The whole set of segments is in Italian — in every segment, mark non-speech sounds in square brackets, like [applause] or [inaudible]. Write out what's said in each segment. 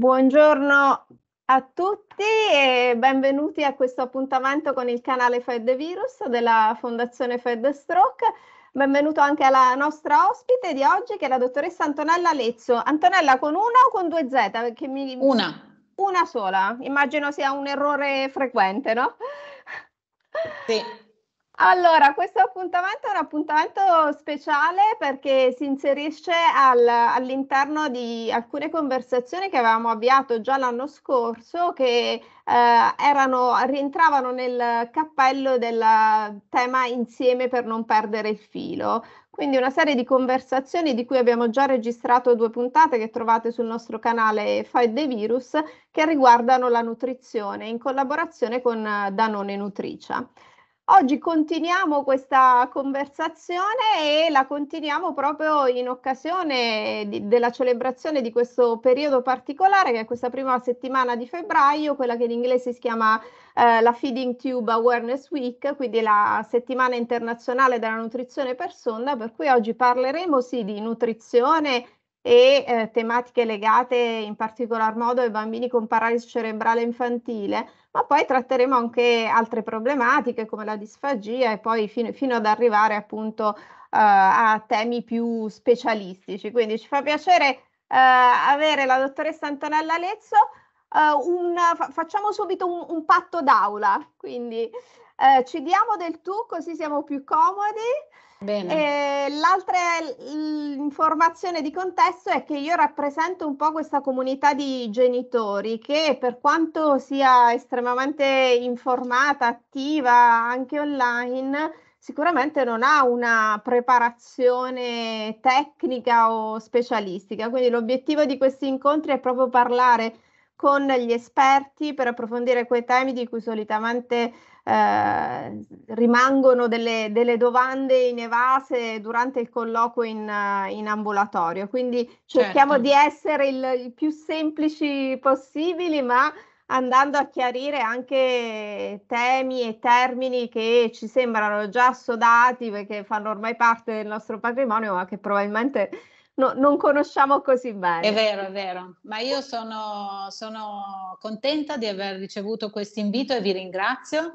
Buongiorno a tutti e benvenuti a questo appuntamento con il canale Fed Virus della Fondazione Fed Stroke. Benvenuto anche alla nostra ospite di oggi che è la dottoressa Antonella Lezzo. Antonella con una o con due Z? Perché mi... Una. Una sola, immagino sia un errore frequente, no? Sì. Allora, questo appuntamento è un appuntamento speciale perché si inserisce al, all'interno di alcune conversazioni che avevamo avviato già l'anno scorso che eh, erano, rientravano nel cappello del tema insieme per non perdere il filo. Quindi una serie di conversazioni di cui abbiamo già registrato due puntate che trovate sul nostro canale Fight the Virus che riguardano la nutrizione in collaborazione con Danone Nutricia. Oggi continuiamo questa conversazione e la continuiamo proprio in occasione di, della celebrazione di questo periodo particolare che è questa prima settimana di febbraio, quella che in inglese si chiama eh, la Feeding Tube Awareness Week, quindi la settimana internazionale della nutrizione per sonda, per cui oggi parleremo sì di nutrizione e eh, tematiche legate in particolar modo ai bambini con paralisi cerebrale infantile, ma poi tratteremo anche altre problematiche come la disfagia e poi fino, fino ad arrivare appunto eh, a temi più specialistici. Quindi ci fa piacere eh, avere la dottoressa Antonella Lezzo. Eh, un, fa- facciamo subito un, un patto d'aula, quindi eh, ci diamo del tu così siamo più comodi. Bene. l'altra informazione di contesto è che io rappresento un po' questa comunità di genitori che per quanto sia estremamente informata, attiva anche online, sicuramente non ha una preparazione tecnica o specialistica. Quindi l'obiettivo di questi incontri è proprio parlare con gli esperti per approfondire quei temi di cui solitamente eh, rimangono delle, delle, domande in evase durante il colloquio in, in ambulatorio. Quindi cerchiamo certo. di essere il, il più semplici possibili, ma andando a chiarire anche temi e termini che ci sembrano già assodati perché fanno ormai parte del nostro patrimonio, ma che probabilmente no, non conosciamo così bene. È vero, è vero, ma io sono, sono contenta di aver ricevuto questo invito e vi ringrazio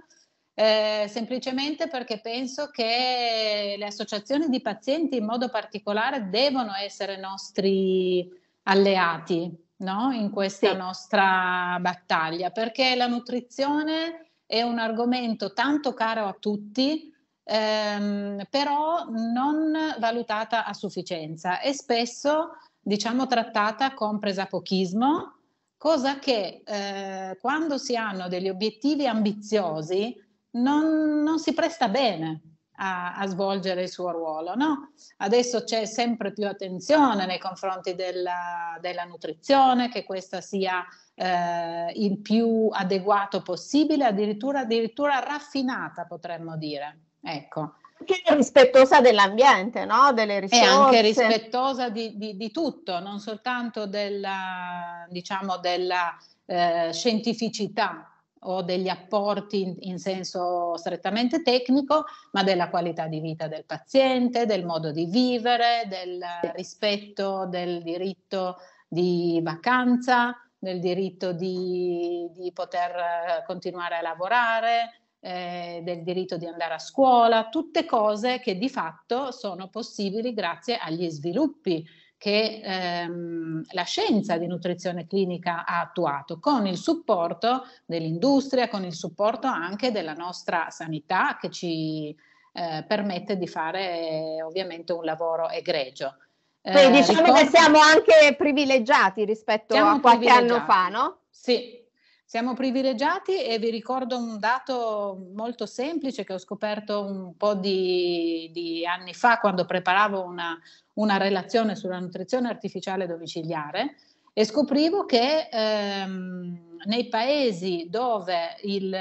eh, semplicemente perché penso che le associazioni di pazienti in modo particolare devono essere nostri alleati no? in questa sì. nostra battaglia, perché la nutrizione è un argomento tanto caro a tutti, ehm, però non valutata a sufficienza e spesso diciamo trattata con presapochismo, cosa che eh, quando si hanno degli obiettivi ambiziosi, non, non si presta bene a, a, svolgere il suo ruolo. No? Adesso c'è sempre più attenzione nei confronti della, della nutrizione, che questa sia eh, il più adeguato possibile, addirittura, addirittura raffinata potremmo dire. Ecco. Anche rispettosa dell'ambiente, no? delle risorse. E anche rispettosa di, di, di tutto, non soltanto della, diciamo, della eh, scientificità o degli apporti in, in, senso strettamente tecnico, ma della qualità di vita del paziente, del modo di vivere, del rispetto del diritto di vacanza, del diritto di, di poter eh, continuare a lavorare, eh, del diritto di andare a scuola, tutte cose che di fatto sono possibili grazie agli sviluppi che ehm, la scienza di nutrizione clinica ha attuato con il supporto dell'industria, con il supporto anche della nostra sanità che ci eh, permette di fare eh, ovviamente un lavoro egregio. Eh, Quindi diciamo ricordo... che siamo anche privilegiati rispetto siamo a qualche anno fa, no? Sì, siamo privilegiati e vi ricordo un dato molto semplice che ho scoperto un po' di, di anni fa quando preparavo una, una relazione sulla nutrizione artificiale domiciliare e scoprivo che ehm, nei paesi dove il,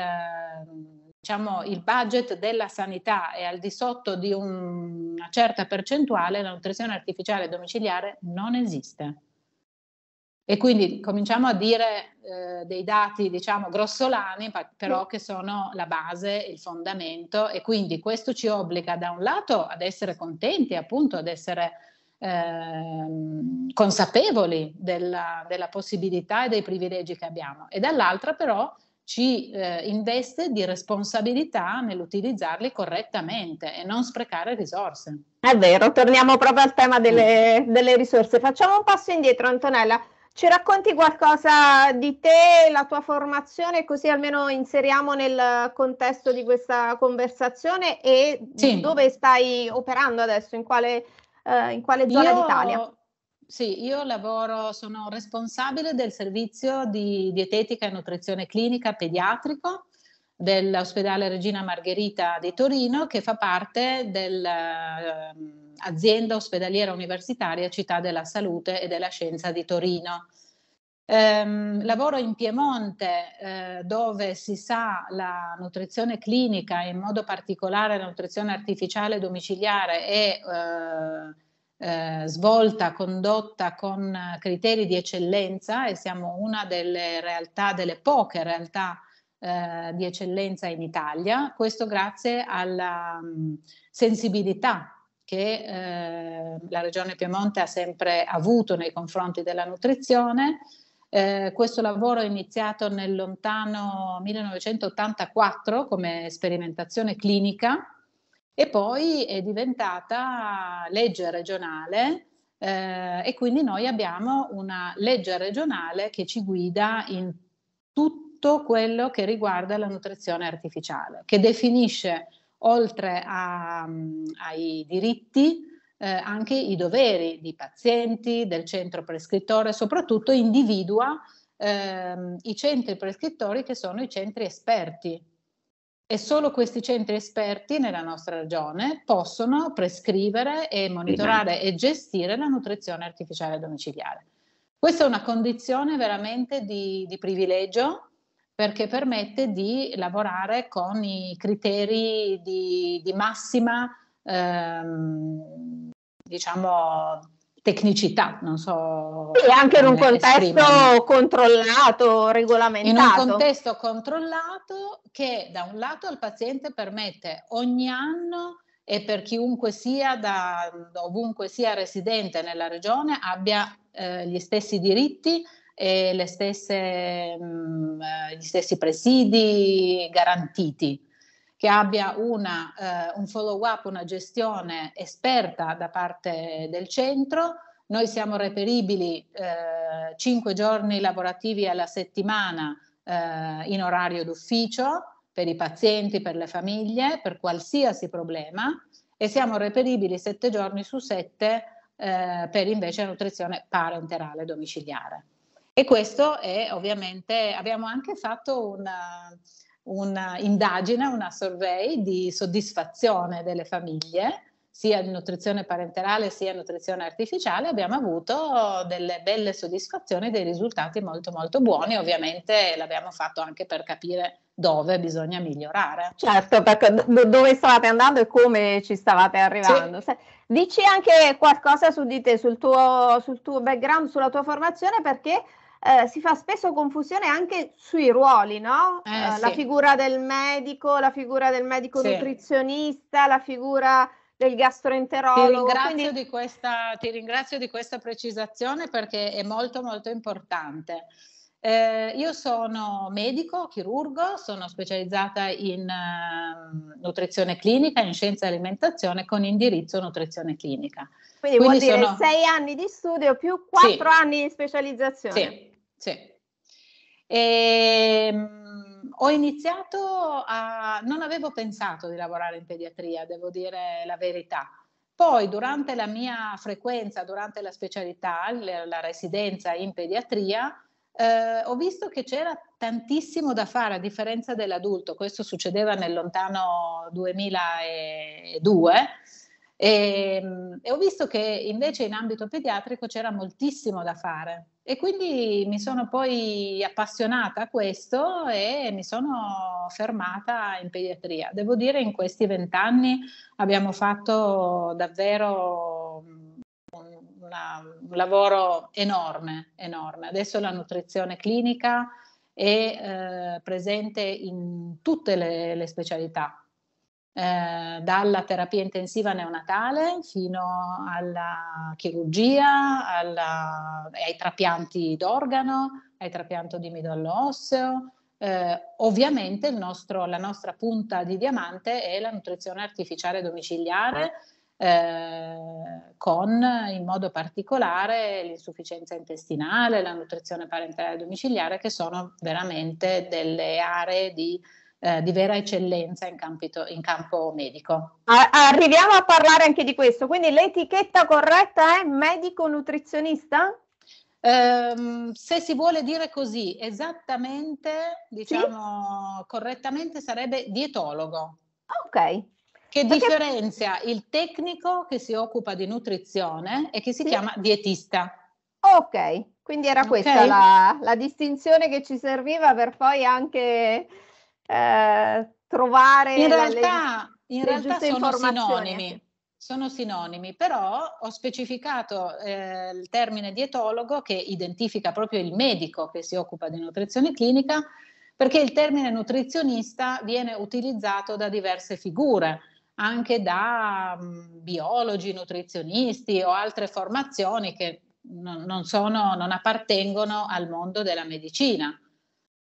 diciamo, il, budget della sanità è al di sotto di un, una certa percentuale, la nutrizione artificiale domiciliare non esiste. E quindi cominciamo a dire eh, dei dati, diciamo, grossolani, però che sono la base, il fondamento e quindi questo ci obbliga da un lato ad essere contenti, appunto, ad essere eh, consapevoli della, della, possibilità e dei privilegi che abbiamo e dall'altra però ci eh, investe di responsabilità nell'utilizzarli correttamente e non sprecare risorse. È vero, torniamo proprio al tema delle, delle risorse. Facciamo un passo indietro, Antonella. Ci racconti qualcosa di te, la tua formazione, così almeno inseriamo nel contesto di questa conversazione e sì. dove stai operando adesso, in quale, eh, in quale zona io, d'Italia? Sì, io lavoro, sono responsabile del servizio di dietetica e nutrizione clinica pediatrico dell'ospedale Regina Margherita di Torino che fa parte del... Eh, azienda ospedaliera universitaria Città della Salute e della Scienza di Torino. Ehm, lavoro in Piemonte eh, dove si sa la nutrizione clinica, in modo particolare la nutrizione artificiale domiciliare è eh, eh, svolta, condotta con criteri di eccellenza e siamo una delle realtà, delle poche realtà eh, di eccellenza in Italia, questo grazie alla mm, sensibilità che eh, la Regione Piemonte ha sempre avuto nei confronti della nutrizione. Eh, questo lavoro è iniziato nel lontano 1984 come sperimentazione clinica e poi è diventata legge regionale eh, e quindi noi abbiamo una legge regionale che ci guida in tutto quello che riguarda la nutrizione artificiale, che definisce oltre a, mm, ai diritti, eh, anche i doveri di pazienti, del centro prescrittore, soprattutto individua ehm, i centri prescrittori che sono i centri esperti. E solo questi centri esperti nella nostra regione possono prescrivere e monitorare e gestire la nutrizione artificiale domiciliare. Questa è una condizione veramente di, di privilegio perché permette di lavorare con i criteri di, di massima ehm, diciamo, tecnicità, non so. Sì, anche in un contesto esprimermi. controllato, regolamentato. In un contesto controllato che da un lato al paziente permette ogni anno e per chiunque sia, da, ovunque sia residente nella regione, abbia eh, gli stessi diritti stesse, mh, mm, eh, gli stessi presidi garantiti, che abbia una, eh, un follow-up, una gestione esperta da parte del centro. Noi siamo reperibili eh, 5 giorni lavorativi alla settimana eh, in orario d'ufficio per i pazienti, per le famiglie, per qualsiasi problema e siamo reperibili 7 giorni su 7 eh, per invece nutrizione parenterale domiciliare. E questo è ovviamente, abbiamo anche fatto una, un'indagine, una survey di soddisfazione delle famiglie, sia in nutrizione parenterale sia in nutrizione artificiale, abbiamo avuto delle belle soddisfazioni, dei risultati molto molto buoni, ovviamente l'abbiamo fatto anche per capire dove bisogna migliorare. Certo, perché dove stavate andando e come ci stavate arrivando. Sì. Dici anche qualcosa su di te, sul tuo, sul tuo background, sulla tua formazione, perché eh, si fa spesso confusione anche sui ruoli, no? Eh, eh, la sì. figura del medico, la figura del medico sì. nutrizionista, la figura del gastroenterologo. Ti ringrazio, quindi... di questa, ti ringrazio di questa precisazione perché è molto molto importante. Eh, io sono medico, chirurgo, sono specializzata in uh, nutrizione clinica, in scienza e alimentazione con indirizzo nutrizione clinica. Quindi, Quindi vuol dire sono... 6 anni di studio più quattro sì. anni di specializzazione. Sì. Sì. E, ehm, mh, ho iniziato a... non avevo pensato di lavorare in pediatria, devo dire la verità. Poi durante la mia frequenza, durante la specialità, la, la residenza in pediatria, eh, ho visto che c'era tantissimo da fare a differenza dell'adulto, questo succedeva nel lontano 2002 e, ehm, e ho visto che invece in ambito pediatrico c'era moltissimo da fare e quindi mi sono poi appassionata a questo e mi sono fermata in pediatria. Devo dire in questi vent'anni abbiamo fatto davvero una, un lavoro enorme, enorme. Adesso la nutrizione clinica è eh, presente in tutte le, le specialità, eh, dalla terapia intensiva neonatale fino alla chirurgia, alla, ai trapianti d'organo, ai trapianti di midollo osseo. Eh, ovviamente nostro, la nostra punta di diamante è la nutrizione artificiale domiciliare eh, con in modo particolare l'insufficienza intestinale, la nutrizione parentale domiciliare che sono veramente delle aree di eh, di vera eccellenza in, campito, in campo medico. Arriviamo a parlare anche di questo, quindi l'etichetta corretta è medico-nutrizionista? Um, ehm, se si vuole dire così, esattamente, diciamo sì? correttamente, sarebbe dietologo. Ok. Che Perché... differenzia il tecnico che si occupa di nutrizione e che si sì. chiama dietista. Ok, quindi era questa okay. la, la, distinzione che ci serviva per poi anche eh, trovare in realtà, le, in realtà sono sinonimi. Sono sinonimi, però ho specificato eh, il termine dietologo che identifica proprio il medico che si occupa di nutrizione clinica, perché il termine nutrizionista viene utilizzato da diverse figure, anche da mh, mm, biologi, nutrizionisti o altre formazioni che non, sono, non appartengono al mondo della medicina.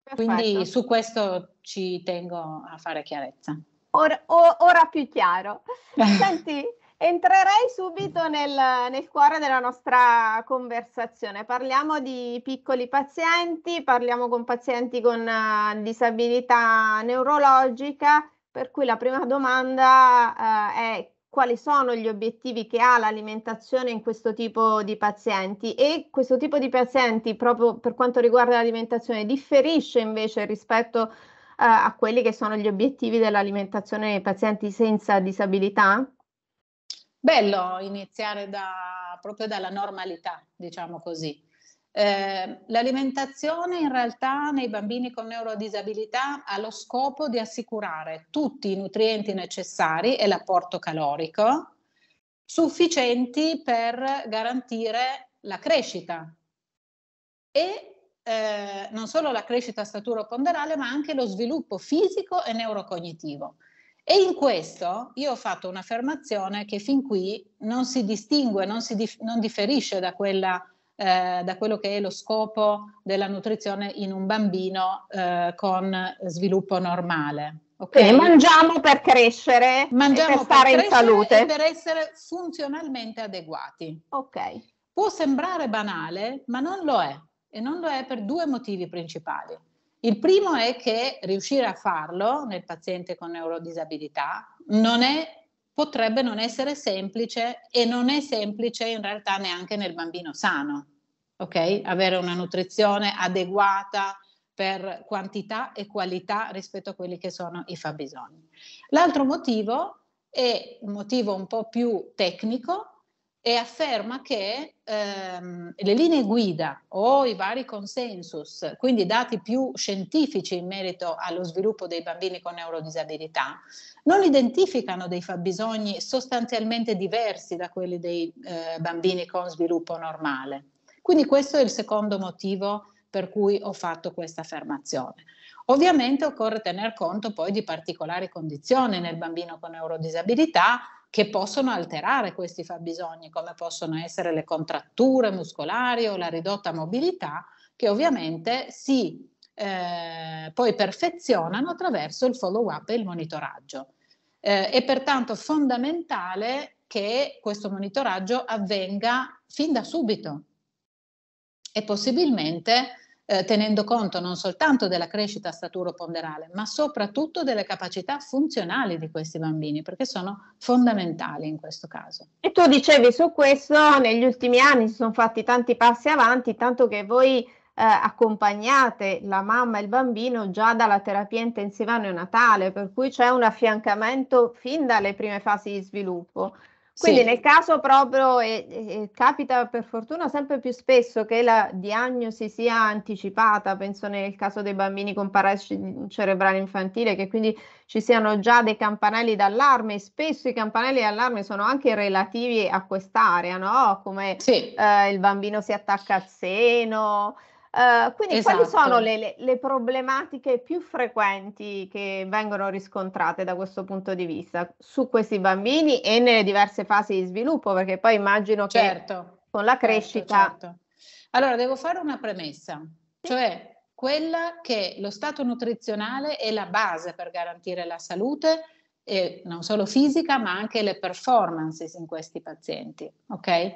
Perfetto. Quindi su questo ci tengo a fare chiarezza. Or, or, ora più chiaro. [laughs] Senti, Entrerei subito nel, nel, cuore della nostra conversazione. Parliamo di piccoli pazienti, parliamo con pazienti con uh, disabilità neurologica, per cui la prima domanda uh, è quali sono gli obiettivi che ha l'alimentazione in questo tipo di pazienti e questo tipo di pazienti proprio per quanto riguarda l'alimentazione differisce invece rispetto eh, a quelli che sono gli obiettivi dell'alimentazione nei pazienti senza disabilità? Bello iniziare da, proprio dalla normalità, diciamo così. Eh, l'alimentazione in realtà nei bambini con neurodisabilità ha lo scopo di assicurare tutti i nutrienti necessari e l'apporto calorico sufficienti per garantire la crescita e eh, non solo la crescita staturo-ponderale, ma anche lo sviluppo fisico e neurocognitivo. E in questo io ho fatto un'affermazione che fin qui non si distingue, non, si dif- non differisce da quella eh, da quello che è lo scopo della nutrizione in un bambino eh, con sviluppo normale. Okay. mangiamo per crescere, mangiamo per stare per in salute. E per essere funzionalmente adeguati. Ok. Può sembrare banale, ma non lo è. E non lo è per due motivi principali. Il primo è che riuscire a farlo nel paziente con neurodisabilità non è potrebbe non essere semplice e non è semplice in realtà neanche nel bambino sano. Ok? Avere una nutrizione adeguata per quantità e qualità rispetto a quelli che sono i fabbisogni. L'altro motivo è un motivo un po' più tecnico, e afferma che ehm, le linee guida o i vari consensus, quindi dati più scientifici in merito allo sviluppo dei bambini con neurodisabilità, non identificano dei fabbisogni sostanzialmente diversi da quelli dei eh, bambini con sviluppo normale. Quindi questo è il secondo motivo per cui ho fatto questa affermazione. Ovviamente occorre tener conto poi di particolari condizioni nel bambino con neurodisabilità, che possono alterare questi fabbisogni, come possono essere le contratture muscolari o la ridotta mobilità, che ovviamente si eh, poi perfezionano attraverso il follow-up e il monitoraggio. Eh, è pertanto fondamentale che questo monitoraggio avvenga fin da subito e possibilmente eh, tenendo conto non soltanto della crescita staturo-ponderale, ma soprattutto delle capacità funzionali di questi bambini, perché sono fondamentali in questo caso. E tu dicevi su questo, negli ultimi anni si sono fatti tanti passi avanti, tanto che voi eh, accompagnate la mamma e il bambino già dalla terapia intensiva neonatale, per cui c'è un affiancamento fin dalle prime fasi di sviluppo. Quindi sì. nel caso proprio, e, e, capita per fortuna sempre più spesso che la diagnosi sia anticipata, penso nel caso dei bambini con paralisi cerebrale infantile, che quindi ci siano già dei campanelli d'allarme, e spesso i campanelli d'allarme sono anche relativi a quest'area, no? come sì. eh, il bambino si attacca al seno, eh, quindi esatto. quali sono le, le, le, problematiche più frequenti che vengono riscontrate da questo punto di vista su questi bambini e nelle diverse fasi di sviluppo? Perché poi immagino certo, che con la certo, crescita... Certo, certo. Allora, devo fare una premessa, cioè quella che lo stato nutrizionale è la base per garantire la salute, eh, non solo fisica, ma anche le performances in questi pazienti. Okay?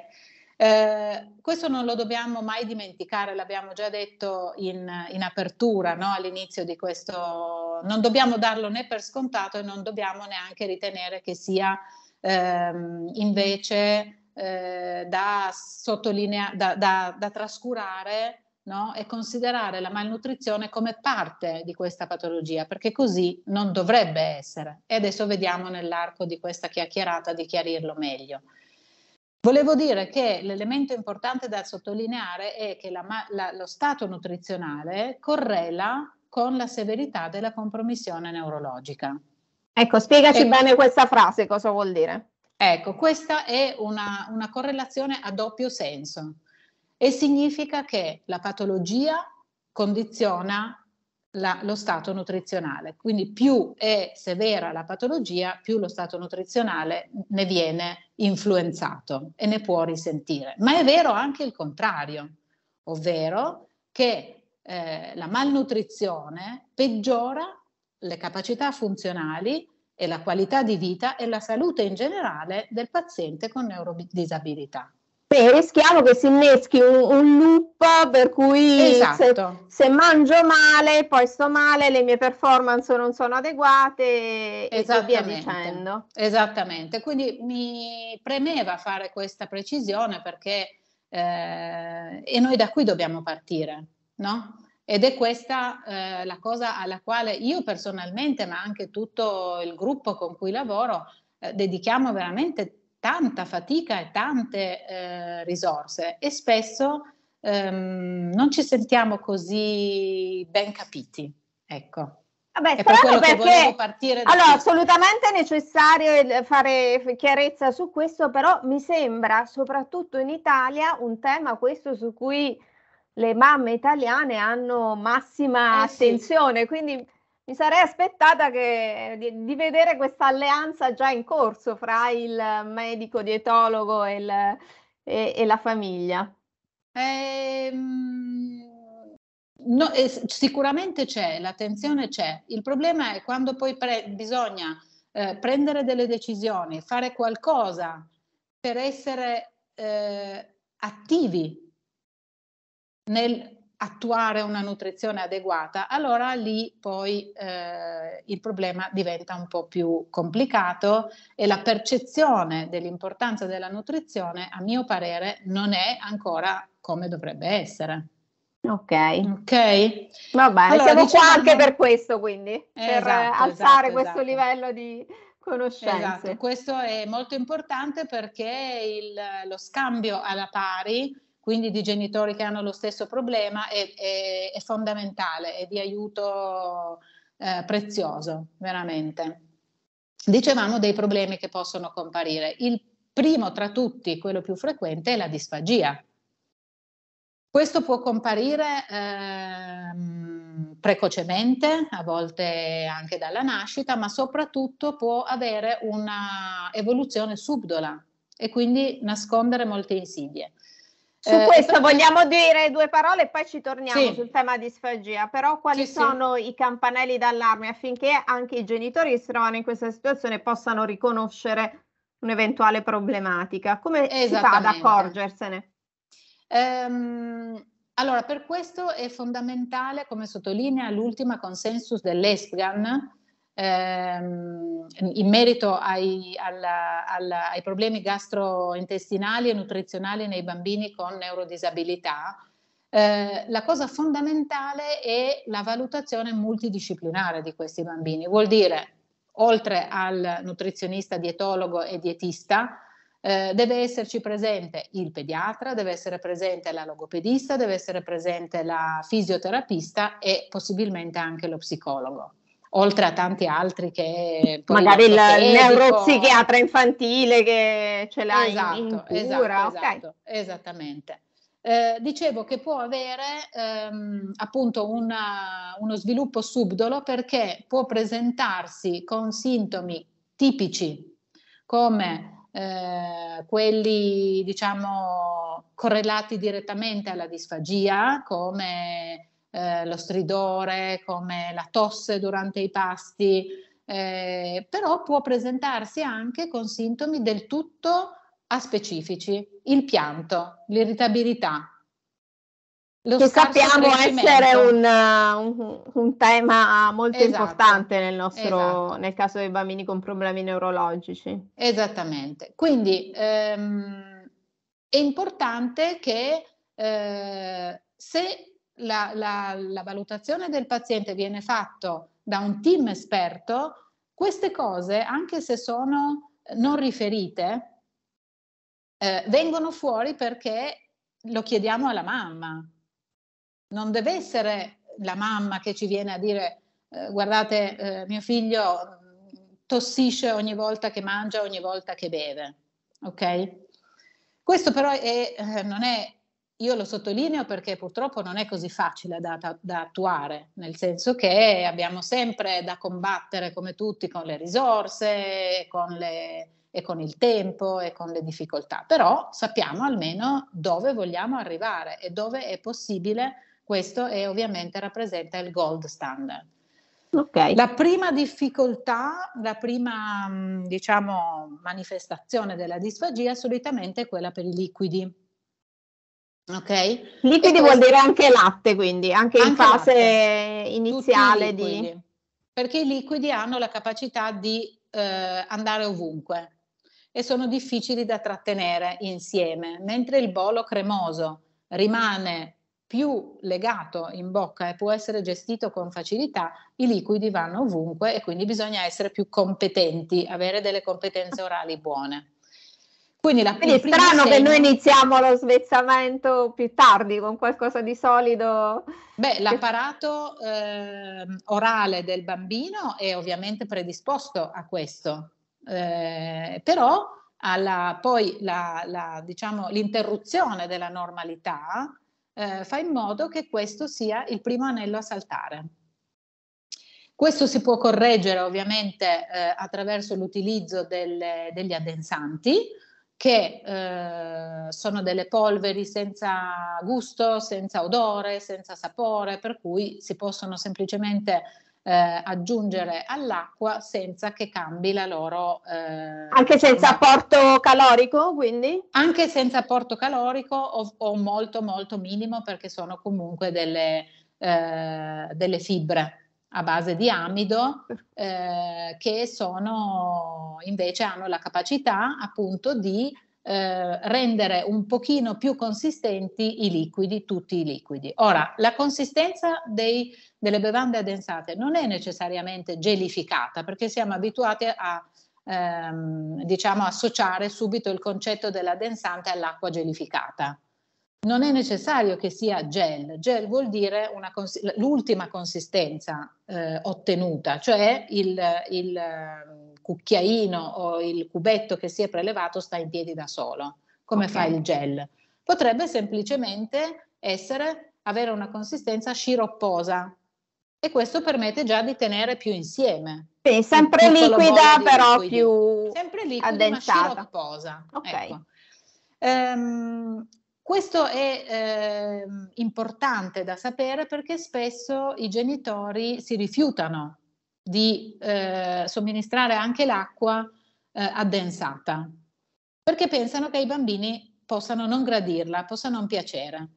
Ehm, questo non lo dobbiamo mai dimenticare, l'abbiamo già detto in, in apertura no? all'inizio di questo, non dobbiamo darlo né per scontato e non dobbiamo neanche ritenere che sia ehm, invece eh, da, sottolineare, da, da, da trascurare no? e considerare la malnutrizione come parte di questa patologia, perché così non dovrebbe essere. E adesso vediamo nell'arco di questa chiacchierata di chiarirlo meglio. Volevo dire che l'elemento importante da sottolineare è che la, la, lo stato nutrizionale correla con la severità della compromissione neurologica. Ecco, spiegaci e, bene questa frase, cosa vuol dire? Ecco, questa è una, una correlazione a doppio senso e significa che la patologia condiziona la, lo stato nutrizionale. Quindi più è severa la patologia, più lo stato nutrizionale ne viene influenzato e ne può risentire. Ma è vero anche il contrario, ovvero che eh, la malnutrizione peggiora le capacità funzionali e la qualità di vita e la salute in generale del paziente con neurodisabilità. Beh, rischiamo che si inneschi un, un loop per cui esatto. se, se, mangio male, poi sto male, le mie performance non sono adeguate e via dicendo. Esattamente, quindi mi premeva fare questa precisione perché eh, e noi da qui dobbiamo partire, no? Ed è questa eh, la cosa alla quale io personalmente, ma anche tutto il gruppo con cui lavoro, eh, dedichiamo veramente tanta fatica e tante eh, risorse e spesso ehm, non ci sentiamo così ben capiti. Ecco. Vabbè, è per quello perché, che volevo partire da Allora, qui. assolutamente è necessario fare chiarezza su questo, però mi sembra, soprattutto in Italia, un tema questo su cui le mamme italiane hanno massima eh, attenzione, sì. quindi mi sarei aspettata che, di, di, vedere questa alleanza già in corso fra il medico dietologo e, il, e, e la famiglia. Ehm, no, eh, sicuramente c'è, l'attenzione c'è. Il problema è quando poi pre- bisogna eh, prendere delle decisioni, fare qualcosa per essere eh, attivi nel attuare una nutrizione adeguata, allora lì poi eh, il problema diventa un po' più complicato e la percezione dell'importanza della nutrizione, a mio parere, non è ancora come dovrebbe essere. Ok. Ok. Va bene, allora, siamo diciamo... qua anche per questo, quindi, per esatto, alzare esatto, questo esatto. livello di conoscenza. Esatto, questo è molto importante perché il, lo scambio alla pari quindi di genitori che hanno lo stesso problema, è, è, è fondamentale, è di aiuto eh, prezioso, veramente. Dicevamo dei problemi che possono comparire. Il primo tra tutti, quello più frequente, è la disfagia. Questo può comparire eh, precocemente, a volte anche dalla nascita, ma soprattutto può avere una evoluzione subdola e quindi nascondere molte insidie. Su eh, questo vogliamo dire due parole e poi ci torniamo sì. sul tema di sfagia, però quali sì, sono sì. i campanelli d'allarme affinché anche i genitori che si trovano in questa situazione possano riconoscere un'eventuale problematica? Come si fa ad accorgersene? Um, allora, per questo è fondamentale, come sottolinea l'ultima consensus dell'ESPGAN, ehm, in merito ai, alla, alla, ai, problemi gastrointestinali e nutrizionali nei bambini con neurodisabilità, eh, la cosa fondamentale è la valutazione multidisciplinare di questi bambini. Vuol dire, oltre al nutrizionista, dietologo e dietista, eh, deve esserci presente il pediatra, deve essere presente la logopedista, deve essere presente la fisioterapista e possibilmente anche lo psicologo oltre a tanti altri che... Magari il neuropsichiatra infantile che ce l'ha esatto, in, in esatto, cura. Esatto, okay. esatto esattamente. Eh, dicevo che può avere ehm, appunto una, uno sviluppo subdolo perché può presentarsi con sintomi tipici come eh, quelli diciamo correlati direttamente alla disfagia come eh, lo stridore, come la tosse durante i pasti, eh, però può presentarsi anche con sintomi del tutto aspecifici, il pianto, l'irritabilità. Lo che sappiamo essere un, un, un, tema molto esatto, importante nel, nostro, esatto. nel caso dei bambini con problemi neurologici. Esattamente, quindi ehm, è importante che eh, se la, la, la valutazione del paziente viene fatta da un team esperto, queste cose, anche se sono non riferite, eh, vengono fuori perché lo chiediamo alla mamma. Non deve essere la mamma che ci viene a dire eh, guardate eh, mio figlio mm, tossisce ogni volta che mangia, ogni volta che beve. Ok? Questo però è, eh, non è io lo sottolineo perché purtroppo non è così facile da, da, da, attuare, nel senso che abbiamo sempre da combattere come tutti con le risorse, con le, e con il tempo e con le difficoltà, però sappiamo almeno dove vogliamo arrivare e dove è possibile questo e ovviamente rappresenta il gold standard. Okay. La prima difficoltà, la prima diciamo, manifestazione della disfagia solitamente è quella per i liquidi Ok? Liquidi vuol dire anche latte, quindi anche, anche in fase latte. iniziale di... Perché i liquidi hanno la capacità di eh, andare ovunque e sono difficili da trattenere insieme, mentre il bolo cremoso rimane più legato in bocca e può essere gestito con facilità, i liquidi vanno ovunque e quindi bisogna essere più competenti, avere delle competenze orali buone. Quindi, la Quindi è strano segno... che noi iniziamo lo svezzamento più tardi con qualcosa di solido. Beh, l'apparato eh, orale del bambino è ovviamente predisposto a questo, eh, però alla, poi la, la, diciamo, l'interruzione della normalità eh, fa in modo che questo sia il primo anello a saltare. Questo si può correggere ovviamente eh, attraverso l'utilizzo delle, degli addensanti che eh, sono delle polveri senza gusto, senza odore, senza sapore, per cui si possono semplicemente eh, aggiungere all'acqua senza che cambi la loro... Eh, anche senza apporto calorico, quindi? Anche senza apporto calorico o, o molto molto minimo perché sono comunque delle, eh, delle fibre a base di amido eh, che sono, invece hanno la capacità appunto di eh, rendere un pochino più consistenti i liquidi, tutti i liquidi. Ora, la consistenza dei, delle bevande addensate non è necessariamente gelificata perché siamo abituati a ehm, diciamo associare subito il concetto dell'addensante all'acqua gelificata non è necessario che sia gel, gel vuol dire cons- l'ultima consistenza eh, ottenuta, cioè il, il, eh, cucchiaino o il cubetto che si è prelevato sta in piedi da solo, come okay. fa il gel. Potrebbe semplicemente essere, avere una consistenza sciropposa e questo permette già di tenere più insieme. Quindi sempre liquida però liquidi. più sempre liquida addensata. ma sciropposa. Ok. Ecco. Um, questo è eh, importante da sapere perché spesso i genitori si rifiutano di eh, somministrare anche l'acqua eh, addensata, perché pensano che i bambini possano non gradirla, possano non piacere.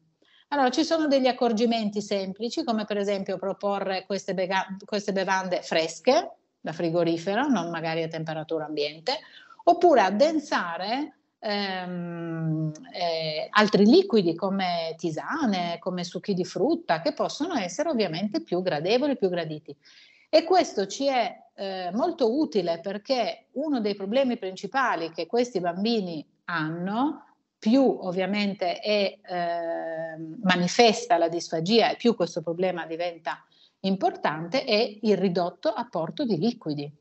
Allora ci sono degli accorgimenti semplici, come per esempio proporre queste, bega- queste bevande fresche da frigorifero, non magari a temperatura ambiente, oppure addensare ehm, eh, altri liquidi come tisane, come succhi di frutta, che possono essere ovviamente più gradevoli, più graditi. E questo ci è eh, molto utile perché uno dei problemi principali che questi bambini hanno più ovviamente è, eh, manifesta la disfagia e più questo problema diventa importante è il ridotto apporto di liquidi.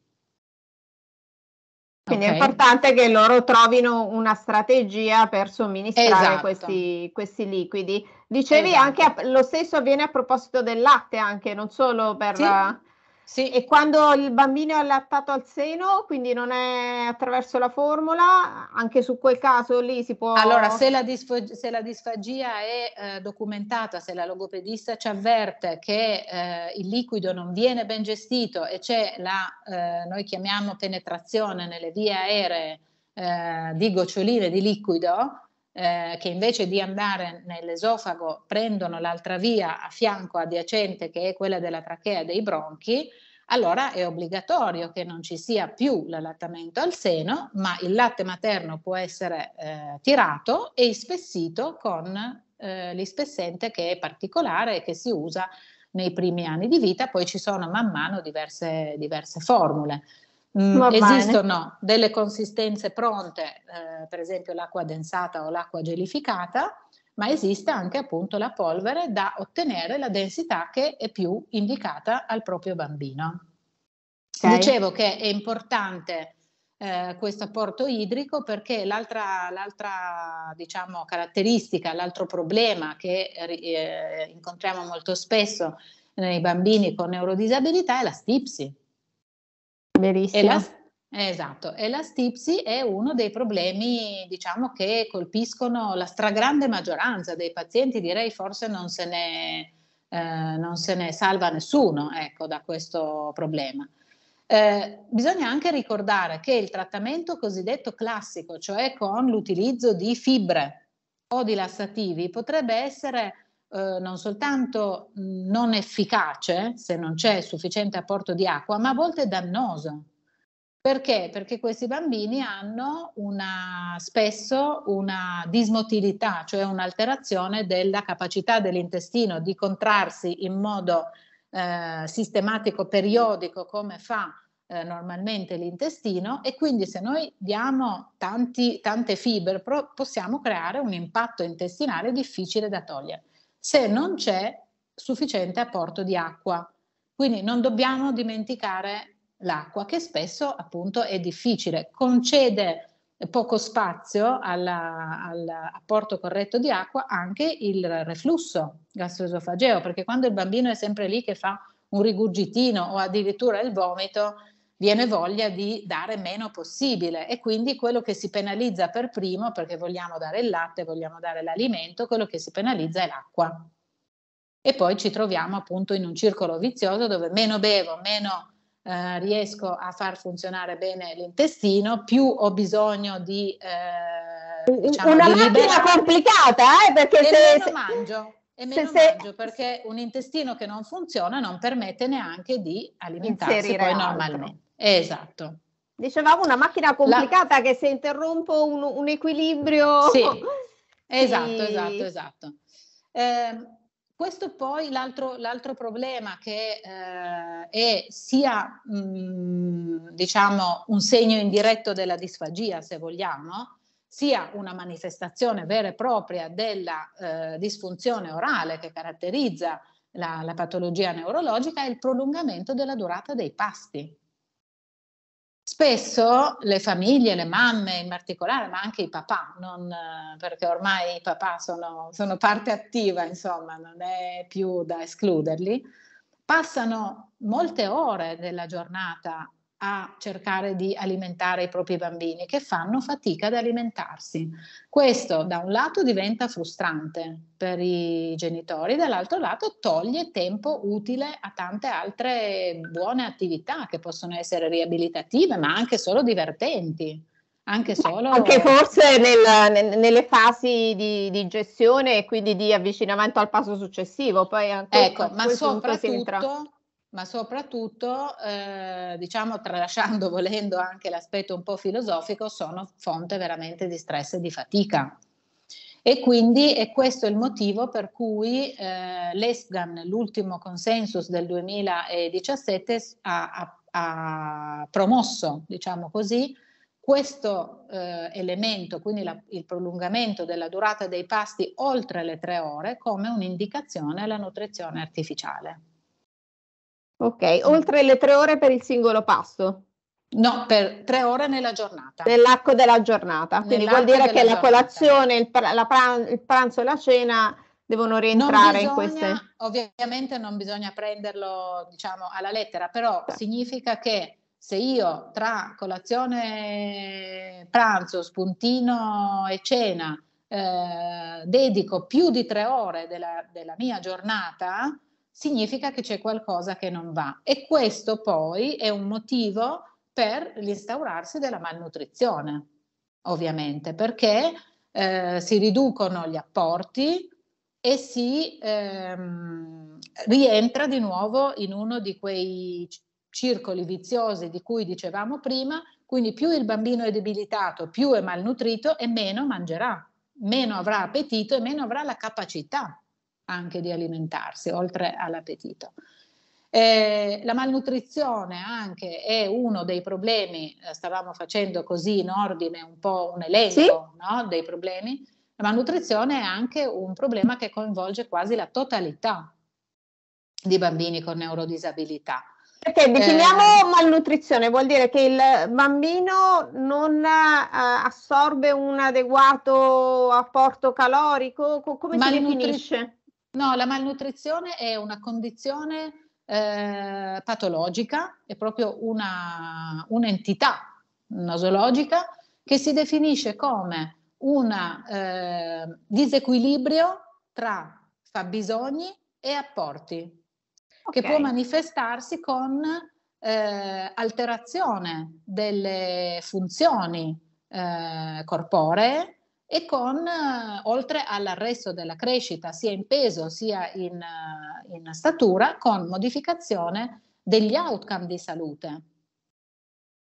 Quindi okay. è importante che loro trovino una strategia per somministrare esatto. questi, questi, liquidi. Dicevi esatto. anche lo stesso avviene a proposito del latte, anche non solo per sì. la sì, e quando il bambino è allattato al seno, quindi non è attraverso la formula, anche su quel caso lì si può... Allora, se la, disfog- se la disfagia è eh, documentata, se la logopedista ci avverte che eh, il liquido non viene ben gestito e c'è la, eh, noi chiamiamo penetrazione nelle vie aeree eh, di goccioline di liquido, eh, che invece di andare nell'esofago prendono l'altra via a fianco adiacente che è quella della trachea dei bronchi, allora è obbligatorio che non ci sia più l'allattamento al seno, ma il latte materno può essere eh, tirato e ispessito con eh, l'ispessente che è particolare e che si usa nei primi anni di vita, poi ci sono man mano diverse, diverse formule. Mm, esistono delle consistenze pronte, eh, per esempio l'acqua densata o l'acqua gelificata, ma esiste anche appunto la polvere da ottenere la densità che è più indicata al proprio bambino. Okay. Dicevo che è importante eh, questo apporto idrico perché l'altra, l'altra diciamo, caratteristica, l'altro problema che eh, incontriamo molto spesso nei bambini con neurodisabilità è la stipsi Verissimo. Esatto, e la stipsi è uno dei problemi, diciamo, che colpiscono la stragrande maggioranza dei pazienti, direi forse non se ne, eh, non se ne salva nessuno ecco, da questo problema. Eh, bisogna anche ricordare che il trattamento cosiddetto classico, cioè con l'utilizzo di fibre o di lassativi, potrebbe essere eh, non soltanto mm, non efficace se non c'è sufficiente apporto di acqua, ma a volte dannoso. Perché? Perché questi bambini hanno una, spesso una dismotilità, cioè un'alterazione della capacità dell'intestino di contrarsi in modo eh, sistematico, periodico, come fa eh, normalmente l'intestino e quindi se noi diamo tanti, tante fibre possiamo creare un impatto intestinale difficile da togliere se non c'è sufficiente apporto di acqua. Quindi non dobbiamo dimenticare l'acqua che spesso appunto è difficile, concede poco spazio all'apporto corretto di acqua anche il reflusso gastroesofageo, perché quando il bambino è sempre lì che fa un rigurgitino o addirittura il vomito, viene voglia di dare meno possibile e quindi quello che si penalizza per primo, perché vogliamo dare il latte, vogliamo dare l'alimento, quello che si penalizza è l'acqua. E poi ci troviamo appunto in un circolo vizioso dove meno bevo, meno eh, riesco a far funzionare bene l'intestino, più ho bisogno di... Eh, diciamo, Una di macchina complicata, eh, perché e se... Meno mangio. E meno se, mangio perché un intestino che non funziona non permette neanche di alimentarsi poi normalmente. Esatto. Dicevamo una macchina complicata La... che se interrompo un, un equilibrio... Sì, [laughs] esatto, sì. esatto, esatto. Eh, questo poi l'altro, l'altro problema che eh, è sia mh, mm, diciamo un segno indiretto della disfagia, se vogliamo, sia una manifestazione vera e propria della eh, disfunzione orale che caratterizza la, la patologia neurologica, è il prolungamento della durata dei pasti spesso le famiglie, le mamme in particolare, ma anche i papà, non, eh, perché ormai i papà sono, sono, parte attiva, insomma, non è più da escluderli, passano molte ore della giornata a cercare di alimentare i propri bambini che fanno fatica ad alimentarsi. Questo da un lato diventa frustrante per i genitori, dall'altro lato toglie tempo utile a tante altre buone attività che possono essere riabilitative, ma anche solo divertenti. Anche, solo... anche forse nel, nelle fasi di, di, gestione e quindi di avvicinamento al passo successivo. Poi anche ecco, ma soprattutto ma soprattutto, eh, diciamo, tralasciando, [laughs] volendo anche l'aspetto un po' filosofico, sono fonte veramente di stress e di fatica. E quindi è questo il motivo per cui eh, l'ESGAN, l'ultimo consensus del 2017, ha, ha, ha promosso, diciamo così, questo eh, elemento, quindi la, il prolungamento della durata dei pasti oltre le tre ore, come un'indicazione alla nutrizione artificiale. Ok, oltre le tre ore per il singolo pasto? No, per tre ore nella giornata. Nell'arco della giornata, quindi Nell'arco vuol dire che la giornata. colazione, il, pra- la pran- il pranzo e la cena devono rientrare bisogna, in queste. Ovviamente non bisogna prenderlo, diciamo, alla lettera, però sì. significa che se io tra colazione, pranzo, spuntino e cena eh, dedico più di tre ore della, della mia giornata, significa che c'è qualcosa che non va. E questo poi è un motivo per l'instaurarsi della malnutrizione, ovviamente, perché eh, si riducono gli apporti e si ehm, rientra di nuovo in uno di quei circoli viziosi di cui dicevamo prima, quindi più il bambino è debilitato, più è malnutrito e meno mangerà, meno avrà appetito e meno avrà la capacità anche di alimentarsi, oltre all'appetito. Eh, la malnutrizione anche è uno dei problemi, eh, stavamo facendo così in ordine un po' un elenco sì? no, dei problemi, la malnutrizione è anche un problema che coinvolge quasi la totalità di bambini con neurodisabilità. Perché definiamo eh, malnutrizione, vuol dire che il bambino non eh, assorbe un adeguato apporto calorico, come si definisce? No, la malnutrizione è una condizione eh, patologica, è proprio una, un'entità nosologica che si definisce come un eh, disequilibrio tra fabbisogni e apporti, okay. che può manifestarsi con eh, alterazione delle funzioni eh, corporee, e con, eh, oltre all'arresto della crescita sia in peso sia in, eh, in statura, con modificazione degli outcome di salute.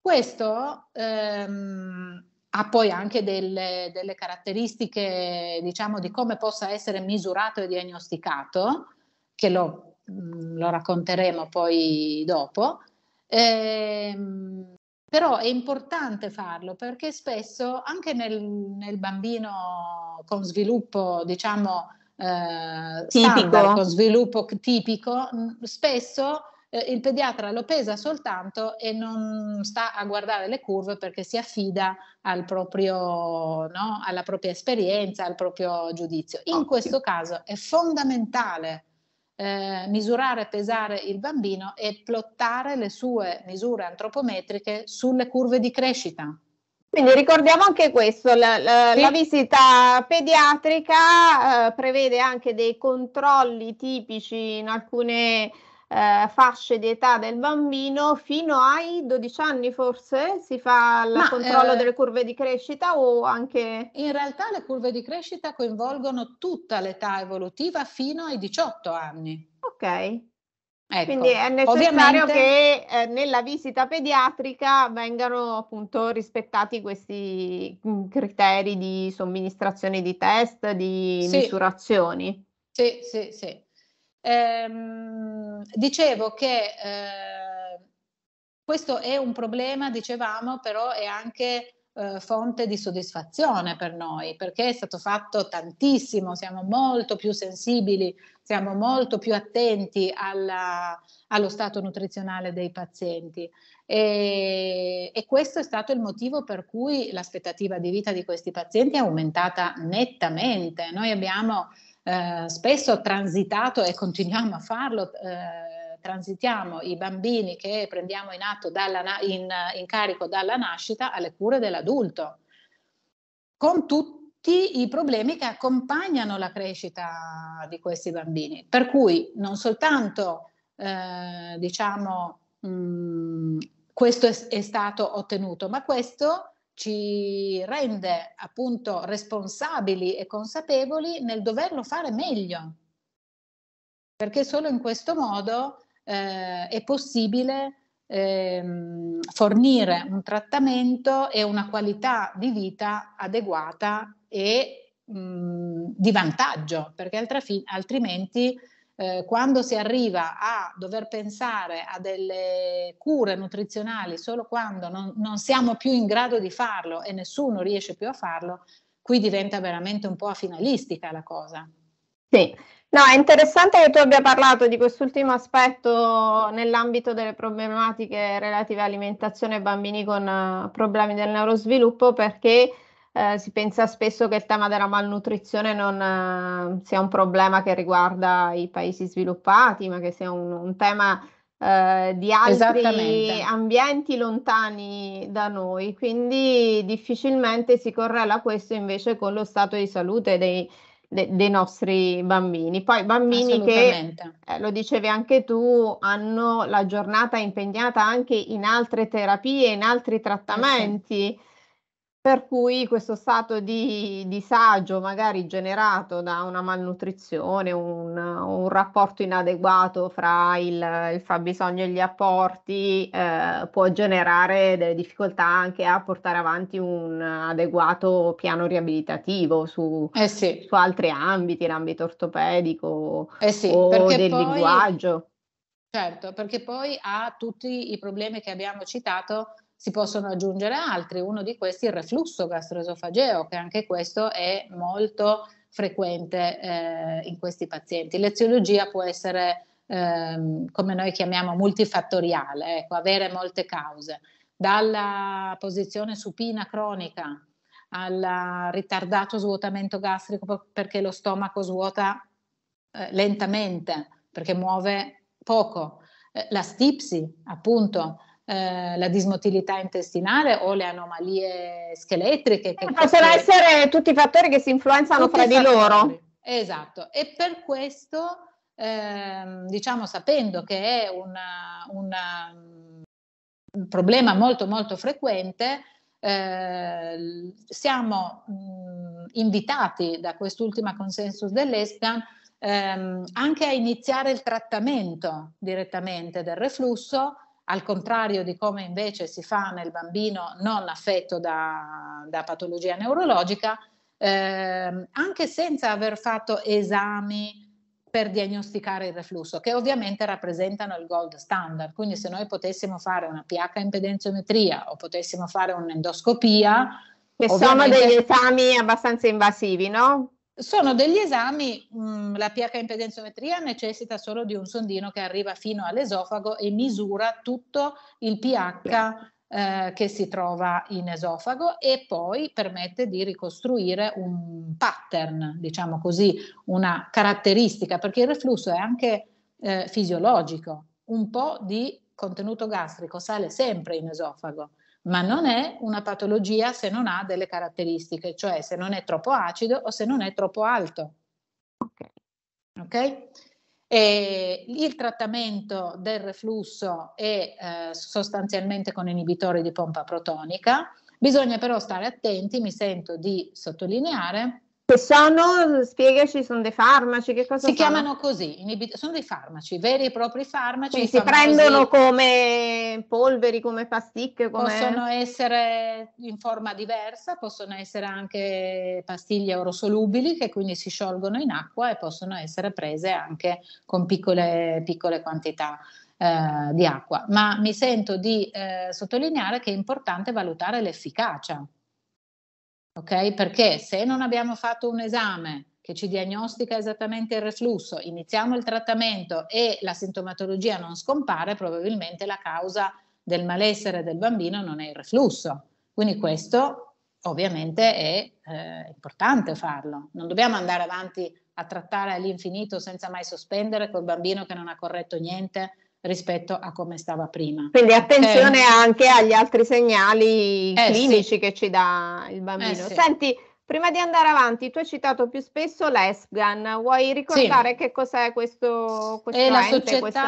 Questo ehm, ha poi anche delle, delle, caratteristiche, diciamo, di come possa essere misurato e diagnosticato, che lo, mm, lo racconteremo poi dopo. Ehm, però è importante farlo perché spesso anche nel, nel bambino con sviluppo, diciamo, eh, tipico. con sviluppo tipico, mm, spesso eh, il pediatra lo pesa soltanto e non sta a guardare le curve perché si affida al proprio, no? alla propria esperienza, al proprio giudizio. In Ottimo. questo caso è fondamentale eh, misurare e pesare il bambino e plottare le sue misure antropometriche sulle curve di crescita. Quindi ricordiamo anche questo, la, la, sì. la visita pediatrica eh, prevede anche dei controlli tipici in alcune eh, fasce di età del bambino fino ai 12 anni forse si fa il controllo eh, delle curve di crescita o anche... In realtà le curve di crescita coinvolgono tutta l'età evolutiva fino ai 18 anni. Ok. Ecco, Quindi è necessario ovviamente... che eh, nella visita pediatrica vengano appunto rispettati questi mm, criteri di somministrazione di test, di sì. misurazioni. Sì, sì, sì. Ehm, dicevo che eh, questo è un problema, dicevamo, però è anche eh, fonte di soddisfazione per noi, perché è stato fatto tantissimo, siamo molto più sensibili, siamo molto più attenti alla, allo stato nutrizionale dei pazienti. E, e, questo è stato il motivo per cui l'aspettativa di vita di questi pazienti è aumentata nettamente. Noi abbiamo eh, spesso transitato e continuiamo a farlo. Eh, transitiamo i bambini che prendiamo in, atto dalla, in, in carico dalla nascita alle cure dell'adulto, con tutti i problemi che accompagnano la crescita di questi bambini. Per cui non soltanto eh, diciamo, mh, mm, questo è, è, stato ottenuto, ma questo ci rende appunto responsabili e consapevoli nel doverlo fare meglio, perché solo in questo modo eh, è possibile ehm, fornire un trattamento e una qualità di vita adeguata e mh, mm, di vantaggio, perché altri, altrimenti eh, quando si arriva a dover pensare a delle cure nutrizionali solo quando non, non siamo più in grado di farlo e nessuno riesce più a farlo, qui diventa veramente un po' finalistica la cosa. Sì, No, è interessante che tu abbia parlato di quest'ultimo aspetto nell'ambito delle problematiche relative all'alimentazione e bambini con eh, problemi del neurosviluppo perché eh, si pensa spesso che il tema della malnutrizione non eh, sia un problema che riguarda i paesi sviluppati, ma che sia un, un tema eh, di altri ambienti lontani da noi. Quindi difficilmente si correla questo invece con lo stato di salute dei, de, dei nostri bambini. Poi bambini che, eh, lo dicevi anche tu, hanno la giornata impegnata anche in altre terapie, in altri eh trattamenti. Sì per cui questo stato di disagio, magari generato da una malnutrizione, un, un rapporto inadeguato fra il, il, fabbisogno e gli apporti, eh, può generare delle difficoltà anche a portare avanti un adeguato piano riabilitativo su, eh sì. su altri ambiti, l'ambito ortopedico eh sì, o del poi, linguaggio. Certo, perché poi ha tutti i problemi che abbiamo citato si possono aggiungere altri, uno di questi è il reflusso gastroesofageo, che anche questo è molto frequente eh, in questi pazienti. L'eziologia può essere, ehm, come noi chiamiamo, multifattoriale, ecco, avere molte cause, dalla posizione supina cronica al ritardato svuotamento gastrico perché lo stomaco svuota eh, lentamente, perché muove poco, eh, la stipsi, appunto, eh, la dismotilità intestinale o le anomalie scheletriche. Che eh, possono essere tutti fattori che si influenzano fra di loro. Esatto, e per questo eh, diciamo sapendo che è una, una, un mm, problema molto molto frequente, eh, siamo mh, mm, invitati da quest'ultima consensus dell'ESPAN ehm, anche a iniziare il trattamento direttamente del reflusso al contrario di come invece si fa nel bambino non affetto da, da patologia neurologica, eh, anche senza aver fatto esami per diagnosticare il reflusso, che ovviamente rappresentano il gold standard. Quindi se noi potessimo fare una pH impedenziometria o potessimo fare un'endoscopia... Che sono degli esami abbastanza invasivi, no? Sono degli esami, mh, mm, la pH impedenziometria necessita solo di un sondino che arriva fino all'esofago e misura tutto il pH eh, che si trova in esofago e poi permette di ricostruire un pattern, diciamo così, una caratteristica, perché il reflusso è anche eh, fisiologico, un po' di contenuto gastrico sale sempre in esofago ma non è una patologia se non ha delle caratteristiche, cioè se non è troppo acido o se non è troppo alto. Ok? okay? il trattamento del reflusso è eh, sostanzialmente con inibitori di pompa protonica, bisogna però stare attenti, mi sento di sottolineare, che sono, spiegaci, sono dei farmaci, che cosa Si sono? chiamano così, inibit- sono dei farmaci, veri e propri farmaci. Quindi si prendono così. come polveri, come pasticche? Come... Possono essere in forma diversa, possono essere anche pastiglie orosolubili che quindi si sciolgono in acqua e possono essere prese anche con piccole, piccole quantità. Eh, di acqua, ma mi sento di eh, sottolineare che è importante valutare l'efficacia ok? Perché se non abbiamo fatto un esame che ci diagnostica esattamente il reflusso, iniziamo il trattamento e la sintomatologia non scompare, probabilmente la causa del malessere del bambino non è il reflusso. Quindi questo ovviamente è eh, importante farlo. Non dobbiamo andare avanti a trattare all'infinito senza mai sospendere col bambino che non ha corretto niente rispetto a come stava prima. Quindi attenzione eh. anche agli altri segnali eh, clinici sì. che ci dà il bambino. Eh, sì. Senti, prima di andare avanti, tu hai citato più spesso l'ESPGAN, vuoi ricordare sì. che cos'è questo, questo è ente, la società, questo?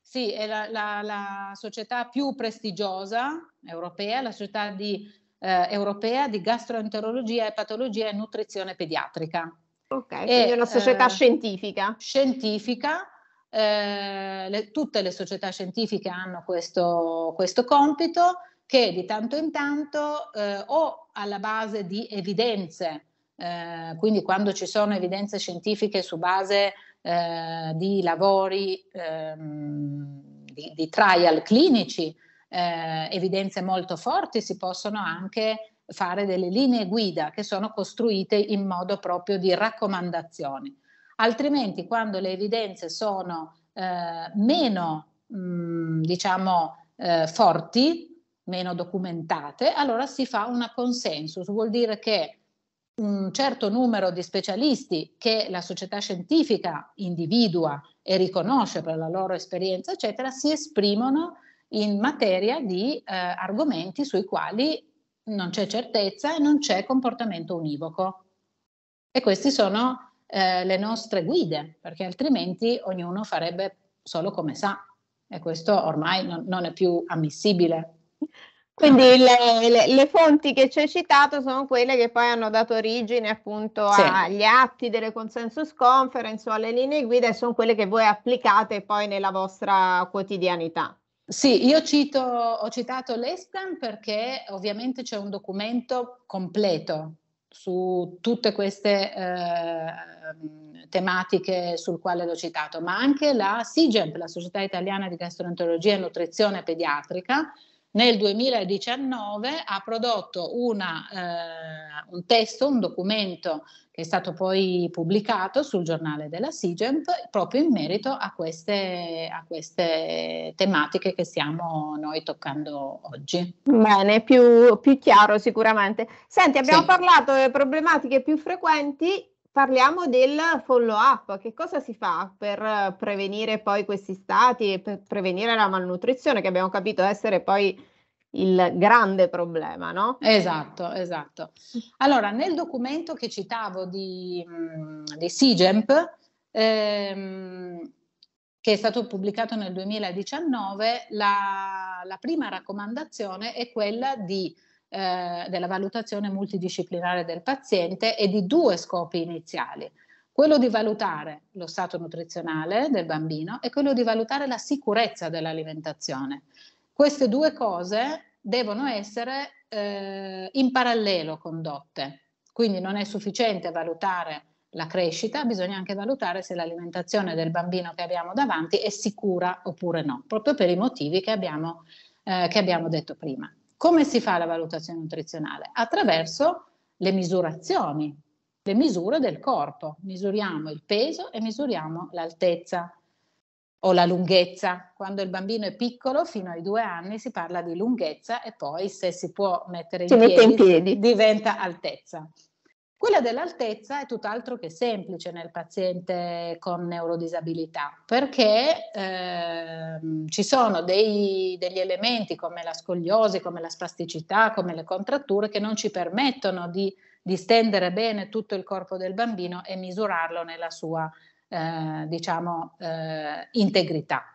Sì, è la, la, la, società più prestigiosa europea, la società di, eh, europea di gastroenterologia, e patologia e nutrizione pediatrica. Ok, quindi è una società eh, scientifica. Scientifica eh, le, tutte le società scientifiche hanno questo, questo, compito che di tanto in tanto eh, o alla base di evidenze, eh, quindi quando ci sono evidenze scientifiche su base eh, di lavori, ehm, di, di, trial clinici, eh, evidenze molto forti, si possono anche fare delle linee guida che sono costruite in modo proprio di raccomandazioni altrimenti quando le evidenze sono eh, meno, mh, mm, diciamo, eh, forti, meno documentate, allora si fa una consensus, vuol dire che un certo numero di specialisti che la società scientifica individua e riconosce per la loro esperienza, eccetera, si esprimono in materia di eh, argomenti sui quali non c'è certezza e non c'è comportamento univoco. E questi sono eh, le nostre guide, perché altrimenti ognuno farebbe solo come sa e questo ormai non, non è più ammissibile. Quindi le, le, le, fonti che ci hai citato sono quelle che poi hanno dato origine appunto sì. agli atti delle consensus conference o alle linee guida e sono quelle che voi applicate poi nella vostra quotidianità. Sì, io cito, ho citato l'ESTAN perché ovviamente c'è un documento completo su tutte queste eh, tematiche sul quale l'ho citato, ma anche la SIGEMP, la Società Italiana di Gastroenterologia e Nutrizione Pediatrica, nel 2019 ha prodotto una, eh, un testo, un documento che è stato poi pubblicato sul giornale della SIGEMP proprio in merito a queste, a queste tematiche che stiamo noi toccando oggi. Bene, più, più chiaro sicuramente. Senti, abbiamo sì. parlato delle problematiche più frequenti Parliamo del follow up, che cosa si fa per prevenire poi questi stati e per prevenire la malnutrizione che abbiamo capito essere poi il grande problema, no? Esatto, esatto. Allora, nel documento che citavo di, di SIGEMP, ehm, che è stato pubblicato nel 2019, la, la prima raccomandazione è quella di eh, della valutazione multidisciplinare del paziente e di due scopi iniziali. Quello di valutare lo stato nutrizionale del bambino e quello di valutare la sicurezza dell'alimentazione. Queste due cose devono essere eh, in parallelo condotte. Quindi non è sufficiente valutare la crescita, bisogna anche valutare se l'alimentazione del bambino che abbiamo davanti è sicura oppure no, proprio per i motivi che abbiamo, eh, che abbiamo detto prima. Come si fa la valutazione nutrizionale? Attraverso le misurazioni, le misure del corpo. Misuriamo il peso e misuriamo l'altezza o la lunghezza. Quando il bambino è piccolo, fino ai due anni, si parla di lunghezza e poi se si può mettere in, si piedi, mette in piedi diventa altezza. Quella dell'altezza è tutt'altro che semplice nel paziente con neurodisabilità, perché ehm, ci sono dei, degli elementi come la scogliosi, come la spasticità, come le contratture che non ci permettono di distendere bene tutto il corpo del bambino e misurarlo nella sua eh, diciamo, eh, integrità.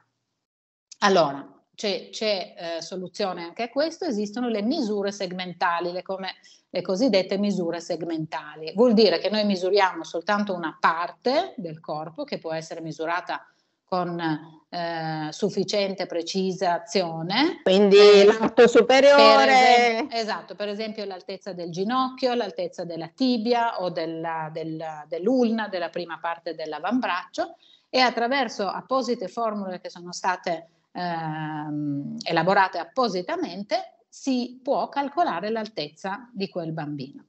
Allora, c'è, c'è eh, soluzione anche a questo, esistono le misure segmentali, le, come, le, cosiddette misure segmentali. Vuol dire che noi misuriamo soltanto una parte del corpo che può essere misurata con eh, sufficiente precisazione. Quindi l'alto superiore. Per esempio, esatto, per esempio l'altezza del ginocchio, l'altezza della tibia o della, della, dell'ulna, della prima parte dell'avambraccio e attraverso apposite formule che sono state ehm, elaborate appositamente, si può calcolare l'altezza di quel bambino.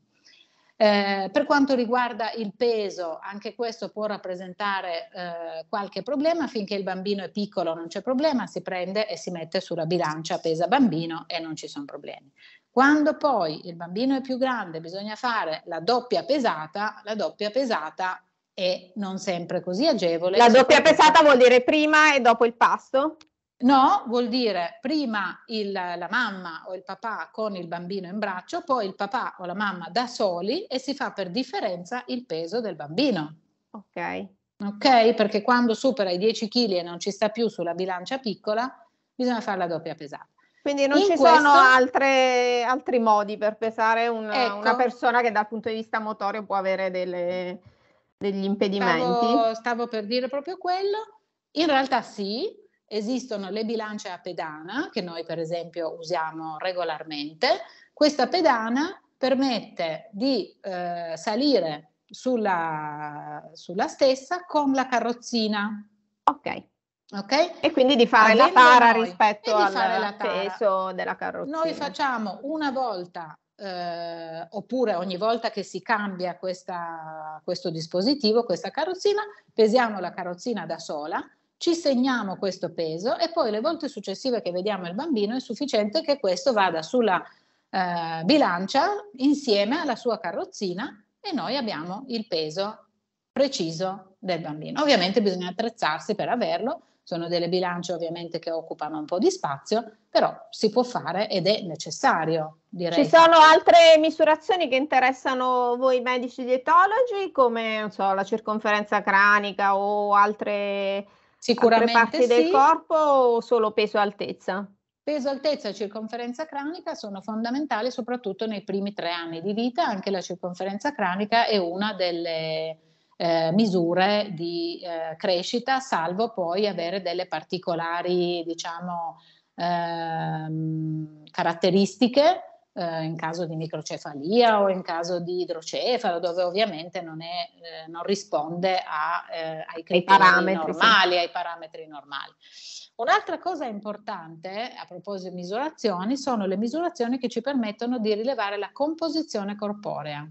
Eh, per quanto riguarda il peso, anche questo può rappresentare eh, qualche problema, finché il bambino è piccolo non c'è problema, si prende e si mette sulla bilancia pesa bambino e non ci sono problemi. Quando poi il bambino è più grande bisogna fare la doppia pesata, la doppia pesata è non sempre così agevole. La doppia pesata vuol dire prima e dopo il pasto? No, vuol dire prima il, la mamma o il papà con il bambino in braccio, poi il papà o la mamma da soli e si fa per differenza il peso del bambino. Ok. Ok, perché quando supera i 10 kg e non ci sta più sulla bilancia piccola, bisogna fare la doppia pesata. Quindi non In ci questo... sono altre, altri modi per pesare una, ecco, una, persona che dal punto di vista motorio può avere delle, degli impedimenti? Stavo, stavo per dire proprio quello. In realtà sì, Esistono le bilance a pedana, che noi per esempio usiamo regolarmente. Questa pedana permette di eh, salire sulla, sulla, stessa con la carrozzina. Ok. okay? E quindi di fare Avendo la para noi, rispetto al peso della carrozzina. Noi facciamo una volta eh, oppure ogni volta che si cambia questa, questo dispositivo, questa carrozzina, pesiamo la carrozzina da sola ci segniamo questo peso e poi le volte successive che vediamo il bambino è sufficiente che questo vada sulla eh, bilancia insieme alla sua carrozzina e noi abbiamo il peso preciso del bambino. Ovviamente bisogna attrezzarsi per averlo, sono delle bilance ovviamente che occupano un po' di spazio, però si può fare ed è necessario. Direi. Ci sono altre misurazioni che interessano voi medici dietologi, come so, la circonferenza cranica o altre Sicuramente Altre parti sì. del corpo o solo peso e altezza? Peso, altezza e circonferenza cranica sono fondamentali soprattutto nei primi tre anni di vita, anche la circonferenza cranica è una delle eh, misure di eh, crescita, salvo poi avere delle particolari diciamo, ehm, caratteristiche eh, in caso di microcefalia o in caso di idrocefalo, dove ovviamente non, è, eh, non risponde a, eh, ai criteri ai normali, sì. ai parametri normali. Un'altra cosa importante a proposito di misurazioni sono le misurazioni che ci permettono di rilevare la composizione corporea,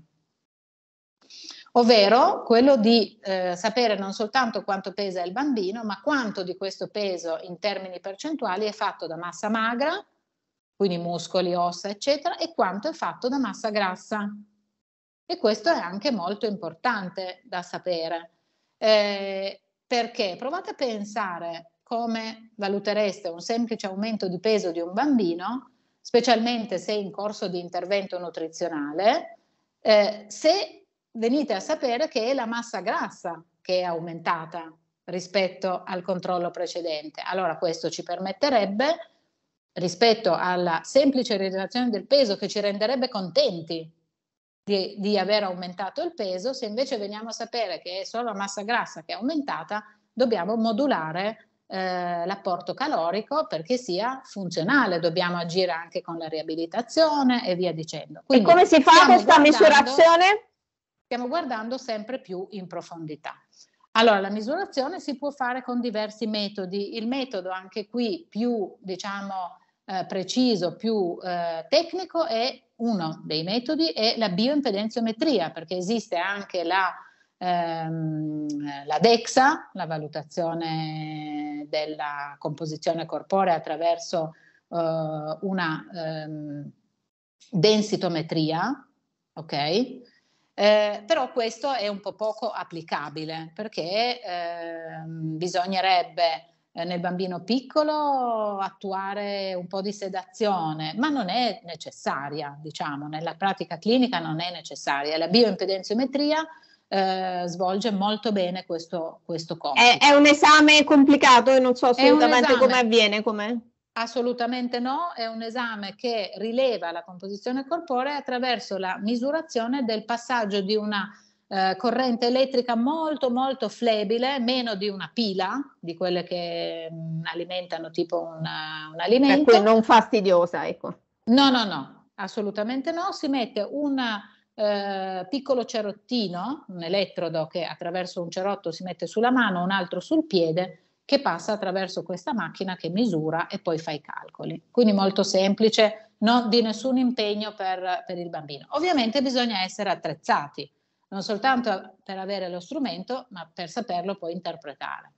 ovvero quello di eh, sapere non soltanto quanto pesa il bambino, ma quanto di questo peso in termini percentuali è fatto da massa magra, quindi muscoli, ossa, eccetera, e quanto è fatto da massa grassa. E questo è anche molto importante da sapere. Eh, perché provate a pensare come valutereste un semplice aumento di peso di un bambino, specialmente se in corso di intervento nutrizionale, eh, se venite a sapere che è la massa grassa che è aumentata rispetto al controllo precedente. Allora questo ci permetterebbe rispetto alla semplice rilevazione del peso che ci renderebbe contenti di, di, aver aumentato il peso, se invece veniamo a sapere che è solo la massa grassa che è aumentata, dobbiamo modulare eh, l'apporto calorico perché sia funzionale, dobbiamo agire anche con la riabilitazione e via dicendo. Quindi e come si fa questa misurazione? Stiamo guardando sempre più in profondità. Allora, la misurazione si può fare con diversi metodi. Il metodo anche qui più, diciamo, eh, preciso, più eh, tecnico è uno dei metodi è la bioimpedenziometria, perché esiste anche la, ehm, la DEXA, la valutazione della composizione corporea attraverso eh, una ehm, densitometria, ok? Eh, però questo è un po' poco applicabile perché ehm, eh, bisognerebbe nel bambino piccolo attuare un po' di sedazione, ma non è necessaria, diciamo, nella pratica clinica non è necessaria. La bioimpedenziometria eh, svolge molto bene questo, questo compito. È, è, un esame complicato e non so assolutamente come avviene. Com'è. Assolutamente no, è un esame che rileva la composizione corporea attraverso la misurazione del passaggio di una eh, corrente elettrica molto molto flebile, meno di una pila, di quelle che mh, mm, alimentano tipo una, un eh, alimento. Per non fastidiosa, ecco. No, no, no, assolutamente no, si mette un eh, piccolo cerottino, un elettrodo che attraverso un cerotto si mette sulla mano, un altro sul piede che passa attraverso questa macchina che misura e poi fa i calcoli. Quindi molto semplice, non di nessun impegno per, per il bambino. Ovviamente bisogna essere attrezzati, non soltanto per avere lo strumento, ma per saperlo poi interpretare.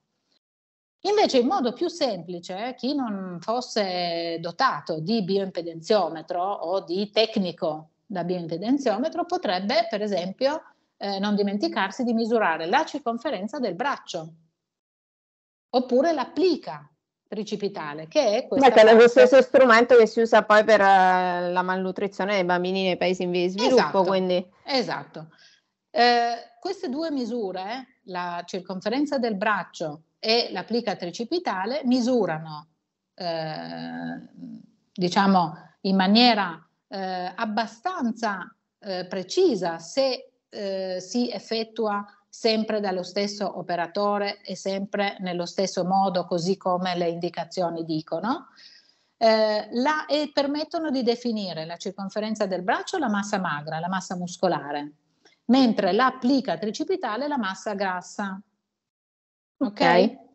Invece in modo più semplice, eh, chi non fosse dotato di bioimpedenziometro o di tecnico da bioimpedenziometro potrebbe, per esempio, eh, non dimenticarsi di misurare la circonferenza del braccio, oppure l'applica tricipitale, che è questo. lo stesso strumento che si usa poi per eh, la malnutrizione dei bambini nei paesi in via di sviluppo. Esatto. Quindi... esatto. Eh, queste due misure, la circonferenza del braccio e l'applica tricipitale, misurano eh, diciamo in maniera eh, abbastanza eh, precisa se eh, si effettua sempre dallo stesso operatore e sempre nello stesso modo, così come le indicazioni dicono, eh, la, e permettono di definire la circonferenza del braccio, la massa magra, la massa muscolare, mentre la plica tricipitale, la massa grassa. Ok? okay.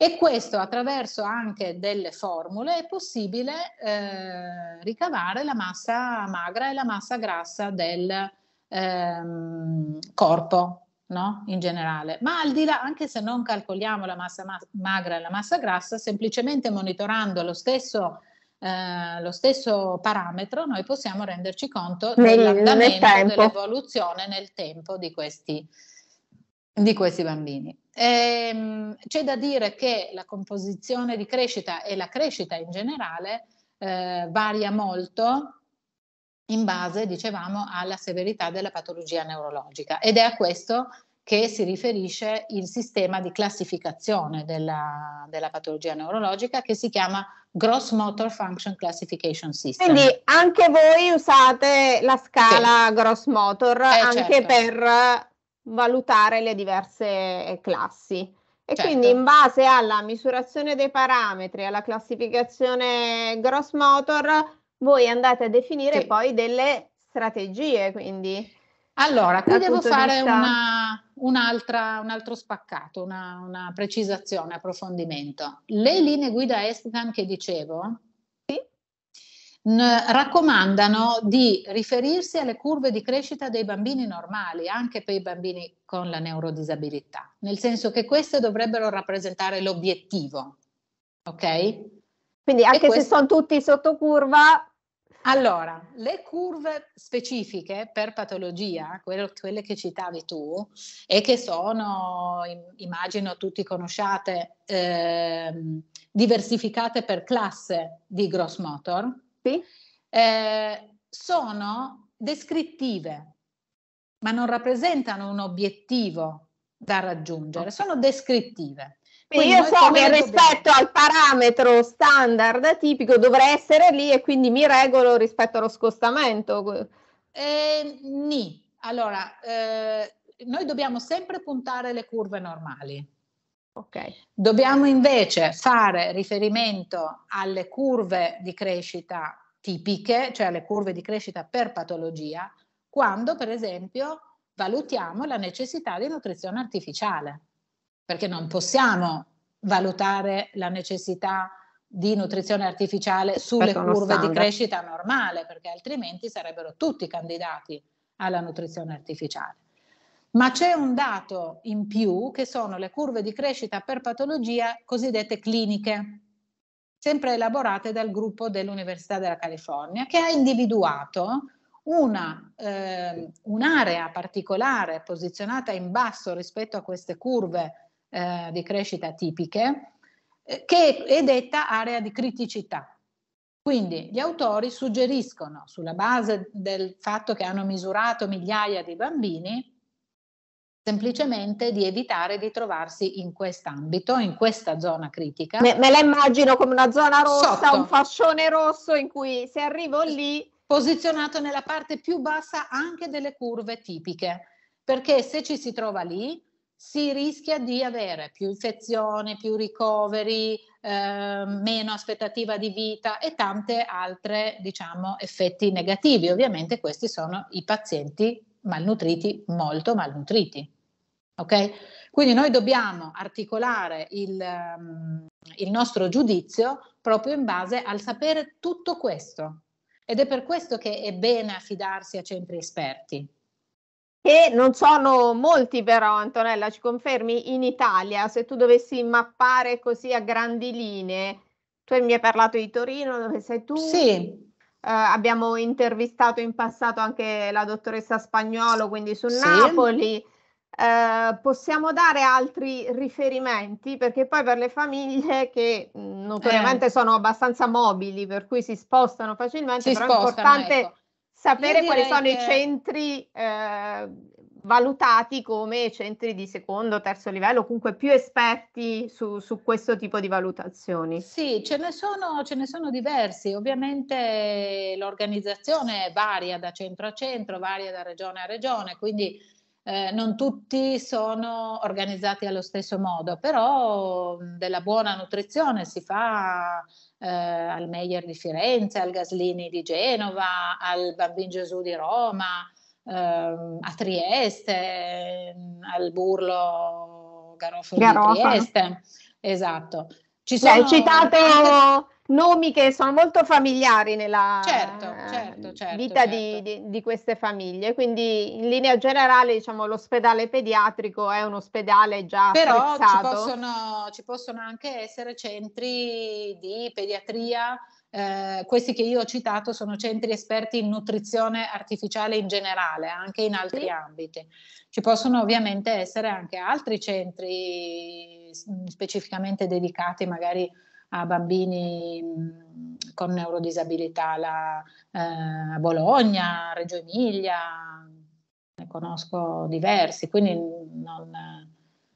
E questo attraverso anche delle formule è possibile eh, ricavare la massa magra e la massa grassa del ehm, corpo no? in generale, ma al di là, anche se non calcoliamo la massa ma- magra e la massa grassa, semplicemente monitorando lo stesso, eh, lo stesso parametro, noi possiamo renderci conto nel, dell'andamento, nel dell'evoluzione nel tempo di questi, di questi bambini. E, ehm, c'è da dire che la composizione di crescita e la crescita in generale eh, varia molto in base, dicevamo, alla severità della patologia neurologica ed è a questo che si riferisce il sistema di classificazione della, della patologia neurologica che si chiama Gross Motor Function Classification System. Quindi anche voi usate la scala sì. Gross Motor eh, anche certo. per valutare le diverse classi. E certo. quindi in base alla misurazione dei parametri, alla classificazione gross motor, voi andate a definire sì. poi delle strategie, quindi. Allora, qui devo fare una, un'altra, un altro spaccato, una, una precisazione, approfondimento. Le mm. linee guida Estan che dicevo sì. n- raccomandano di riferirsi alle curve di crescita dei bambini normali, anche per i bambini con la neurodisabilità, nel senso che queste dovrebbero rappresentare l'obiettivo. Ok? Quindi anche questo... se sono tutti sotto curva, allora, le curve specifiche per patologia, quelle che citavi tu, e che sono, immagino tutti conosciate, eh, diversificate per classe di gross motor, sì. eh, sono descrittive, ma non rappresentano un obiettivo da raggiungere, sono descrittive. Quindi io so che rispetto bene. al parametro standard tipico dovrei essere lì e quindi mi regolo rispetto allo scostamento. Eh, ni. Allora, eh, noi dobbiamo sempre puntare le curve normali. Okay. Dobbiamo invece fare riferimento alle curve di crescita tipiche, cioè alle curve di crescita per patologia, quando per esempio valutiamo la necessità di nutrizione artificiale perché non possiamo valutare la necessità di nutrizione artificiale sulle curve di crescita normale, perché altrimenti sarebbero tutti candidati alla nutrizione artificiale. Ma c'è un dato in più che sono le curve di crescita per patologia cosiddette cliniche, sempre elaborate dal gruppo dell'Università della California, che ha individuato una, eh, un'area particolare posizionata in basso rispetto a queste curve eh, di crescita tipiche, eh, che è detta area di criticità. Quindi gli autori suggeriscono, sulla base del fatto che hanno misurato migliaia di bambini, semplicemente di evitare di trovarsi in quest'ambito, in questa zona critica. Me, me la immagino come una zona rossa, Sotto. un fascione rosso in cui se arrivo lì... Posizionato nella parte più bassa anche delle curve tipiche, perché se ci si trova lì si rischia di avere più infezioni, più ricoveri, eh, meno aspettativa di vita e tante altre, diciamo, effetti negativi. Ovviamente questi sono i pazienti malnutriti, molto malnutriti. Okay? Quindi noi dobbiamo articolare il, um, il nostro giudizio proprio in base al sapere tutto questo. Ed è per questo che è bene affidarsi a centri esperti, e non sono molti però, Antonella, ci confermi? In Italia, se tu dovessi mappare così a grandi linee, tu mi hai parlato di Torino, dove sei tu? Sì. Eh, abbiamo intervistato in passato anche la dottoressa Spagnolo, quindi su sì. Napoli. Eh, possiamo dare altri riferimenti perché poi per le famiglie che mm, notoriamente eh. sono abbastanza mobili per cui si spostano facilmente si però spostano, è importante ecco sapere quali sono che... i centri eh, valutati come centri di secondo, o terzo livello, comunque più esperti su, su questo tipo di valutazioni? Sì, ce ne, sono, ce ne, sono, diversi. Ovviamente l'organizzazione varia da centro a centro, varia da regione a regione, quindi eh, non tutti sono organizzati allo stesso modo, però della buona nutrizione si fa eh, al Meyer di Firenze, al Gaslini di Genova, al Bambin Gesù di Roma, ehm, a Trieste, ehm, al Burlo Garofalo, di Trieste. Esatto. Ci sono... Beh, citate... Anche nomi che sono molto familiari nella certo, eh, certo, certo, vita di, certo. di, di, queste famiglie. Quindi in linea generale diciamo l'ospedale pediatrico è un ospedale già Però ci possono, ci possono, anche essere centri di pediatria. Eh, questi che io ho citato sono centri esperti in nutrizione artificiale in generale, anche in altri sì. ambiti. Ci possono ovviamente essere anche altri centri mm, specificamente dedicati magari a bambini con neurodisabilità la, eh, a Bologna, Reggio Emilia, ne conosco diversi, quindi non,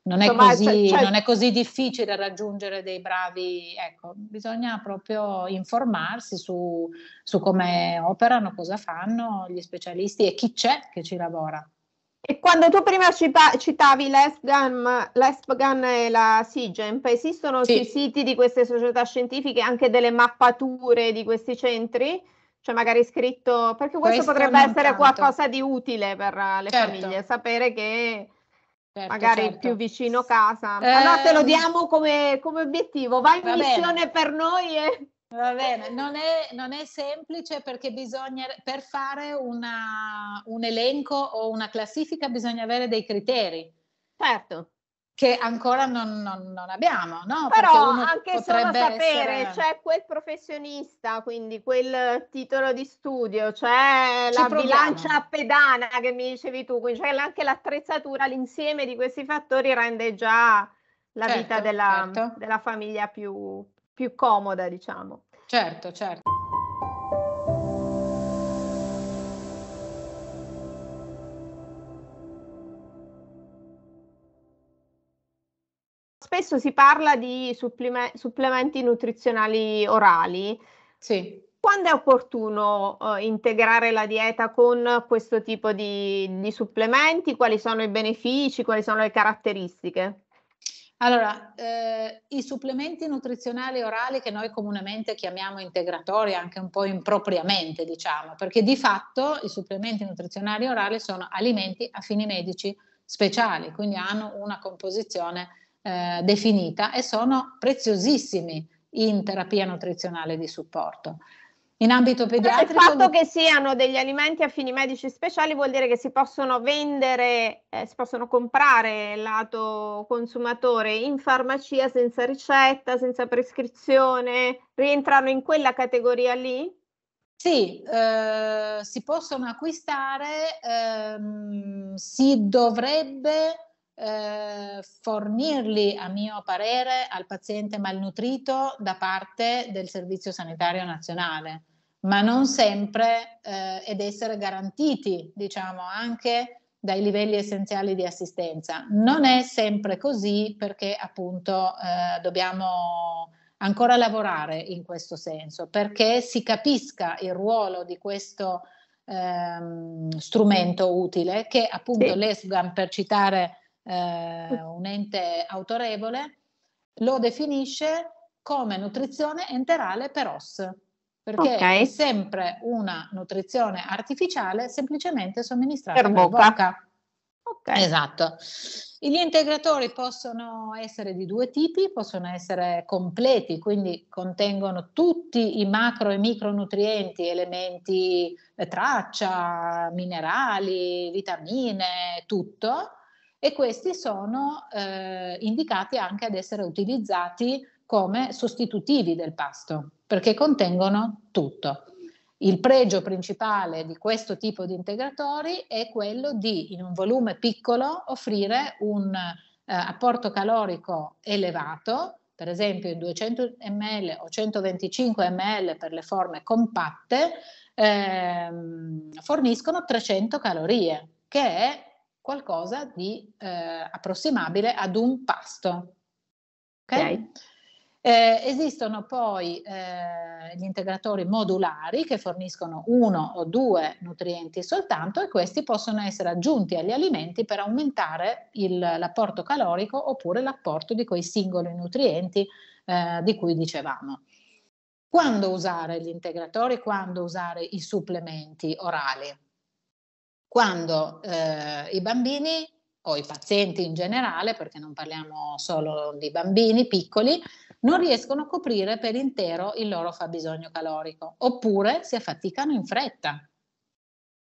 non, è, Insomma, così, cioè, cioè, non è, così, difficile raggiungere dei bravi, ecco, bisogna proprio informarsi su, su come operano, cosa fanno gli specialisti e chi c'è che ci lavora. E quando tu prima citavi l'ESPGAN, l'ESPGAN e la SIGEMP, esistono sì. sui siti di queste società scientifiche anche delle mappature di questi centri? Cioè magari scritto, perché questo, questo potrebbe essere tanto. qualcosa di utile per le certo. famiglie, sapere che certo, magari certo. più vicino casa. Eh, allora te lo ehm, diamo come, come obiettivo, vai in missione bene. per noi e Va bene, non è, non è, semplice perché bisogna, per fare una, un elenco o una classifica bisogna avere dei criteri. Certo. Che ancora non, non, non abbiamo, no? Però anche solo sapere, essere... c'è quel professionista, quindi quel titolo di studio, c'è Ci la proviamo. bilancia pedana che mi dicevi tu, quindi c'è anche l'attrezzatura, l'insieme di questi fattori rende già la certo, vita della, certo. della famiglia più, più comoda, diciamo. Certo, certo. Spesso si parla di supplime- supplementi nutrizionali orali. Sì. Quando è opportuno eh, integrare la dieta con questo tipo di, di supplementi? Quali sono i benefici? Quali sono le caratteristiche? Allora, eh, i supplementi nutrizionali orali che noi comunemente chiamiamo integratori, anche un po' impropriamente, diciamo, perché di fatto i supplementi nutrizionali orali sono alimenti a fini medici speciali, quindi hanno una composizione eh, definita e sono preziosissimi in terapia nutrizionale di supporto. In ambito pediatrico. Però il fatto che siano degli alimenti a fini medici speciali vuol dire che si possono vendere, eh, si possono comprare lato consumatore in farmacia senza ricetta, senza prescrizione, rientrano in quella categoria lì? Sì, eh, si possono acquistare, ehm, si dovrebbe eh, fornirli, a mio parere, al paziente malnutrito da parte del Servizio Sanitario Nazionale ma non sempre eh, ed essere garantiti, diciamo, anche dai livelli essenziali di assistenza. Non è sempre così perché appunto eh, dobbiamo ancora lavorare in questo senso, perché si capisca il ruolo di questo ehm, strumento utile che appunto sì. l'ESGAM, per citare eh, un ente autorevole, lo definisce come nutrizione enterale per OS perché okay. è sempre una nutrizione artificiale semplicemente somministrata per bocca. Per bocca. Okay. Esatto. Gli integratori possono essere di due tipi, possono essere completi, quindi contengono tutti i macro e micronutrienti, elementi eh, traccia, minerali, vitamine, tutto, e questi sono eh, indicati anche ad essere utilizzati come sostitutivi del pasto perché contengono tutto. Il pregio principale di questo tipo di integratori è quello di, in un volume piccolo, offrire un eh, apporto calorico elevato, per esempio in 200 ml o 125 ml per le forme compatte, ehm, forniscono 300 calorie, che è qualcosa di eh, approssimabile ad un pasto. Okay? Okay. Eh, esistono poi eh, gli integratori modulari che forniscono uno o due nutrienti soltanto e questi possono essere aggiunti agli alimenti per aumentare il, l'apporto calorico oppure l'apporto di quei singoli nutrienti eh, di cui dicevamo. Quando usare gli integratori, quando usare i supplementi orali? Quando eh, i bambini o i pazienti in generale, perché non parliamo solo di bambini piccoli, non riescono a coprire per intero il loro fabbisogno calorico, oppure si affaticano in fretta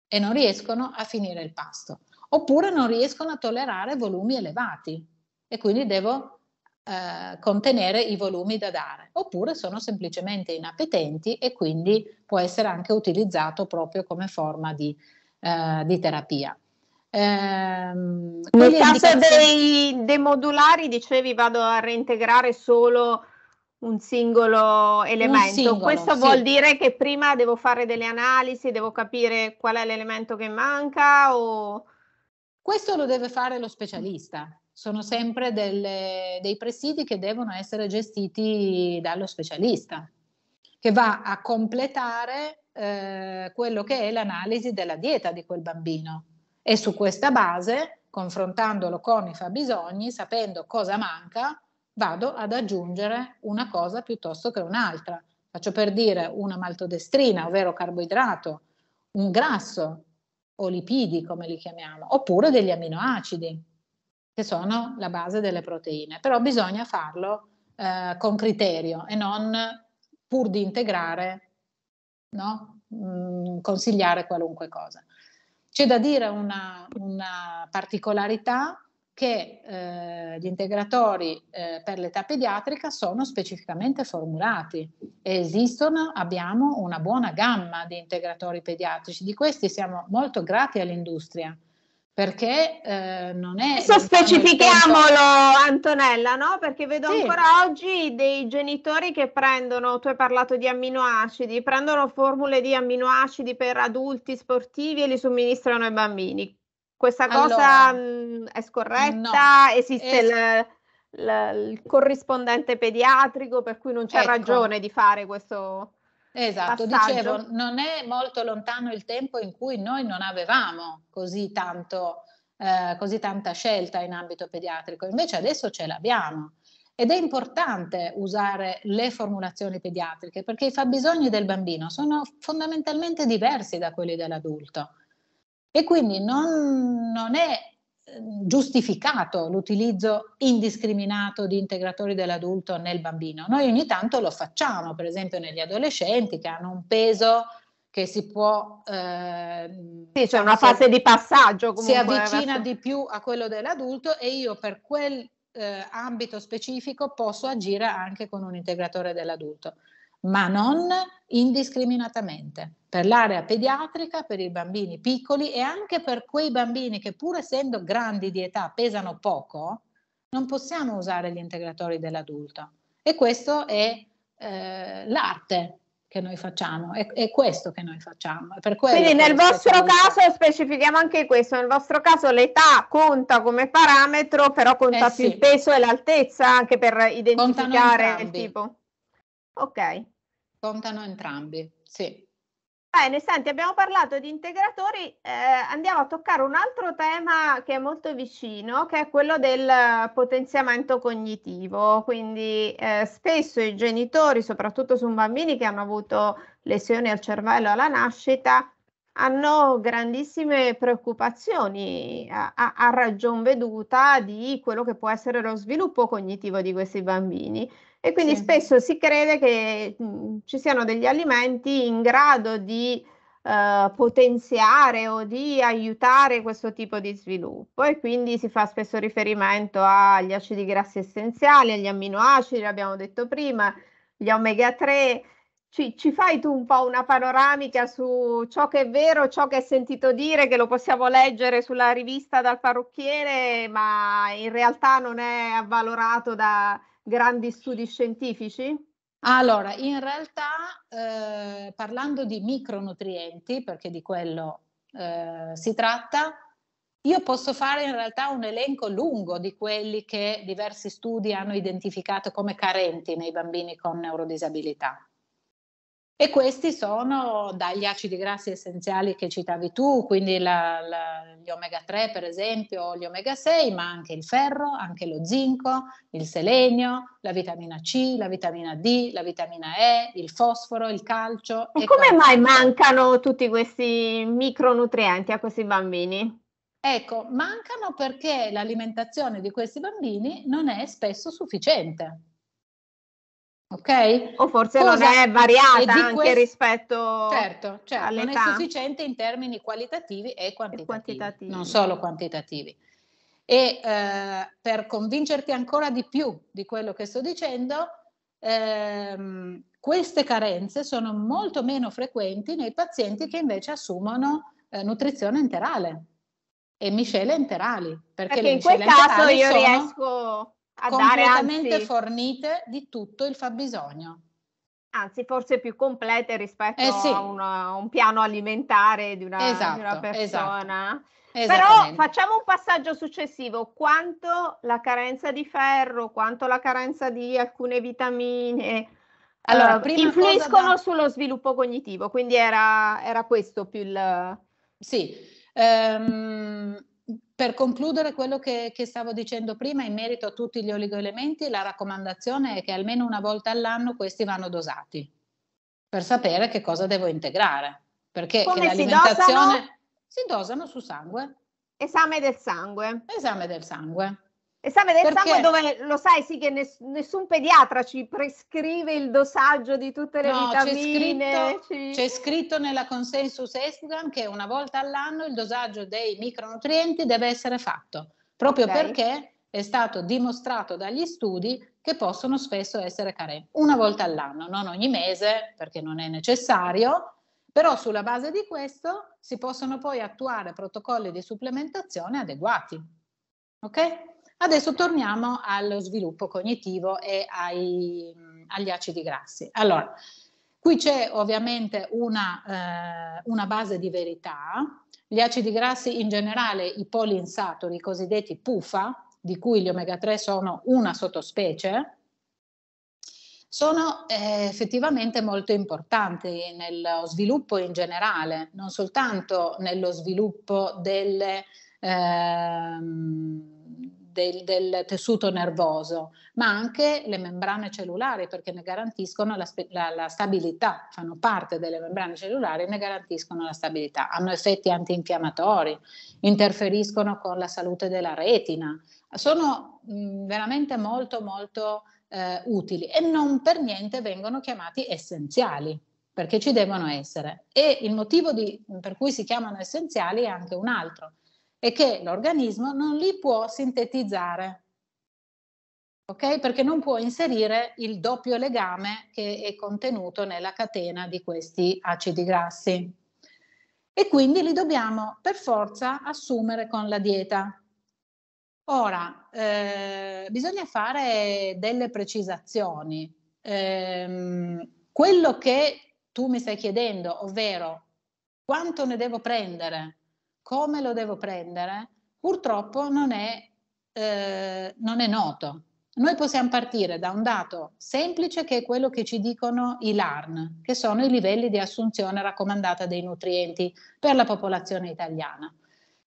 e non riescono a finire il pasto, oppure non riescono a tollerare volumi elevati e quindi devo eh, contenere i volumi da dare, oppure sono semplicemente inappetenti e quindi può essere anche utilizzato proprio come forma di, eh, di terapia. Ehm, Nel caso indicazioni... dei, dei modulari dicevi vado a reintegrare solo un singolo elemento. Un singolo, Questo sì. vuol dire che prima devo fare delle analisi, devo capire qual è l'elemento che manca o... Questo lo deve fare lo specialista. Sono sempre delle, dei presidi che devono essere gestiti dallo specialista, che va a completare eh, quello che è l'analisi della dieta di quel bambino e su questa base, confrontandolo con i fabbisogni, sapendo cosa manca, vado ad aggiungere una cosa piuttosto che un'altra. Faccio per dire una maltodestrina, ovvero carboidrato, un grasso o lipidi come li chiamiamo, oppure degli aminoacidi che sono la base delle proteine, però bisogna farlo eh, con criterio e non pur di integrare, no? mm, consigliare qualunque cosa. C'è da dire una, una particolarità che eh, gli integratori eh, per l'età pediatrica sono specificamente formulati e esistono, abbiamo una buona gamma di integratori pediatrici, di questi siamo molto grati all'industria perché eh, non è... Adesso specifichiamolo Antonella, no? Perché vedo sì. ancora oggi dei genitori che prendono, tu hai parlato di amminoacidi, prendono formule di amminoacidi per adulti sportivi e li somministrano ai bambini. Questa cosa allora, mh, mm, è scorretta? No, Esiste es- il, il, il corrispondente pediatrico per cui non c'è ecco. ragione di fare questo... Esatto, passaggio. dicevo, non è molto lontano il tempo in cui noi non avevamo così, tanto, eh, così tanta scelta in ambito pediatrico, invece adesso ce l'abbiamo. Ed è importante usare le formulazioni pediatriche perché i fabbisogni del bambino sono fondamentalmente diversi da quelli dell'adulto. E quindi non, non è giustificato l'utilizzo indiscriminato di integratori dell'adulto nel bambino. Noi ogni tanto lo facciamo, per esempio negli adolescenti che hanno un peso che si può... Eh, sì, cioè una fase di passaggio comunque. Si avvicina eh, verso... di più a quello dell'adulto e io per quel eh, ambito specifico posso agire anche con un integratore dell'adulto ma non indiscriminatamente per l'area pediatrica, per i bambini piccoli e anche per quei bambini che pur essendo grandi di età pesano poco, non possiamo usare gli integratori dell'adulto. E questo è eh, l'arte che noi facciamo, è, è, questo che noi facciamo. Quindi nel vostro caso, specifichiamo anche questo, nel vostro caso l'età conta come parametro, però conta eh più il peso e l'altezza anche per identificare il tipo. Ok. Contano entrambi, sì. Bene, senti, abbiamo parlato di integratori, eh, andiamo a toccare un altro tema che è molto vicino, che è quello del potenziamento cognitivo. Quindi eh, spesso i genitori, soprattutto su bambini che hanno avuto lesioni al cervello alla nascita, hanno grandissime preoccupazioni a, a, a ragion veduta di quello che può essere lo sviluppo cognitivo di questi bambini. E quindi sì. spesso si crede che mh, mhmm, ci siano degli alimenti in grado di eh, potenziare o di aiutare questo tipo di sviluppo e quindi si fa spesso riferimento agli acidi grassi essenziali, agli amminoacidi, l'abbiamo detto prima, gli omega 3. Ci, ci, fai tu un po' una panoramica su ciò che è vero, ciò che hai sentito dire, che lo possiamo leggere sulla rivista dal parrucchiere, ma in realtà non è avvalorato da, grandi studi scientifici? Allora, in realtà eh, parlando di micronutrienti, perché di quello eh, si tratta, io posso fare in realtà un elenco lungo di quelli che diversi studi hanno identificato come carenti nei bambini con neurodisabilità. E questi sono dagli acidi grassi essenziali che citavi tu, quindi la, la, gli omega 3 per esempio, gli omega 6, ma anche il ferro, anche lo zinco, il selenio, la vitamina C, la vitamina D, la vitamina E, il fosforo, il calcio. E, e come mai mancano tutti questi micronutrienti a questi bambini? Ecco, mancano perché l'alimentazione di questi bambini non è spesso sufficiente. Ok? O forse Cosa, non è variata anche questo, rispetto certo, certo, all'età. non è sufficiente in termini qualitativi e quantitativi, e quantitativi. non solo quantitativi. E eh, per convincerti ancora di più di quello che sto dicendo, ehm, queste carenze sono molto meno frequenti nei pazienti che invece assumono eh, nutrizione enterale e miscele enterali. Perché, perché in quel caso io sono... riesco a completamente dare, anzi, fornite di tutto il fabbisogno. Anzi, forse più complete rispetto eh sì. a, un, un, piano alimentare di una, esatto, di una esatto, esatto. persona. Esatto. Però facciamo un passaggio successivo, quanto la carenza di ferro, quanto la carenza di alcune vitamine, eh, allora, allora, influiscono da... sullo sviluppo cognitivo, quindi era, era questo più il... Sì, um, per concludere quello che, che, stavo dicendo prima in merito a tutti gli oligoelementi, la raccomandazione è che almeno una volta all'anno questi vanno dosati per sapere che cosa devo integrare. Perché Come l'alimentazione si dosano? si dosano su sangue. Esame del sangue. Esame del sangue. Esame del Perché? sangue dove lo sai sì che ness- nessun pediatra ci prescrive il dosaggio di tutte le no, vitamine. C'è scritto, ci... c'è scritto nella consensus Esgram che una volta all'anno il dosaggio dei micronutrienti deve essere fatto, proprio okay. perché è stato dimostrato dagli studi che possono spesso essere carenti. Una volta all'anno, non ogni mese, perché non è necessario, però sulla base di questo si possono poi attuare protocolli di supplementazione adeguati. Ok? Adesso torniamo allo sviluppo cognitivo e ai, mm, agli acidi grassi. Allora, qui c'è ovviamente una, eh, una base di verità. Gli acidi grassi in generale, i polinsaturi, i cosiddetti PUFA, di cui gli omega 3 sono una sottospecie, sono eh, effettivamente molto importanti nello sviluppo in generale, non soltanto nello sviluppo delle... Ehm, del, del, tessuto nervoso, ma anche le membrane cellulari perché ne garantiscono la, la, la, stabilità, fanno parte delle membrane cellulari e ne garantiscono la stabilità, hanno effetti antinfiammatori, interferiscono con la salute della retina, sono mh, mm, veramente molto molto eh, utili e non per niente vengono chiamati essenziali perché ci devono essere e il motivo di, per cui si chiamano essenziali è anche un altro e che l'organismo non li può sintetizzare. Okay? Perché non può inserire il doppio legame che è contenuto nella catena di questi acidi grassi. E quindi li dobbiamo per forza assumere con la dieta. Ora, eh, bisogna fare delle precisazioni. Eh, quello che tu mi stai chiedendo, ovvero quanto ne devo prendere come lo devo prendere, purtroppo non è, eh, non è noto. Noi possiamo partire da un dato semplice che è quello che ci dicono i LARN, che sono i livelli di assunzione raccomandata dei nutrienti per la popolazione italiana.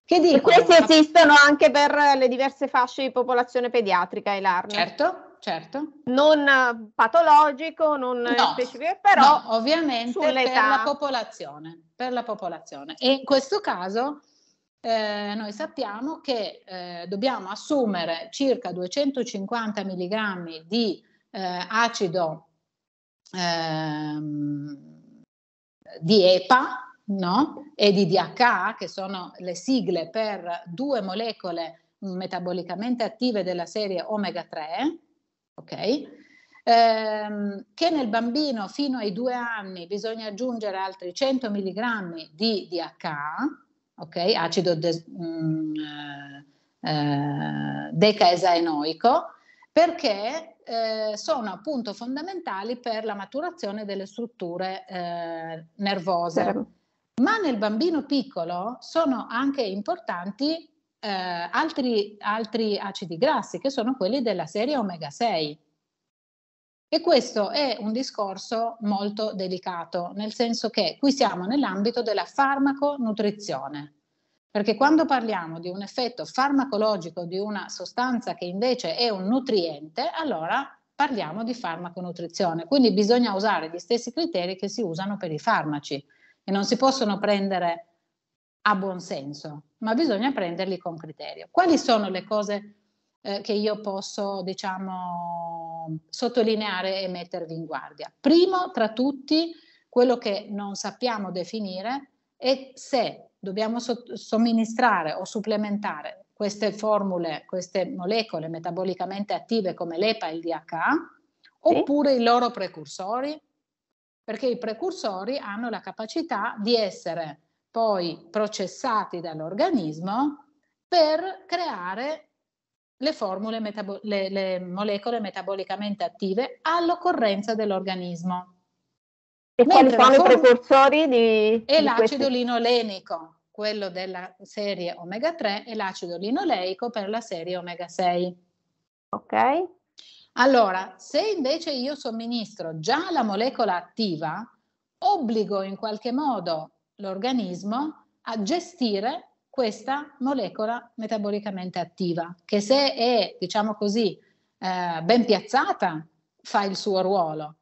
Che dicono, e questi esistono anche per le diverse fasce di popolazione pediatrica, i LARN? Certo, Certo. Non eh, patologico, non no, specifico, però no, ovviamente per la popolazione, per la popolazione. E in questo caso eh, noi sappiamo che eh, dobbiamo assumere circa 250 mg di eh, acido ehm, di EPA no? e di DHA, che sono le sigle per due molecole metabolicamente attive della serie omega 3, ok? Ehm, che nel bambino fino ai due anni bisogna aggiungere altri 100 mg di DHA, ok? Acido de- mh, mm, eh, eh, decaesaenoico, perché eh, sono appunto fondamentali per la maturazione delle strutture eh, nervose. Certo. Ma nel bambino piccolo sono anche importanti eh, altri, altri acidi grassi che sono quelli della serie omega 6. E questo è un discorso molto delicato, nel senso che qui siamo nell'ambito della farmaconutrizione, perché quando parliamo di un effetto farmacologico di una sostanza che invece è un nutriente, allora parliamo di farmaconutrizione, quindi bisogna usare gli stessi criteri che si usano per i farmaci e non si possono prendere a buon senso, ma bisogna prenderli con criterio. Quali sono le cose eh, che io posso, diciamo, sottolineare e mettervi in guardia? Primo tra tutti, quello che non sappiamo definire è se dobbiamo so- somministrare o supplementare queste formule, queste molecole metabolicamente attive come l'EPA e il DHA, oppure i loro precursori, perché i precursori hanno la capacità di essere poi processati dall'organismo per creare le, formule metabo- le, le molecole metabolicamente attive all'occorrenza dell'organismo. E quali sono form- i precursori di... E l'acido questi... linolenico, quello della serie omega 3, e l'acido linoleico per la serie omega 6. Ok. Allora, se invece io somministro già la molecola attiva, obbligo in qualche modo l'organismo a gestire questa molecola metabolicamente attiva, che se è, diciamo così, eh, ben piazzata, fa il suo ruolo.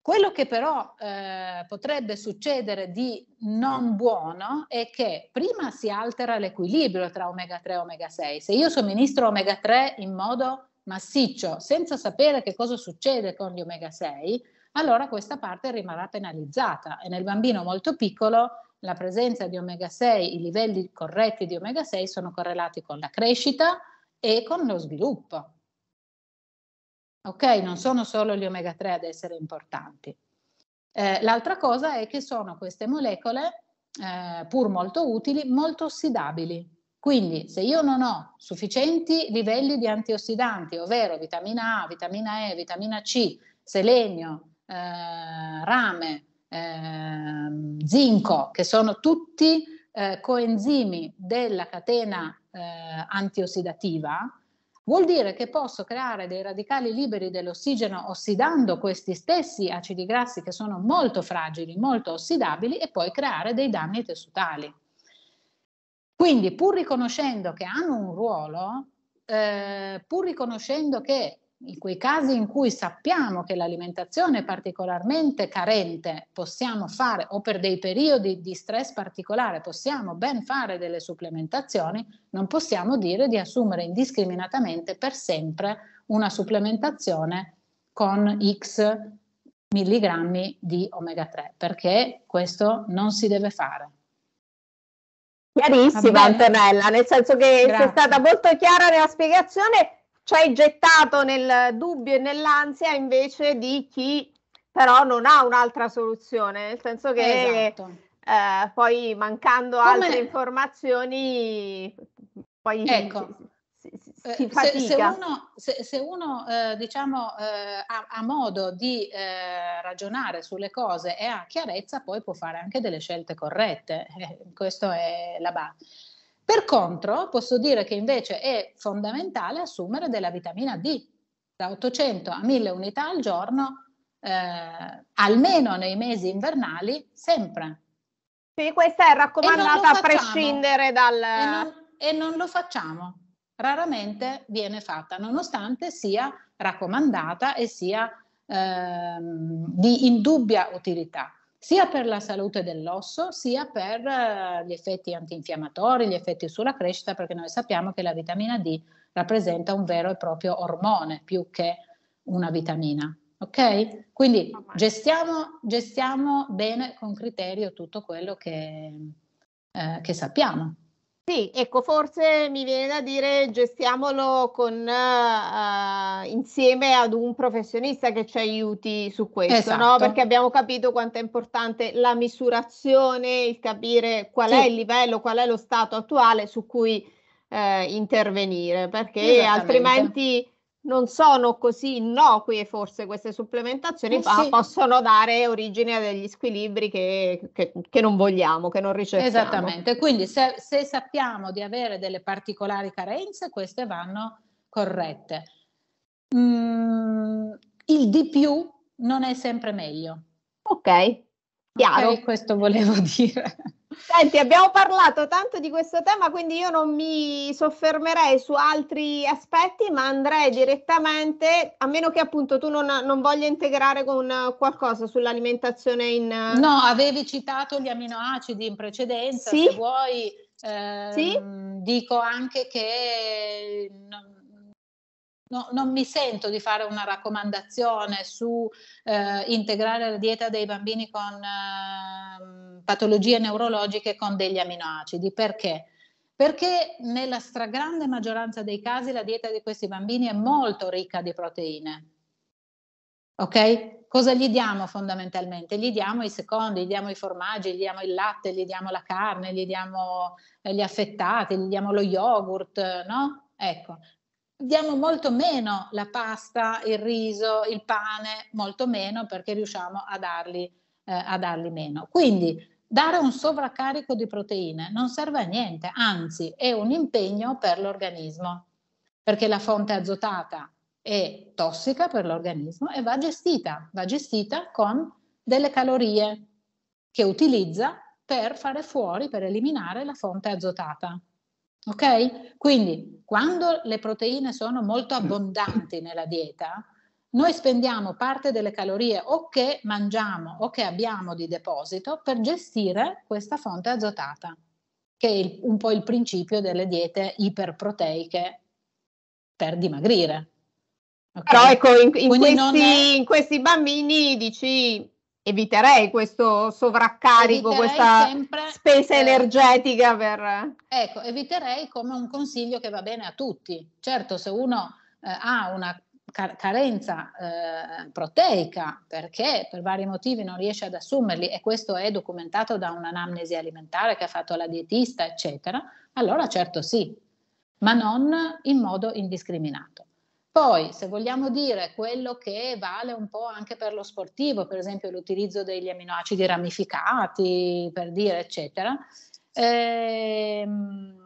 Quello che però eh, potrebbe succedere di non buono è che prima si altera l'equilibrio tra omega 3 e omega 6. Se io somministro omega 3 in modo massiccio, senza sapere che cosa succede con gli omega 6, allora questa parte rimarrà penalizzata e nel bambino molto piccolo la presenza di omega 6, i livelli corretti di omega 6 sono correlati con la crescita e con lo sviluppo. Ok, non sono solo gli omega 3 ad essere importanti. Eh, l'altra cosa è che sono queste molecole, eh, pur molto utili, molto ossidabili. Quindi se io non ho sufficienti livelli di antiossidanti, ovvero vitamina A, vitamina E, vitamina C, selenio, eh, rame, eh, zinco, che sono tutti eh, coenzimi della catena eh, antiossidativa, vuol dire che posso creare dei radicali liberi dell'ossigeno ossidando questi stessi acidi grassi che sono molto fragili, molto ossidabili e poi creare dei danni tessutali. Quindi pur riconoscendo che hanno un ruolo, eh, pur riconoscendo che in quei casi in cui sappiamo che l'alimentazione è particolarmente carente, possiamo fare, o per dei periodi di stress particolare, possiamo ben fare delle supplementazioni, non possiamo dire di assumere indiscriminatamente per sempre una supplementazione con X milligrammi di omega 3, perché questo non si deve fare. Chiarissima Antonella, nel senso che Grazie. sei stata molto chiara nella spiegazione ci cioè, hai gettato nel dubbio e nell'ansia invece di chi però non ha un'altra soluzione, nel senso che esatto. eh, poi mancando Come... altre informazioni poi ecco. si, si, si fatica. Eh, se, se uno, se, se uno eh, diciamo, eh, ha, ha, modo di eh, ragionare sulle cose e ha chiarezza, poi può fare anche delle scelte corrette. [laughs] questo è la base. Per contro, posso dire che invece è fondamentale assumere della vitamina D, da 800 a 1000 unità al giorno, eh, almeno nei mesi invernali, sempre. Sì, questa è raccomandata a prescindere dal... E non, e non lo facciamo, raramente viene fatta, nonostante sia raccomandata e sia ehm, di indubbia utilità sia per la salute dell'osso sia per eh, gli effetti antinfiammatori, gli effetti sulla crescita, perché noi sappiamo che la vitamina D rappresenta un vero e proprio ormone più che una vitamina. Ok? Quindi gestiamo, gestiamo bene con criterio tutto quello che, eh, che sappiamo. Sì, ecco, forse mi viene da dire gestiamolo con, uh, insieme ad un professionista che ci aiuti su questo, esatto. no? perché abbiamo capito quanto è importante la misurazione, il capire qual sì. è il livello, qual è lo stato attuale su cui eh, intervenire, perché altrimenti non sono così innocue forse queste supplementazioni, eh ma sì. possono dare origine a degli squilibri che, che, che, non vogliamo, che non ricerchiamo. Esattamente, quindi se, se, sappiamo di avere delle particolari carenze, queste vanno corrette. Mm, il di più non è sempre meglio. Ok, chiaro. Okay, questo volevo dire. Senti, abbiamo parlato tanto di questo tema, quindi io non mi soffermerei su altri aspetti, ma andrei direttamente, a meno che appunto tu non, non voglia integrare con qualcosa sull'alimentazione in... No, avevi citato gli aminoacidi in precedenza, sì? se vuoi... Ehm, sì? Dico anche che... Non no, non mi sento di fare una raccomandazione su eh, integrare la dieta dei bambini con eh, patologie neurologiche con degli aminoacidi. Perché? Perché nella stragrande maggioranza dei casi la dieta di questi bambini è molto ricca di proteine. Ok? Cosa gli diamo fondamentalmente? Gli diamo i secondi, gli diamo i formaggi, gli diamo il latte, gli diamo la carne, gli diamo eh, gli affettati, gli diamo lo yogurt, no? Ecco, diamo molto meno la pasta, il riso, il pane, molto meno perché riusciamo a darli, eh, a darli meno. Quindi dare un sovraccarico di proteine non serve a niente, anzi è un impegno per l'organismo, perché la fonte azotata è tossica per l'organismo e va gestita, va gestita con delle calorie che utilizza per fare fuori, per eliminare la fonte azotata. Ok? Quindi quando le proteine sono molto mm. abbondanti nella dieta, noi spendiamo parte delle calorie o che mangiamo o che abbiamo di deposito per gestire questa fonte azotata, che è il, un po' il principio delle diete iperproteiche per dimagrire. Okay? Però ecco, in, in, questi, non... in questi bambini dici eviterei questo sovraccarico, eviterei questa sempre, spesa eh, energetica per... Ecco, eviterei come un consiglio che va bene a tutti. Certo, se uno eh, ha una carenza eh, proteica perché per vari motivi non riesce ad assumerli e questo è documentato da un'anamnesi alimentare che ha fatto la dietista, eccetera, allora certo sì, ma non in modo indiscriminato. Poi, se vogliamo dire quello che vale un po' anche per lo sportivo, per esempio l'utilizzo degli aminoacidi ramificati, per dire, eccetera, ehm,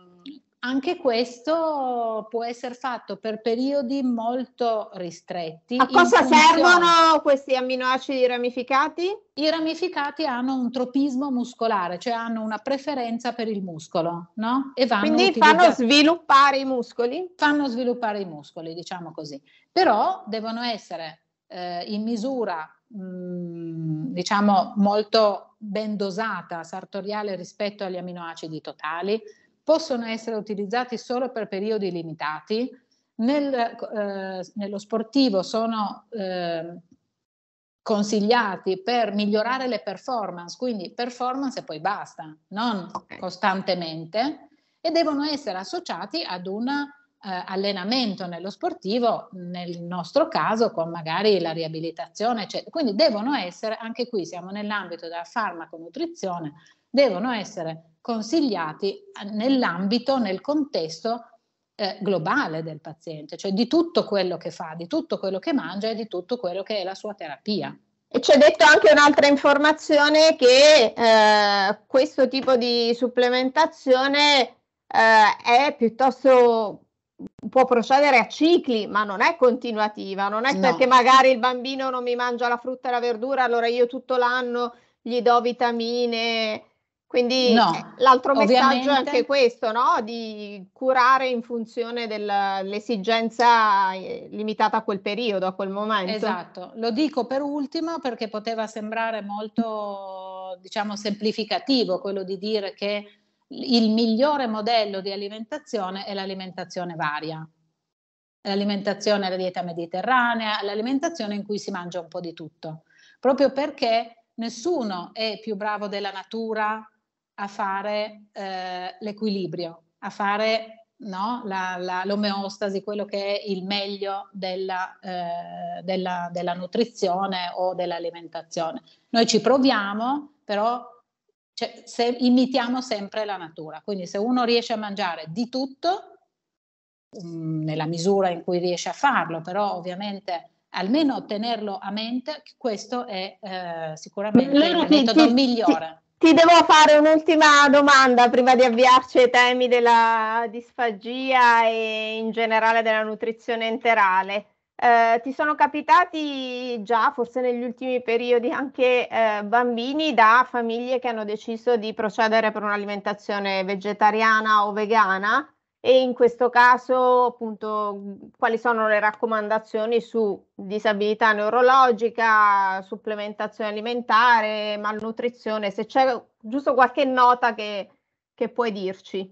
anche questo può essere fatto per periodi molto ristretti. A cosa servono questi amminoacidi ramificati? I ramificati hanno un tropismo muscolare, cioè hanno una preferenza per il muscolo, no? E vanno Quindi utilizzati. fanno sviluppare i muscoli? Fanno sviluppare i muscoli, diciamo così. Però devono essere eh, in misura, mh, mm, diciamo, molto ben dosata, sartoriale rispetto agli amminoacidi totali possono essere utilizzati solo per periodi limitati. Nel, eh, nello sportivo sono eh, consigliati per migliorare le performance, quindi performance e poi basta, non okay. costantemente, e devono essere associati ad un eh, allenamento nello sportivo, nel nostro caso con magari la riabilitazione, eccetera. quindi devono essere, anche qui siamo nell'ambito della farmaconutrizione, devono essere consigliati eh, nell'ambito, nel contesto eh, globale del paziente, cioè di tutto quello che fa, di tutto quello che mangia e di tutto quello che è la sua terapia. E ci ha detto anche un'altra informazione che eh, questo tipo di supplementazione eh, è piuttosto può procedere a cicli, ma non è continuativa, non è no. perché magari il bambino non mi mangia la frutta e la verdura, allora io tutto l'anno gli do vitamine, quindi no, eh, l'altro messaggio è anche questo, no? di curare in funzione dell'esigenza eh, limitata a quel periodo, a quel momento. Esatto, lo dico per ultimo perché poteva sembrare molto, diciamo, semplificativo quello di dire che il migliore modello di alimentazione è l'alimentazione varia. L'alimentazione alla dieta mediterranea, l'alimentazione in cui si mangia un po' di tutto, proprio perché nessuno è più bravo della natura a fare eh, l'equilibrio, a fare no, la, la, l'omeostasi, quello che è il meglio della, eh, della, della nutrizione o dell'alimentazione. Noi ci proviamo, però cioè, se, imitiamo sempre la natura. Quindi se uno riesce a mangiare di tutto, mm, nella misura in cui riesce a farlo, però ovviamente almeno tenerlo a mente, questo è eh, sicuramente il metodo ti, migliore ti devo fare un'ultima domanda prima di avviarci ai temi della disfagia e in generale della nutrizione enterale. Eh, ti sono capitati già, forse negli ultimi periodi, anche eh, bambini da famiglie che hanno deciso di procedere per un'alimentazione vegetariana o vegana? e in questo caso appunto quali sono le raccomandazioni su disabilità neurologica, supplementazione alimentare, malnutrizione, se c'è giusto qualche nota che, che puoi dirci.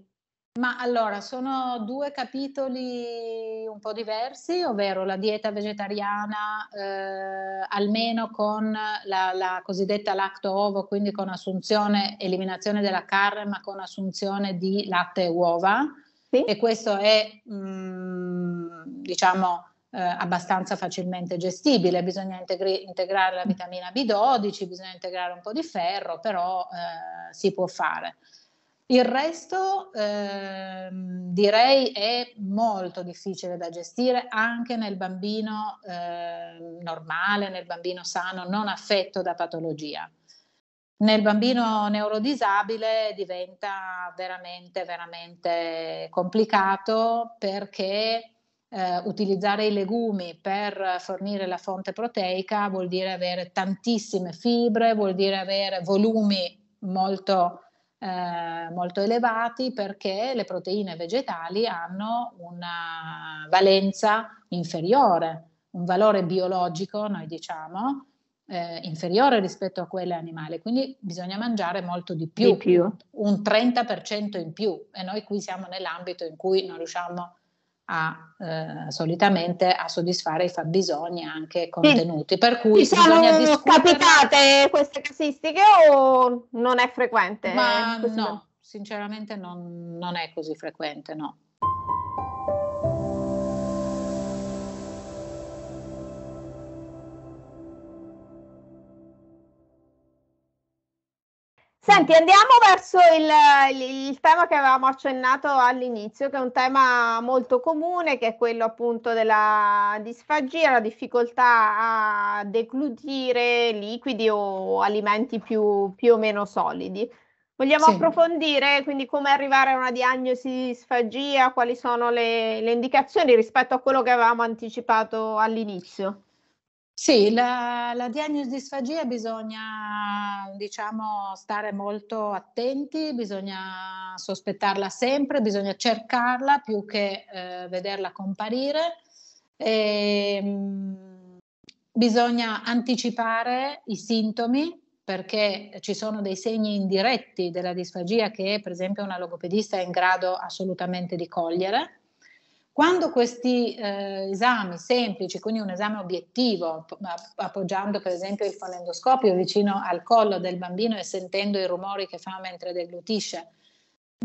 Ma allora, sono due capitoli un po' diversi, ovvero la dieta vegetariana eh, almeno con la, la cosiddetta lacto-ovo, quindi con assunzione, eliminazione della carne, ma con assunzione di latte e uova, sì. E questo è, mh, mm, diciamo, eh, abbastanza facilmente gestibile. Bisogna integri- integrare la vitamina B12, bisogna integrare un po' di ferro, però eh, si può fare. Il resto eh, direi è molto difficile da gestire anche nel bambino ehm, normale, nel bambino sano, non affetto da patologia nel bambino neurodisabile diventa veramente, veramente complicato perché eh, utilizzare i legumi per fornire la fonte proteica vuol dire avere tantissime fibre, vuol dire avere volumi molto, eh, molto elevati perché le proteine vegetali hanno una valenza inferiore, un valore biologico, noi diciamo, eh, inferiore rispetto a quelle animali, quindi bisogna mangiare molto di più, di più, un 30% in più e noi qui siamo nell'ambito in cui non riusciamo a, eh, solitamente a soddisfare i fabbisogni anche contenuti. Sì. Per cui Ti sono discutere... capitate queste casistiche o non è frequente? Ma no, sinceramente non, non è così frequente, no. Senti, andiamo verso il, il, il, tema che avevamo accennato all'inizio, che è un tema molto comune, che è quello appunto della disfagia, la difficoltà a deglutire liquidi o alimenti più, più o meno solidi. Vogliamo sì. approfondire quindi come arrivare a una diagnosi di disfagia, quali sono le, le indicazioni rispetto a quello che avevamo anticipato all'inizio? Sì, la, la, diagnosi di sfagia bisogna diciamo, stare molto attenti, bisogna sospettarla sempre, bisogna cercarla più che eh, vederla comparire. E, ehm, mh, bisogna anticipare i sintomi perché ci sono dei segni indiretti della disfagia che per esempio una logopedista è in grado assolutamente di cogliere quando questi eh, esami semplici, quindi un esame obiettivo, appoggiando per esempio il fonendoscopio vicino al collo del bambino e sentendo i rumori che fa mentre deglutisce,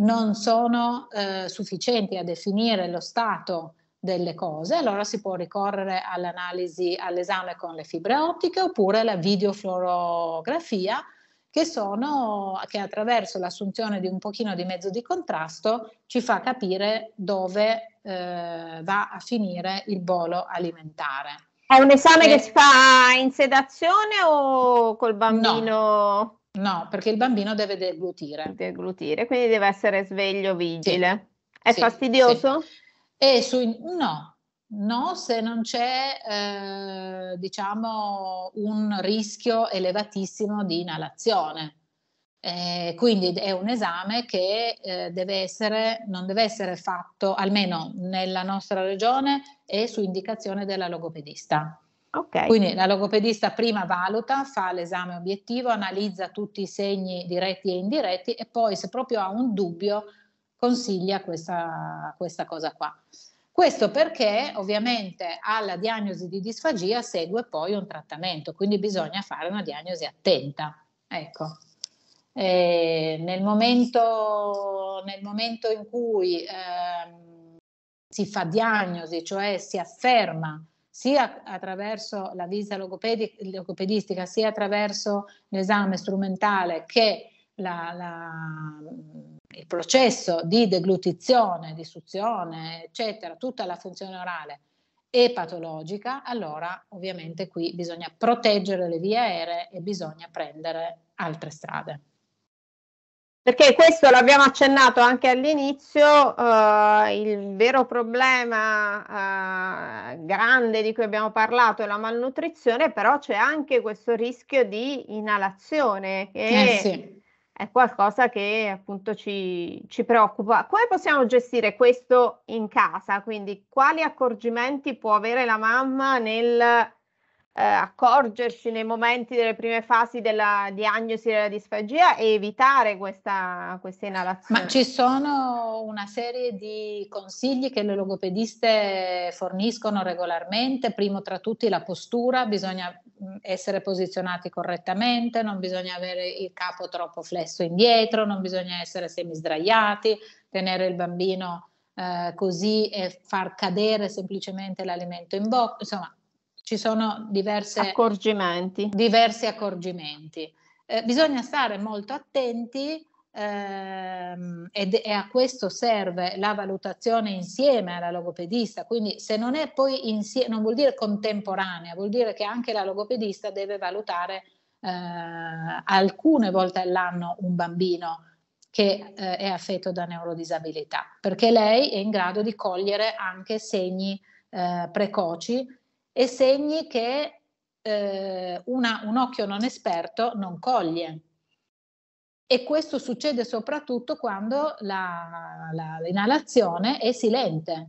non sono eh, sufficienti a definire lo stato delle cose, allora si può ricorrere all'analisi, all'esame con le fibre ottiche oppure la videofluorografia che, sono, che attraverso l'assunzione di un pochino di mezzo di contrasto ci fa capire dove eh, va a finire il bolo alimentare. È un esame e... che si fa in sedazione o col bambino? No. No, perché il bambino deve deglutire. Deglutire, quindi deve essere sveglio, vigile. Sì, È sì, fastidioso? Sì. E sui, no, no, se non c'è eh, diciamo un rischio elevatissimo di inalazione. Eh, quindi è un esame che eh, deve essere, non deve essere fatto, almeno nella nostra regione, e su indicazione della logopedista. Okay. Quindi la logopedista prima valuta, fa l'esame obiettivo, analizza tutti i segni diretti e indiretti e poi se proprio ha un dubbio consiglia questa, questa cosa qua. Questo perché ovviamente alla diagnosi di disfagia segue poi un trattamento, quindi bisogna fare una diagnosi attenta. Ecco. Eh, nel, momento, nel, momento, in cui ehm, si fa diagnosi, cioè si afferma sia attraverso la visita logopedi- logopedistica, sia attraverso l'esame strumentale che la, la, il processo di deglutizione, di suzione, eccetera, tutta la funzione orale è patologica, allora ovviamente qui bisogna proteggere le vie aeree e bisogna prendere altre strade. Perché questo l'abbiamo accennato anche all'inizio, eh, il vero problema eh, grande di cui abbiamo parlato è la malnutrizione, però c'è anche questo rischio di inalazione che eh sì. è qualcosa che appunto ci, ci preoccupa. Come possiamo gestire questo in casa? Quindi quali accorgimenti può avere la mamma nel eh, accorgersi nei momenti delle prime fasi della diagnosi della disfagia e evitare questa, questa inalazione. Ma ci sono una serie di consigli che le logopediste forniscono regolarmente, primo tra tutti la postura, bisogna mm, essere posizionati correttamente, non bisogna avere il capo troppo flesso indietro, non bisogna essere semisdraiati, tenere il bambino eh, così e far cadere semplicemente l'alimento in bocca, insomma ci sono diverse, accorgimenti. diversi accorgimenti. Eh, bisogna stare molto attenti ehm, ed, e a questo serve la valutazione insieme alla logopedista, quindi se non è poi insieme, non vuol dire contemporanea, vuol dire che anche la logopedista deve valutare eh, alcune volte all'anno un bambino che eh, è affetto da neurodisabilità, perché lei è in grado di cogliere anche segni eh, precoci e segni che eh, una, un occhio non esperto non coglie. E questo succede soprattutto quando la, la, l'inalazione è silente,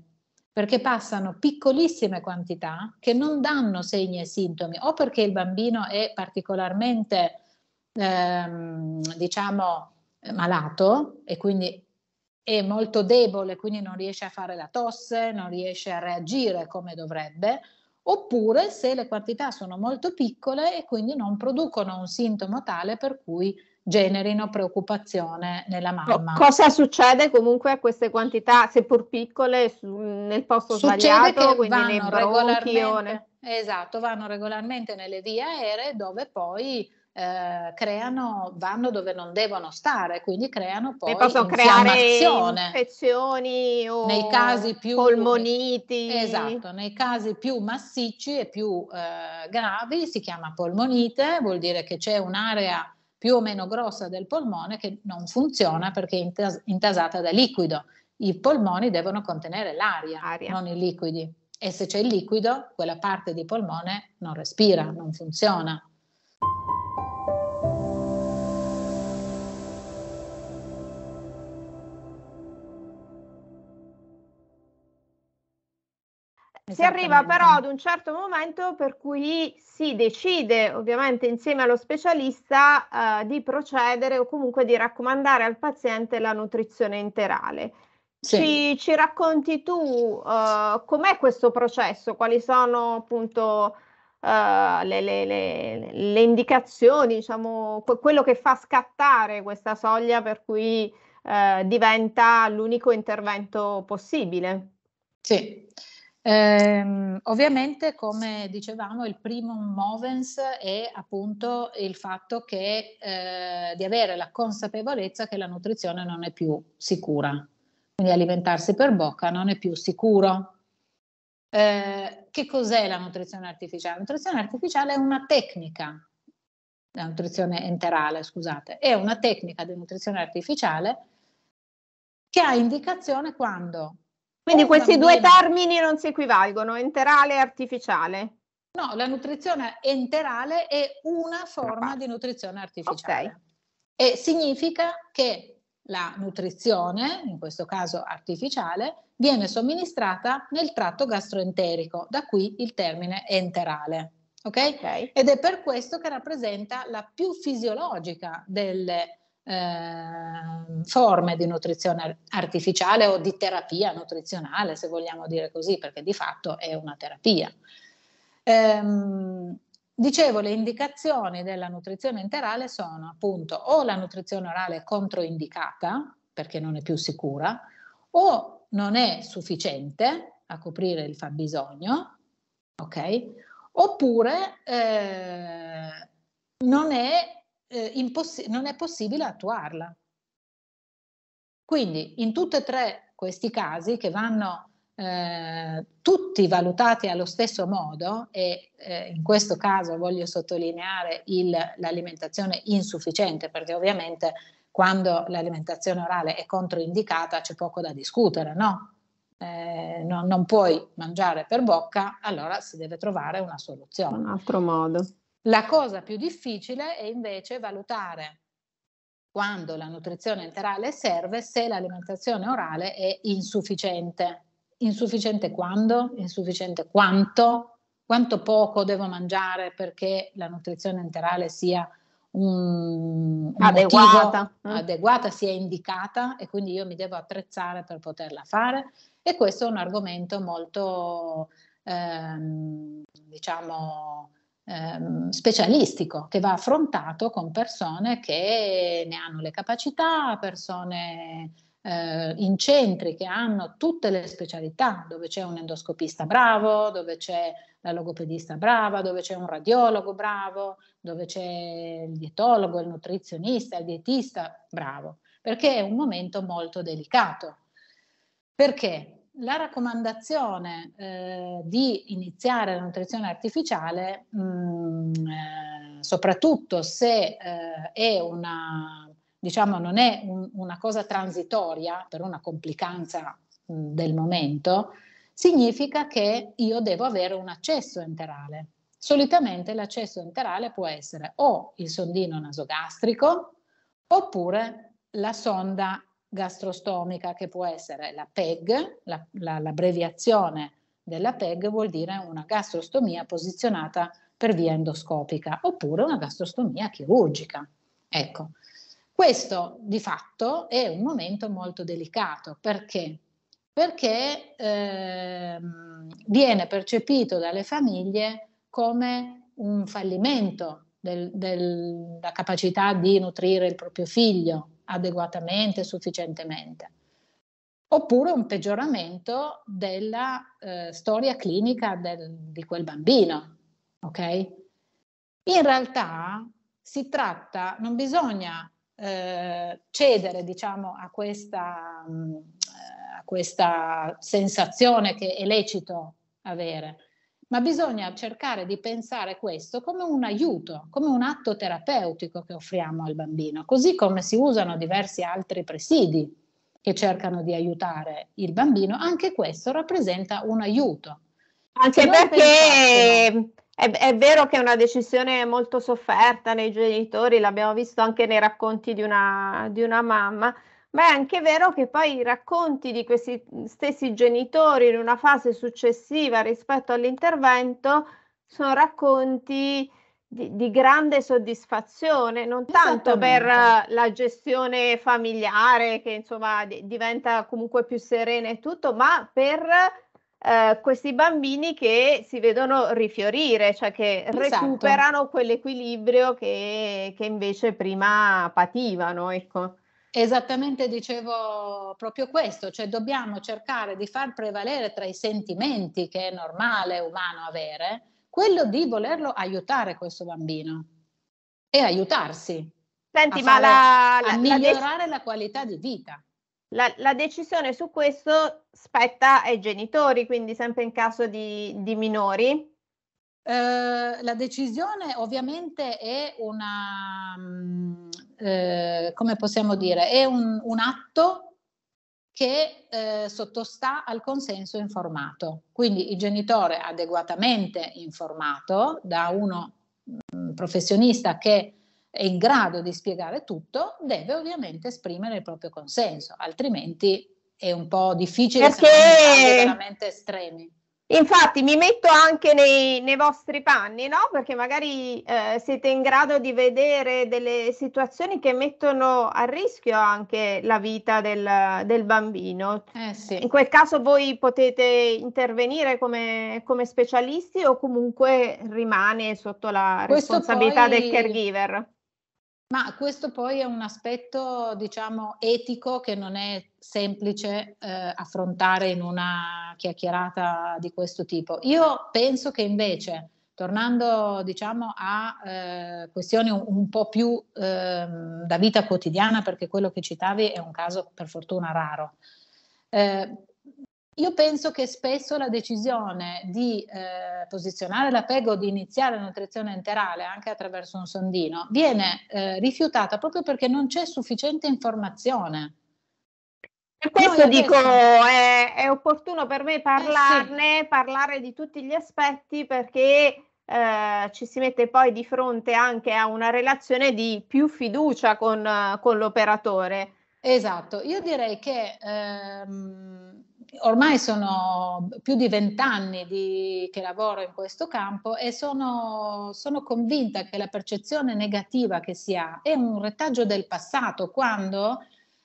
perché passano piccolissime quantità che non danno segni e sintomi, o perché il bambino è particolarmente, ehm, diciamo, malato e quindi è molto debole, quindi non riesce a fare la tosse, non riesce a reagire come dovrebbe, oppure se le quantità sono molto piccole e quindi non producono un sintomo tale per cui generino preoccupazione nella mamma. Cosa succede comunque a queste quantità, seppur piccole, nel posto succede sbagliato, quindi vanno nei bronchi? Esatto, vanno regolarmente nelle vie aeree dove poi eh, creano, vanno dove non devono stare, quindi creano poi e possono creare infezioni o nei casi più, polmoniti. Esatto, nei casi più massicci e più eh, gravi si chiama polmonite, vuol dire che c'è un'area più o meno grossa del polmone che non funziona perché è intas- intasata da liquido. I polmoni devono contenere l'aria, Aria. non i liquidi. E se c'è il liquido, quella parte di polmone non respira, non funziona. Si arriva però ad un certo momento per cui si decide, ovviamente insieme allo specialista, eh, di procedere o comunque di raccomandare al paziente la nutrizione interale. Sì. Ci, ci, racconti tu eh, com'è questo processo, quali sono appunto eh, le, le, le, le, indicazioni, diciamo, quello che fa scattare questa soglia per cui eh, diventa l'unico intervento possibile. Sì. Eh, ovviamente, come dicevamo, il primo movens è appunto il fatto che, eh, di avere la consapevolezza che la nutrizione non è più sicura, quindi alimentarsi per bocca non è più sicuro. Eh, che cos'è la nutrizione artificiale? La nutrizione artificiale è una tecnica, la nutrizione enterale, scusate, è una tecnica di nutrizione artificiale che ha indicazione quando quindi questi due termini non si equivalgono, enterale e artificiale. No, la nutrizione enterale è una forma di nutrizione artificiale. Okay. E significa che la nutrizione, in questo caso artificiale, viene somministrata nel tratto gastroenterico, da qui il termine enterale. Okay? okay? Ed è per questo che rappresenta la più fisiologica delle eh, forme di nutrizione artificiale o di terapia nutrizionale, se vogliamo dire così, perché di fatto è una terapia. Ehm, Dicevo, le indicazioni della nutrizione interale sono appunto o la nutrizione orale controindicata, perché non è più sicura, o non è sufficiente a coprire il fabbisogno, ok? Oppure eh, non è eh, imposs- non è possibile attuarla. Quindi in tutti e tre questi casi che vanno eh, tutti valutati allo stesso modo e eh, in questo caso voglio sottolineare il, l'alimentazione insufficiente perché ovviamente quando l'alimentazione orale è controindicata c'è poco da discutere, no? Eh, no, non puoi mangiare per bocca, allora si deve trovare una soluzione. Un altro modo. La cosa più difficile è invece valutare quando la nutrizione enterale serve se l'alimentazione orale è insufficiente. Insufficiente quando? Insufficiente quanto? Quanto poco devo mangiare perché la nutrizione enterale sia un, un adeguata. Eh? adeguata, sia indicata e quindi io mi devo attrezzare per poterla fare e questo è un argomento molto ehm, diciamo Ehm, specialistico che va affrontato con persone che ne hanno le capacità, persone eh, in centri che hanno tutte le specialità, dove c'è un endoscopista bravo, dove c'è la logopedista brava, dove c'è un radiologo bravo, dove c'è il dietologo, il nutrizionista, il dietista bravo, perché è un momento molto delicato. Perché? la raccomandazione eh, di iniziare la nutrizione artificiale, mh, mm, eh, soprattutto se eh, è una, diciamo, non è un, una cosa transitoria per una complicanza mh, mm, del momento, significa che io devo avere un accesso enterale. Solitamente l'accesso enterale può essere o il sondino nasogastrico oppure la sonda gastrostomica che può essere la PEG, la, la, l'abbreviazione della PEG vuol dire una gastrostomia posizionata per via endoscopica oppure una gastrostomia chirurgica. Ecco, questo di fatto è un momento molto delicato perché? Perché eh, viene percepito dalle famiglie come un fallimento della capacità di nutrire il proprio figlio, adeguatamente, sufficientemente. Oppure un peggioramento della eh, storia clinica del, di quel bambino. Okay? In realtà si tratta, non bisogna eh, cedere diciamo, a, questa, mh, mm, eh, a questa sensazione che è lecito avere ma bisogna cercare di pensare questo come un aiuto, come un atto terapeutico che offriamo al bambino, così come si usano diversi altri presidi che cercano di aiutare il bambino, anche questo rappresenta un aiuto. Anche perché è, è, vero che è una decisione molto sofferta nei genitori, l'abbiamo visto anche nei racconti di una, di una mamma, ma è anche vero che poi i racconti di questi stessi genitori in una fase successiva rispetto all'intervento sono racconti di, di grande soddisfazione, non tanto per la gestione familiare che insomma d- diventa comunque più serena e tutto, ma per eh, questi bambini che si vedono rifiorire, cioè che esatto. recuperano quell'equilibrio che, che invece prima pativano. Ecco. Esattamente dicevo proprio questo, cioè dobbiamo cercare di far prevalere tra i sentimenti che è normale umano avere, quello di volerlo aiutare questo bambino e aiutarsi. Senti, a fare, ma la, la, migliorare la, dec- la, qualità di vita. La, la, decisione su questo spetta ai genitori, quindi sempre in caso di, di minori. Eh, la decisione ovviamente è una, mm, eh, come possiamo dire, è un, un atto che eh, sottostà al consenso informato. Quindi il genitore adeguatamente informato da uno mh, mm, professionista che è in grado di spiegare tutto, deve ovviamente esprimere il proprio consenso, altrimenti è un po' difficile perché veramente estremi. Infatti mi metto anche nei, nei vostri panni, no? Perché magari eh, siete in grado di vedere delle situazioni che mettono a rischio anche la vita del, del bambino. Eh sì. In quel caso voi potete intervenire come, come, specialisti o comunque rimane sotto la responsabilità poi... del caregiver. Ma questo poi è un aspetto, diciamo, etico che non è semplice eh, affrontare in una chiacchierata di questo tipo. Io penso che invece, tornando, diciamo, a eh, questioni un, un, po' più eh, da vita quotidiana, perché quello che citavi è un caso per fortuna raro. Eh, io penso che spesso la decisione di eh, posizionare la PEG o di iniziare la nutrizione enterale anche attraverso un sondino viene eh, rifiutata proprio perché non c'è sufficiente informazione. Per questo Noi dico, adesso... è, è, opportuno per me parlarne, eh sì. parlare di tutti gli aspetti perché eh, ci si mette poi di fronte anche a una relazione di più fiducia con, con l'operatore. Esatto, io direi che ehm, ormai sono più di vent'anni che lavoro in questo campo e sono, sono, convinta che la percezione negativa che si ha è un retaggio del passato, quando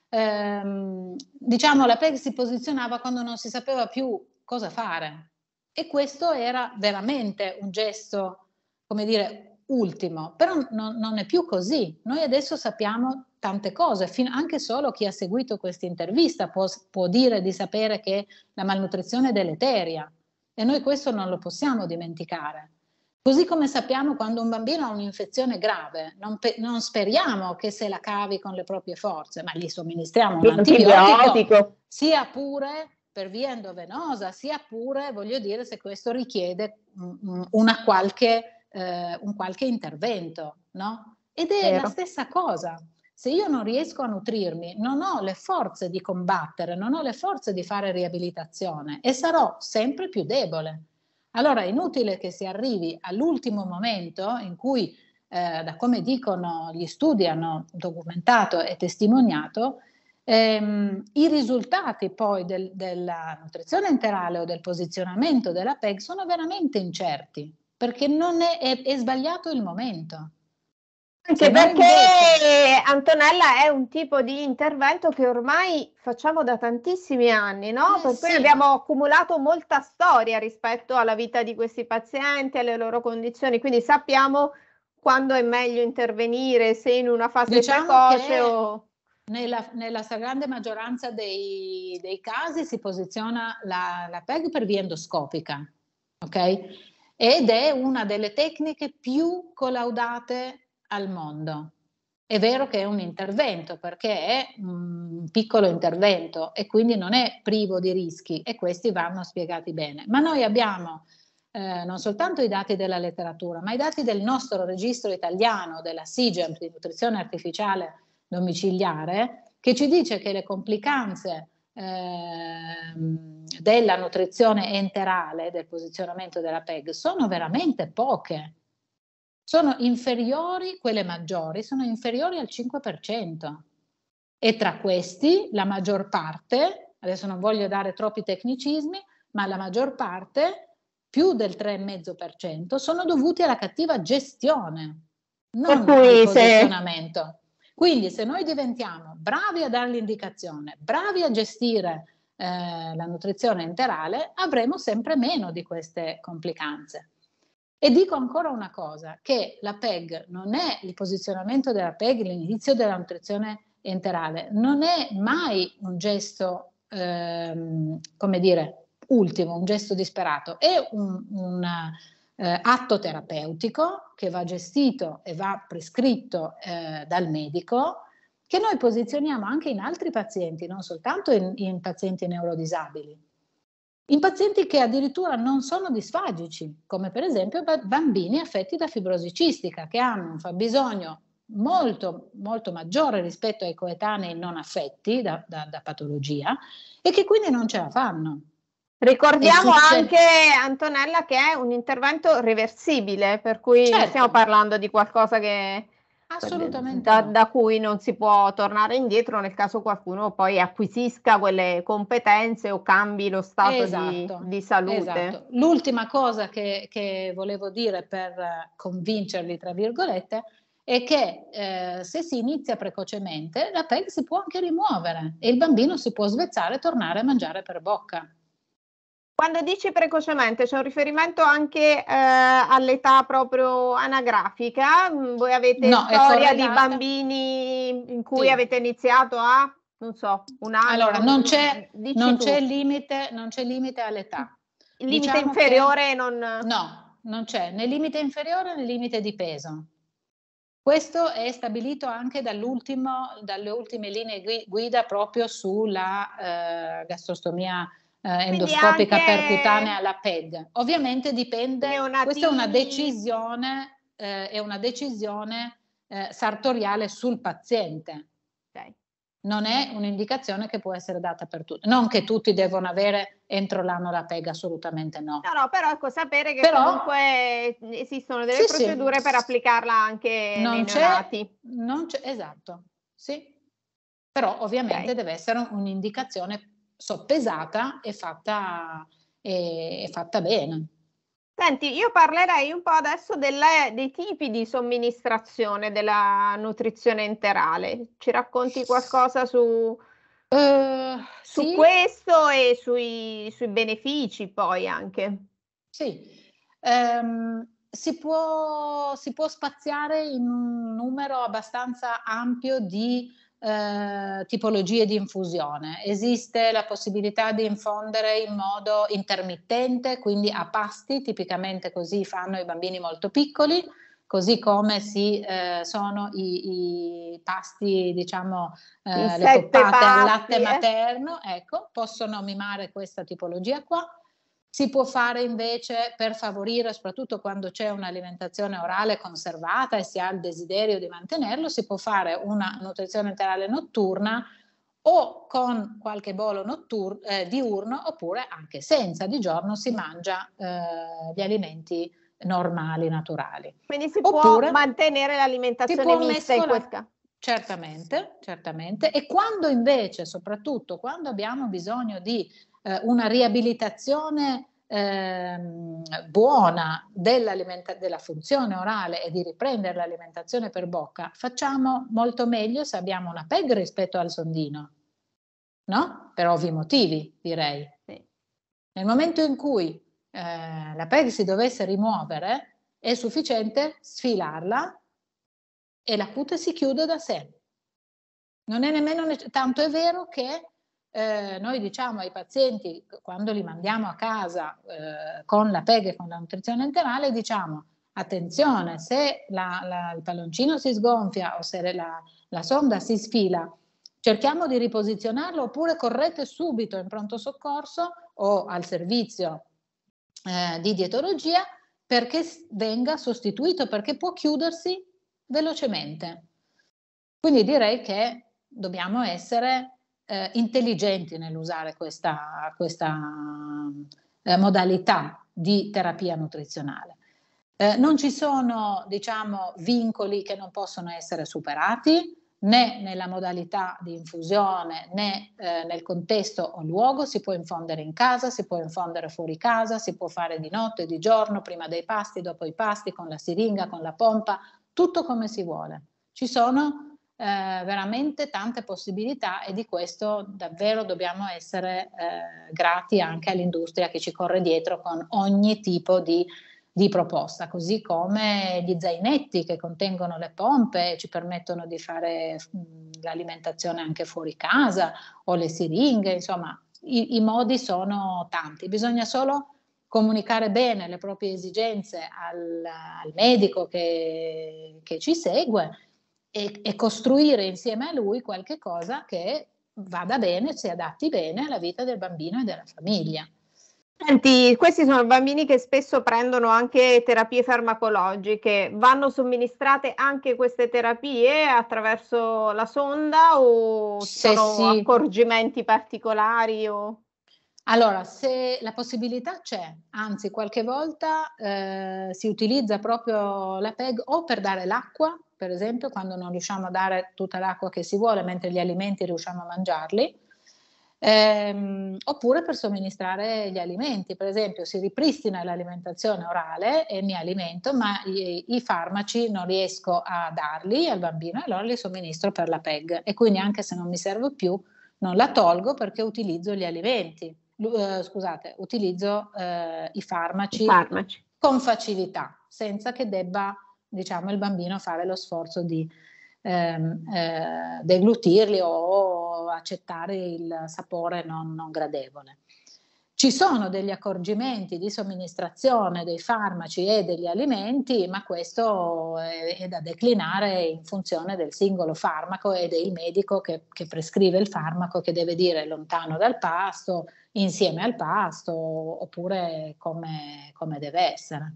ehm, diciamo, la PEG si posizionava quando non si sapeva più cosa fare. E questo era veramente un gesto, come dire, ultimo, però non, non è più così. Noi adesso sappiamo tante cose, fin, anche solo chi ha seguito questa intervista può, può dire di sapere che la malnutrizione è deleteria e noi questo non lo possiamo dimenticare. Così come sappiamo quando un bambino ha un'infezione grave, non, pe- non, speriamo che se la cavi con le proprie forze, ma gli somministriamo un antibiotico, sia pure per via endovenosa, sia pure, voglio dire, se questo richiede qualche, eh, un qualche intervento, no? Ed è Vero. la stessa cosa. Se io non riesco a nutrirmi, non ho le forze di combattere, non ho le forze di fare riabilitazione e sarò sempre più debole. Allora è inutile che si arrivi all'ultimo momento in cui, eh, da come dicono gli studi, hanno documentato e testimoniato, ehm, i risultati poi del, della nutrizione enterale o del posizionamento della PEG sono veramente incerti, perché è, è, è sbagliato il momento. Anche perché Antonella è un tipo di intervento che ormai facciamo da tantissimi anni, no? Eh, per cui sì. abbiamo accumulato molta storia rispetto alla vita di questi pazienti, alle loro condizioni, quindi sappiamo quando è meglio intervenire, se in una fase diciamo precoce o... Nella, nella, stragrande maggioranza dei, dei casi si posiziona la, la, PEG per via endoscopica, ok? Ed è una delle tecniche più collaudate al mondo. È vero che è un intervento perché è un piccolo intervento e quindi non è privo di rischi e questi vanno spiegati bene. Ma noi abbiamo eh, non soltanto i dati della letteratura, ma i dati del nostro registro italiano della SIGEM, di nutrizione artificiale domiciliare che ci dice che le complicanze ehm, della nutrizione enterale, del posizionamento della PEG, sono veramente poche sono inferiori, quelle maggiori, sono inferiori al 5%. E tra questi la maggior parte, adesso non voglio dare troppi tecnicismi, ma la maggior parte, più del 3,5%, sono dovuti alla cattiva gestione, non al posizionamento. Se... Quindi se noi diventiamo bravi a dare l'indicazione, bravi a gestire eh, la nutrizione enterale, avremo sempre meno di queste complicanze. E dico ancora una cosa, che la PEG non è il posizionamento della PEG, l'inizio della nutrizione enterale, non è mai un gesto, ehm, come dire, ultimo, un gesto disperato, è un, un eh, atto terapeutico che va gestito e va prescritto eh, dal medico, che noi posizioniamo anche in altri pazienti, non soltanto in, in pazienti neurodisabili in pazienti che addirittura non sono disfagici, come per esempio bambini affetti da fibrosi cistica, che hanno un fabbisogno molto, molto maggiore rispetto ai coetanei non affetti da, da, da patologia e che quindi non ce la fanno. Ricordiamo anche, Antonella, che è un intervento reversibile, per cui certo. stiamo parlando di qualcosa che Assolutamente. Da, da, cui non si può tornare indietro nel caso qualcuno poi acquisisca quelle competenze o cambi lo stato esatto, di, di, salute. Esatto. L'ultima cosa che, che, volevo dire per convincerli, tra virgolette, è che eh, se si inizia precocemente la PEG si può anche rimuovere e il bambino si può svezzare e tornare a mangiare per bocca. Quando dici precocemente c'è un riferimento anche eh, all'età proprio anagrafica? Mm, voi avete no, storia di bambini in cui sì. avete iniziato a, non so, un anno? Allora, non c'è, mm, non c'è, limite, non c'è limite, all'età. Il limite diciamo inferiore che, non... No, non c'è né limite inferiore né limite di peso. Questo è stabilito anche dalle ultime linee guida proprio sulla eh, gastrostomia eh, endoscopica anche... percutanea alla PEG. Ovviamente dipende, Neonatini. questa è una decisione, eh, è una decisione eh, sartoriale sul paziente. Okay. Non è un'indicazione che può essere data per tutti. Non che tutti devono avere entro l'anno la PEG, assolutamente no. No, no, però ecco sapere che però, comunque esistono delle sì, procedure sì. per applicarla anche non nei neonati. Non esatto, sì. Però ovviamente okay. deve essere un'indicazione soppesata e fatta, e, e fatta bene. Senti, io parlerei un po' adesso delle, dei tipi di somministrazione della nutrizione enterale. Ci racconti qualcosa su, uh, su sì. questo e sui, sui, benefici poi anche? Sì, um, si, può, si, può, spaziare in un numero abbastanza ampio di eh, tipologie di infusione. Esiste la possibilità di infondere in modo intermittente, quindi a pasti, tipicamente così fanno i bambini molto piccoli, così come si, eh, sono i, i, pasti, diciamo, eh, le coppate al latte eh. materno, ecco, possono mimare questa tipologia qua si può fare invece per favorire, soprattutto quando c'è un'alimentazione orale conservata e si ha il desiderio di mantenerlo, si può fare una nutrizione enterale notturna o con qualche bolo nottur- eh, diurno oppure anche senza, di giorno si mangia eh, gli alimenti normali, naturali. Quindi si oppure può mantenere l'alimentazione mista in questa... Certamente, certamente. E quando invece, soprattutto quando abbiamo bisogno di eh, una riabilitazione ehm, buona della funzione orale e di riprendere l'alimentazione per bocca, facciamo molto meglio se abbiamo una PEG rispetto al sondino, no? Per ovvi motivi, direi. Sì. Nel momento in cui eh, la PEG si dovesse rimuovere, è sufficiente sfilarla e la cute si chiude da sé. Non è nemmeno tanto è vero che eh, noi diciamo ai pazienti, quando li mandiamo a casa eh, con la PEG e con la nutrizione enterale, diciamo attenzione, se la, la, il palloncino si sgonfia o se la, la sonda si sfila, cerchiamo di riposizionarlo oppure correte subito in pronto soccorso o al servizio eh, di dietologia perché venga sostituito, perché può chiudersi velocemente. Quindi direi che dobbiamo essere eh, intelligenti nell'usare questa, questa eh, modalità di terapia nutrizionale. Eh, non ci sono diciamo, vincoli che non possono essere superati né nella modalità di infusione né eh, nel contesto o luogo, si può infondere in casa, si può infondere fuori casa, si può fare di notte, di giorno, prima dei pasti, dopo i pasti, con la siringa, con la pompa, tutto come si vuole. Ci sono eh, veramente tante possibilità e di questo davvero dobbiamo essere eh, grati anche all'industria che ci corre dietro con ogni tipo di, di proposta, così come gli zainetti che contengono le pompe ci permettono di fare mh, l'alimentazione anche fuori casa o le siringhe, insomma i, i modi sono tanti, bisogna solo comunicare bene le proprie esigenze al, al medico che, che, ci segue e, e costruire insieme a lui qualche cosa che vada bene, si adatti bene alla vita del bambino e della famiglia. Senti, questi sono bambini che spesso prendono anche terapie farmacologiche. Vanno somministrate anche queste terapie attraverso la sonda o Se sono sì. accorgimenti particolari? O... Allora, se la possibilità c'è, anzi qualche volta eh, si utilizza proprio la PEG o per dare l'acqua, per esempio, quando non riusciamo a dare tutta l'acqua che si vuole, mentre gli alimenti riusciamo a mangiarli, ehm, oppure per somministrare gli alimenti, per esempio si ripristina l'alimentazione orale e mi alimento, ma i, i farmaci non riesco a darli al bambino, e allora li somministro per la PEG e quindi anche se non mi serve più non la tolgo perché utilizzo gli alimenti uh, scusate, utilizzo uh, i farmaci, farmaci, con facilità, senza che debba diciamo, il bambino fare lo sforzo di ehm, eh, deglutirli o accettare il sapore non, non gradevole. Ci sono degli accorgimenti di somministrazione dei farmaci e degli alimenti, ma questo è, è da declinare in funzione del singolo farmaco e del medico che, che prescrive il farmaco, che deve dire lontano dal pasto, insieme al pasto, oppure come, come deve essere.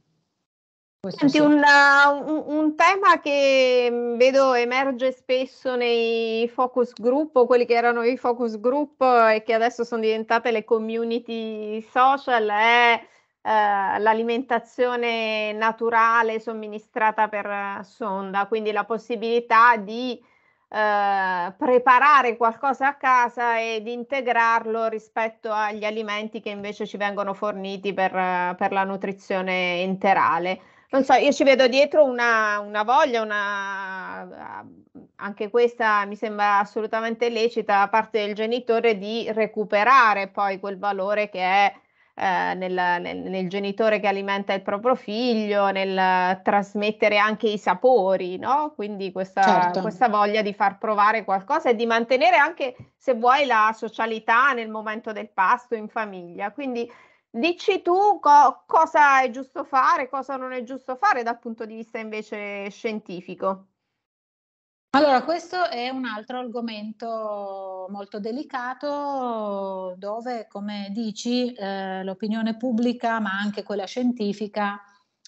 Questo Senti, sì. una, uh, un, un, tema che mm, vedo emerge spesso nei focus group, quelli che erano i focus group eh, e che adesso sono diventate le community social, è eh, l'alimentazione naturale somministrata per sonda, quindi la possibilità di eh, preparare qualcosa a casa e di integrarlo rispetto agli alimenti che invece ci vengono forniti per, per la nutrizione interale non so, io ci vedo dietro una, una voglia, una, anche questa mi sembra assolutamente lecita da parte del genitore di recuperare poi quel valore che è eh, nel, nel, nel, genitore che alimenta il proprio figlio, nel trasmettere anche i sapori, no? Quindi questa, certo. questa voglia di far provare qualcosa e di mantenere anche, se vuoi, la socialità nel momento del pasto in famiglia. Quindi Dici tu co- cosa è giusto fare, cosa non è giusto fare dal punto di vista invece scientifico. Allora, questo è un altro argomento molto delicato dove, come dici, eh, l'opinione pubblica, ma anche quella scientifica,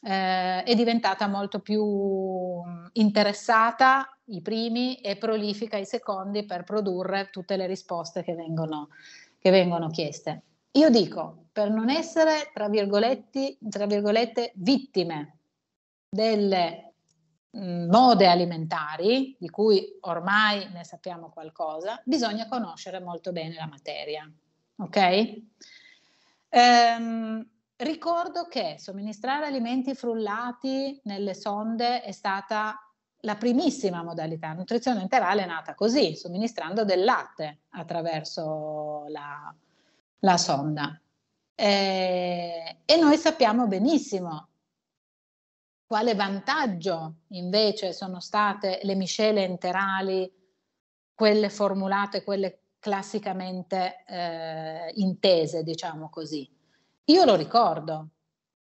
eh, è diventata molto più mm, interessata, i primi, e prolifica i secondi per produrre tutte le risposte che vengono, che vengono chieste. Io dico, per non essere, tra, tra virgolette, vittime delle mh, mode alimentari, di cui ormai ne sappiamo qualcosa, bisogna conoscere molto bene la materia. Ok? Ehm, ricordo che somministrare alimenti frullati nelle sonde è stata la primissima modalità. La nutrizione interale è nata così, somministrando del latte attraverso la, la sonda. Eh, e noi sappiamo benissimo quale vantaggio invece sono state le miscele enterali, quelle formulate, quelle classicamente eh, intese, diciamo così. Io lo ricordo,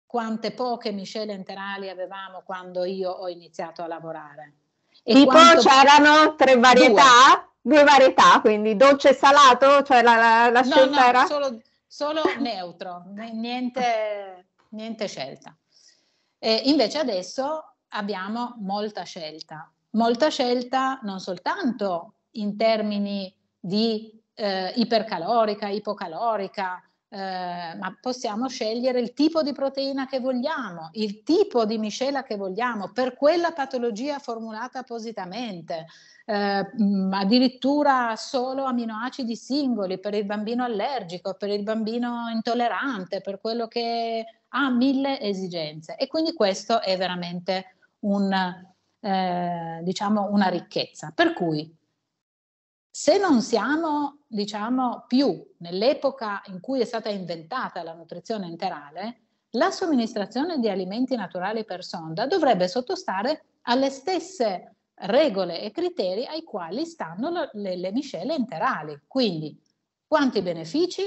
quante poche miscele enterali avevamo quando io ho iniziato a lavorare. E tipo c'erano tre varietà, due. due varietà, quindi dolce e salato, cioè la, la, la scelta no, no, era... Solo solo [laughs] neutro, niente, niente scelta. E invece adesso abbiamo molta scelta, molta scelta non soltanto in termini di eh, ipercalorica, ipocalorica, eh, ma possiamo scegliere il tipo di proteina che vogliamo, il tipo di miscela che vogliamo, per quella patologia formulata appositamente eh, mm, addirittura solo aminoacidi singoli per il bambino allergico, per il bambino intollerante, per quello che ha mille esigenze. E quindi questo è veramente un, eh, diciamo una ricchezza. Per cui se non siamo, diciamo, più nell'epoca in cui è stata inventata la nutrizione enterale, la somministrazione di alimenti naturali per sonda dovrebbe sottostare alle stesse regole e criteri ai quali stanno le, le miscele interali. Quindi quanti benefici,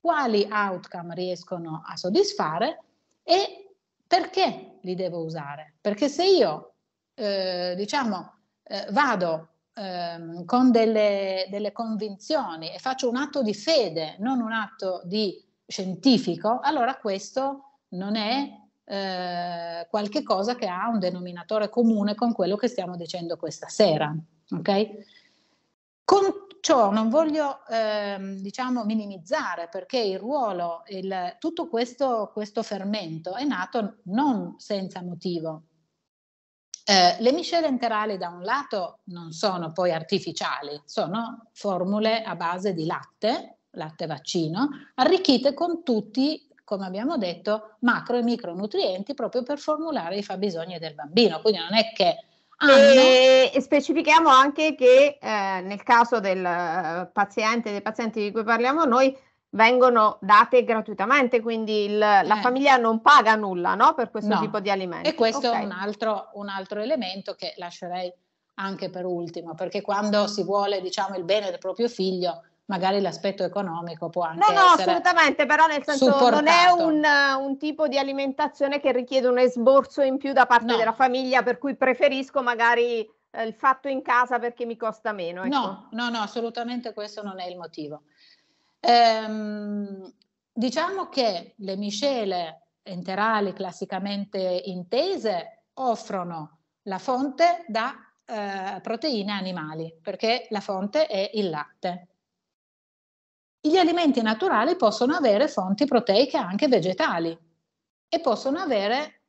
quali outcome riescono a soddisfare e perché li devo usare. Perché se io, eh, diciamo, eh, vado ehm, con delle, delle convinzioni e faccio un atto di fede, non un atto di scientifico, allora questo non è eh, qualche cosa che ha un denominatore comune con quello che stiamo dicendo questa sera. Okay? Con ciò non voglio ehm, diciamo minimizzare perché il ruolo, il, tutto questo, questo, fermento è nato non senza motivo. Eh, le miscele enterali da un lato non sono poi artificiali, sono formule a base di latte, latte vaccino, arricchite con tutti come abbiamo detto, macro e micronutrienti proprio per formulare i fabbisogni del bambino. Quindi non è che e, e specifichiamo anche che eh, nel caso del eh, paziente, dei pazienti di cui parliamo noi, vengono date gratuitamente, quindi il, la eh. famiglia non paga nulla no? per questo no. tipo di alimenti. E questo okay. è un altro, un altro, elemento che lascerei anche per ultimo, perché quando mm. si vuole diciamo, il bene del proprio figlio magari l'aspetto economico può anche No, no, assolutamente, però nel senso supportato. non è un, un, tipo di alimentazione che richiede un esborso in più da parte no. della famiglia, per cui preferisco magari eh, il fatto in casa perché mi costa meno. Ecco. No, no, no, assolutamente questo non è il motivo. Ehm, diciamo che le miscele enterali classicamente intese offrono la fonte da eh, proteine animali, perché la fonte è il latte. Gli alimenti naturali possono avere fonti proteiche anche vegetali e possono avere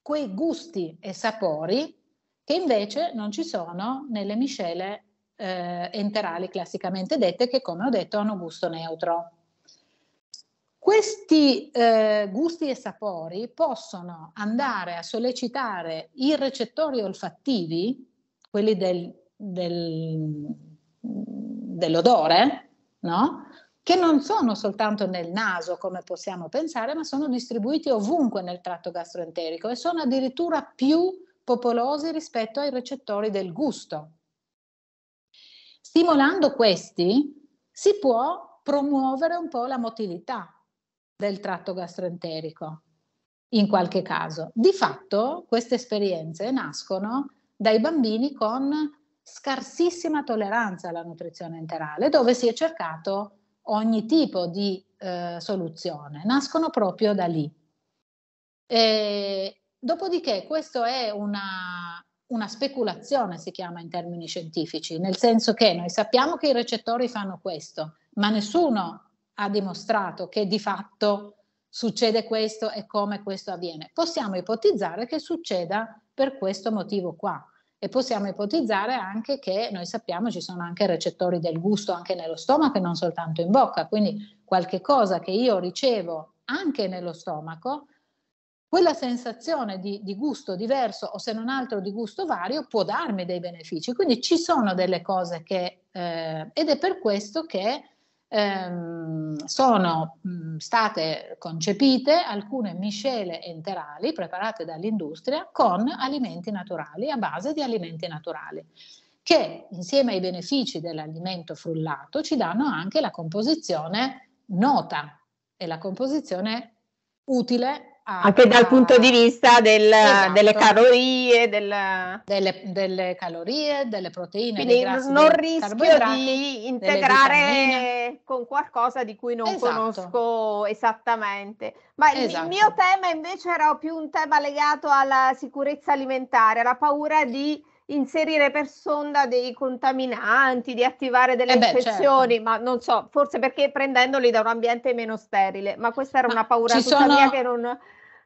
quei gusti e sapori che invece non ci sono nelle miscele eh, enterali classicamente dette che come ho detto hanno gusto neutro. Questi eh, gusti e sapori possono andare a sollecitare i recettori olfattivi, quelli del, del, dell'odore, no? che non sono soltanto nel naso come possiamo pensare, ma sono distribuiti ovunque nel tratto gastroenterico e sono addirittura più popolosi rispetto ai recettori del gusto. Stimolando questi si può promuovere un po' la motilità del tratto gastroenterico in qualche caso. Di fatto queste esperienze nascono dai bambini con scarsissima tolleranza alla nutrizione enterale, dove si è cercato ogni tipo di eh, soluzione, nascono proprio da lì. E, dopodiché questo è una, una speculazione, si chiama in termini scientifici, nel senso che noi sappiamo che i recettori fanno questo, ma nessuno ha dimostrato che di fatto succede questo e come questo avviene. Possiamo ipotizzare che succeda per questo motivo qua e possiamo ipotizzare anche che noi sappiamo ci sono anche recettori del gusto anche nello stomaco e non soltanto in bocca, quindi qualche cosa che io ricevo anche nello stomaco, quella sensazione di, di gusto diverso o se non altro di gusto vario può darmi dei benefici, quindi ci sono delle cose che, eh, ed è per questo che ehm, sono mh, state concepite alcune miscele enterali preparate dall'industria con alimenti naturali, a base di alimenti naturali che insieme ai benefici dell'alimento frullato ci danno anche la composizione nota e la composizione utile anche dal punto di vista del, esatto. delle calorie, del... delle, delle, calorie, delle proteine. Quindi grassi, non rischio di integrare con qualcosa di cui non esatto. conosco esattamente. Ma esatto. il mio esatto. tema invece era più un tema legato alla sicurezza alimentare, alla paura di inserire per sonda dei contaminanti, di attivare delle eh beh, infezioni, certo. ma non so, forse perché prendendoli da un ambiente meno sterile, ma questa era ma una paura tuttavia sono... che non, no,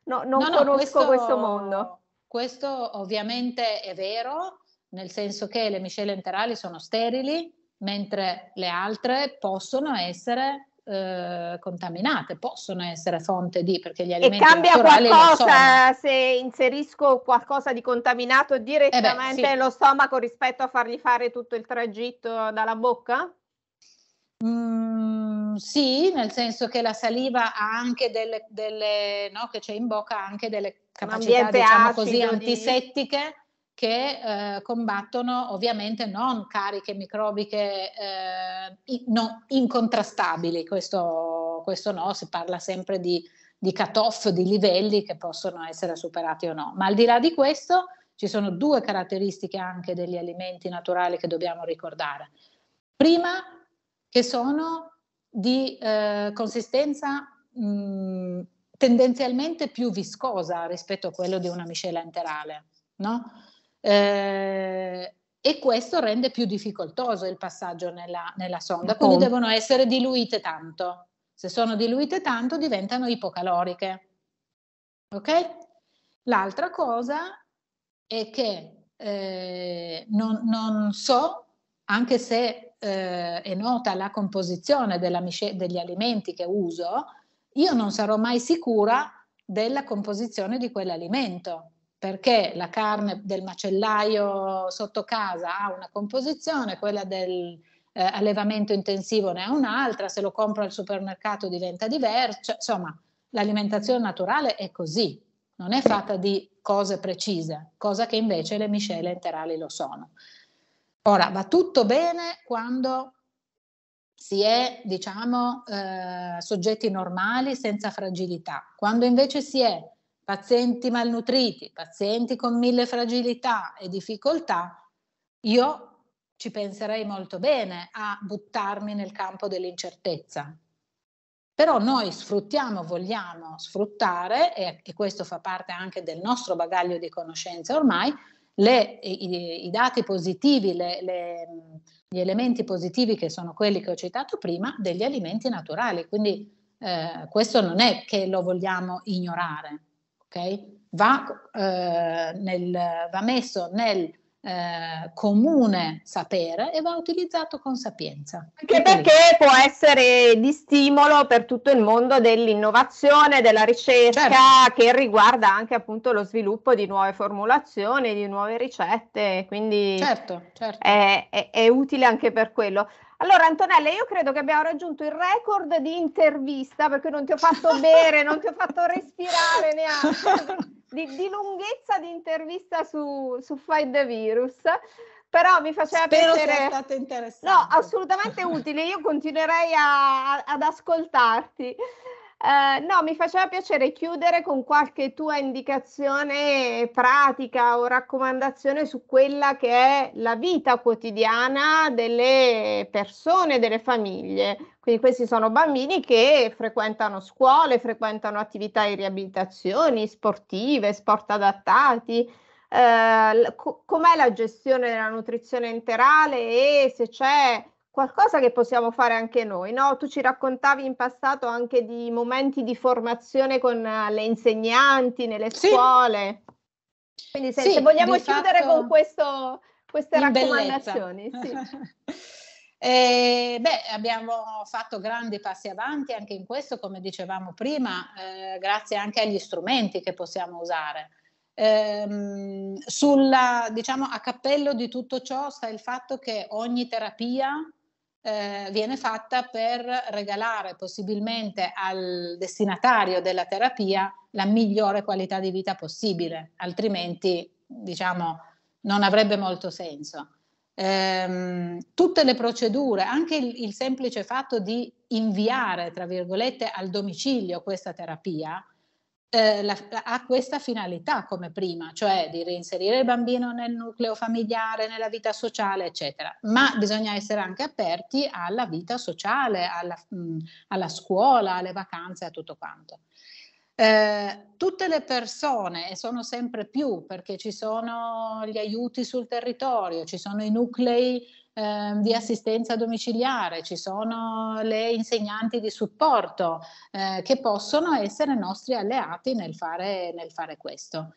non no, no, conosco questo, questo mondo. Questo ovviamente è vero, nel senso che le miscele enterali sono sterili, mentre le altre possono essere eh, contaminate, possono essere fonte di, perché gli alimenti E cambia qualcosa se inserisco qualcosa di contaminato direttamente eh beh, sì. nello stomaco rispetto a fargli fare tutto il tragitto dalla bocca? Mm, sì, nel senso che la saliva ha anche delle, delle no, che c'è in bocca anche delle capacità, diciamo così, di... antisettiche che eh, combattono ovviamente non cariche microbiche eh, in, no, incontrastabili, questo, questo, no, si parla sempre di, di cut-off, di livelli che possono essere superati o no, ma al di là di questo ci sono due caratteristiche anche degli alimenti naturali che dobbiamo ricordare. Prima che sono di eh, consistenza mh, tendenzialmente più viscosa rispetto a quello di una miscela interale, no? Eh, e questo rende più difficoltoso il passaggio nella, nella sonda, quindi oh. devono essere diluite tanto. Se sono diluite tanto diventano ipocaloriche. Ok? L'altra cosa è che eh, non, non, so, anche se eh, è nota la composizione misce- degli alimenti che uso, io non sarò mai sicura della composizione di quell'alimento perché la carne del macellaio sotto casa ha una composizione, quella del eh, allevamento intensivo ne ha un'altra, se lo compro al supermercato diventa diverso, cioè, insomma l'alimentazione naturale è così, non è fatta di cose precise, cosa che invece le miscele enterali lo sono. Ora, va tutto bene quando si è, diciamo, eh, soggetti normali senza fragilità, quando invece si è pazienti malnutriti, pazienti con mille fragilità e difficoltà, io ci penserei molto bene a buttarmi nel campo dell'incertezza. Però noi sfruttiamo, vogliamo sfruttare, e, e questo fa parte anche del nostro bagaglio di conoscenze ormai, le, i, i, dati positivi, le, le, gli elementi positivi che sono quelli che ho citato prima degli alimenti naturali. Quindi eh, questo non è che lo vogliamo ignorare okay? va, eh, nel, va messo nel eh, comune sapere e va utilizzato con sapienza. Anche perché può essere di stimolo per tutto il mondo dell'innovazione, della ricerca, certo. che riguarda anche appunto lo sviluppo di nuove formulazioni, di nuove ricette, quindi certo, certo. È, è, è utile anche per quello. Allora Antonella, io credo che abbiamo raggiunto il record di intervista perché non ti ho fatto [laughs] bere, non ti ho fatto respirare neanche. [laughs] di, di lunghezza di intervista su, su Fight the Virus però mi faceva Spero piacere. stato interessante. No, assolutamente utile. Io continuerei a, ad ascoltarti. Eh, no, mi faceva piacere chiudere con qualche tua indicazione pratica o raccomandazione su quella che è la vita quotidiana delle persone, delle famiglie. Quindi questi sono bambini che frequentano scuole, frequentano attività di riabilitazioni sportive, sport adattati. Eh, com'è la gestione della nutrizione interale e se c'è qualcosa che possiamo fare anche noi, no? Tu ci raccontavi in passato anche di momenti di formazione con eh, le insegnanti nelle sì. scuole. Quindi se, sì, se vogliamo chiudere con questo, queste raccomandazioni. [laughs] Eh, beh, abbiamo fatto grandi passi avanti anche in questo, come dicevamo prima, eh, grazie anche agli strumenti che possiamo usare. Ehm, sulla, diciamo, a cappello di tutto ciò sta il fatto che ogni terapia eh, viene fatta per regalare possibilmente al destinatario della terapia la migliore qualità di vita possibile, altrimenti diciamo non avrebbe molto senso. Ehm, tutte le procedure, anche il, il, semplice fatto di inviare, tra virgolette, al domicilio questa terapia, eh, la, ha questa finalità come prima, cioè di reinserire il bambino nel nucleo familiare, nella vita sociale, eccetera. Ma bisogna essere anche aperti alla vita sociale, alla, mh, mm, alla scuola, alle vacanze, a tutto quanto. Eh, tutte le persone, e sono sempre più perché ci sono gli aiuti sul territorio, ci sono i nuclei eh, di assistenza domiciliare, ci sono le insegnanti di supporto eh, che possono essere nostri alleati nel fare, nel fare questo.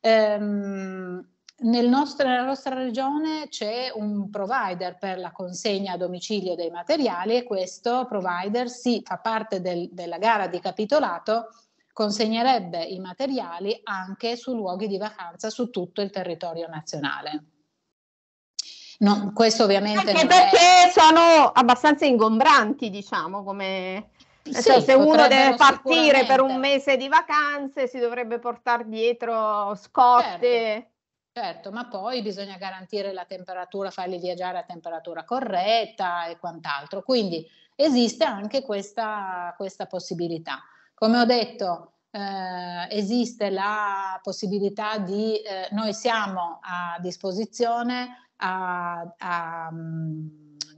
Ehm, nel nostro, nella nostra regione c'è un provider per la consegna a domicilio dei materiali e questo provider sì, fa parte del, della gara di capitolato, consegnerebbe i materiali anche su luoghi di vacanza su tutto il territorio nazionale. No, questo ovviamente anche perché è... sono abbastanza ingombranti, diciamo, come sì, cioè, se uno deve partire per un mese di vacanze si dovrebbe portare dietro scotte. Certo. Certo, ma poi bisogna garantire la temperatura, farli viaggiare a temperatura corretta e quant'altro. Quindi esiste anche questa, questa possibilità. Come ho detto, eh, esiste la possibilità di, eh, noi siamo a disposizione a, a mm,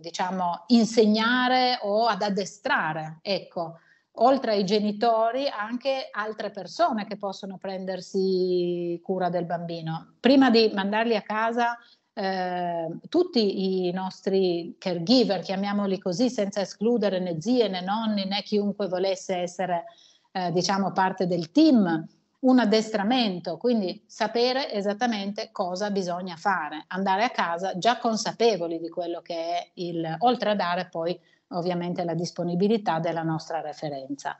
diciamo, insegnare o ad addestrare, ecco, oltre ai genitori anche altre persone che possono prendersi cura del bambino. Prima di mandarli a casa, eh, tutti i nostri caregiver, chiamiamoli così, senza escludere né zie né nonni né chiunque volesse essere eh, diciamo parte del team, un addestramento, quindi sapere esattamente cosa bisogna fare, andare a casa già consapevoli di quello che è il, oltre a dare poi ovviamente la disponibilità della nostra referenza.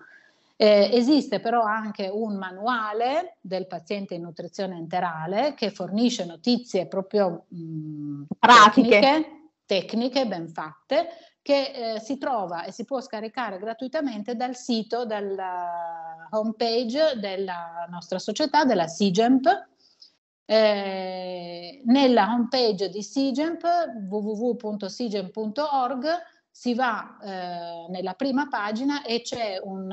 Eh, esiste però anche un manuale del paziente in nutrizione enterale che fornisce notizie proprio mh, mm, pratiche, tecniche ben fatte che eh, si trova e si può scaricare gratuitamente dal sito, dalla homepage della nostra società, della SIGEMP. Eh, nella homepage di SIGEMP, www.sigemp.org, si va eh, nella prima pagina e c'è un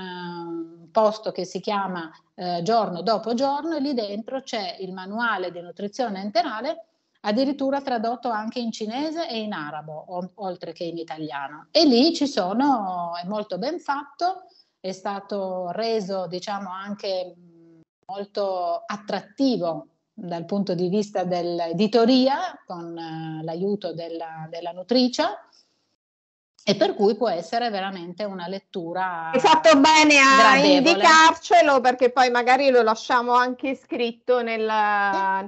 uh, eh, posto che si chiama eh, giorno dopo giorno e lì dentro c'è il manuale di nutrizione enterale addirittura tradotto anche in cinese e in arabo, oltre che in italiano. E lì ci sono, è molto ben fatto, è stato reso diciamo anche mm, molto attrattivo dal punto di vista dell'editoria con eh, l'aiuto della, della nutricia e per cui può essere veramente una lettura. Hai fatto bene a gradevole. indicarcelo perché poi magari lo lasciamo anche scritto nel,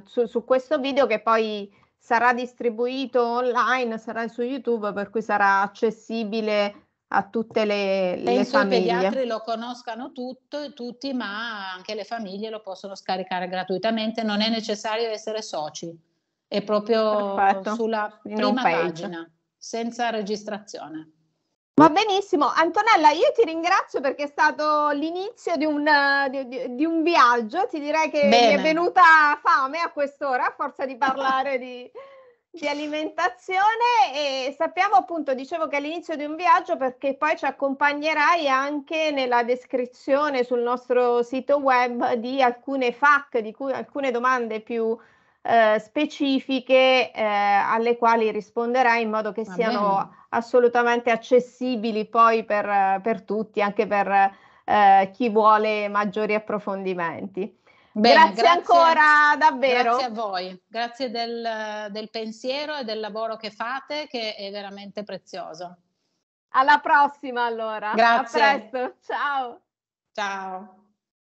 su, su, questo video che poi sarà distribuito online, sarà su YouTube, per cui sarà accessibile a tutte le, le Penso famiglie. Penso i pediatri lo conoscano tutto, tutti, ma anche le famiglie lo possono scaricare gratuitamente, non è necessario essere soci, è proprio Perfetto. sulla prima pagina senza registrazione. Va benissimo, Antonella, io ti ringrazio perché è stato l'inizio di un, di, di un viaggio, ti direi che Bene. mi è venuta fame a quest'ora, a forza di parlare di, [laughs] di alimentazione e sappiamo appunto, dicevo che è l'inizio di un viaggio perché poi ci accompagnerai anche nella descrizione sul nostro sito web di alcune FAC, di cui, alcune domande più eh, specifiche eh, alle quali risponderai in modo che Va siano bene. assolutamente accessibili poi per, per tutti, anche per eh, chi vuole maggiori approfondimenti. Bene, grazie, grazie, ancora davvero. Grazie a voi, grazie del, del pensiero e del lavoro che fate che è veramente prezioso. Alla prossima allora. Grazie. A presto. Ciao. Ciao.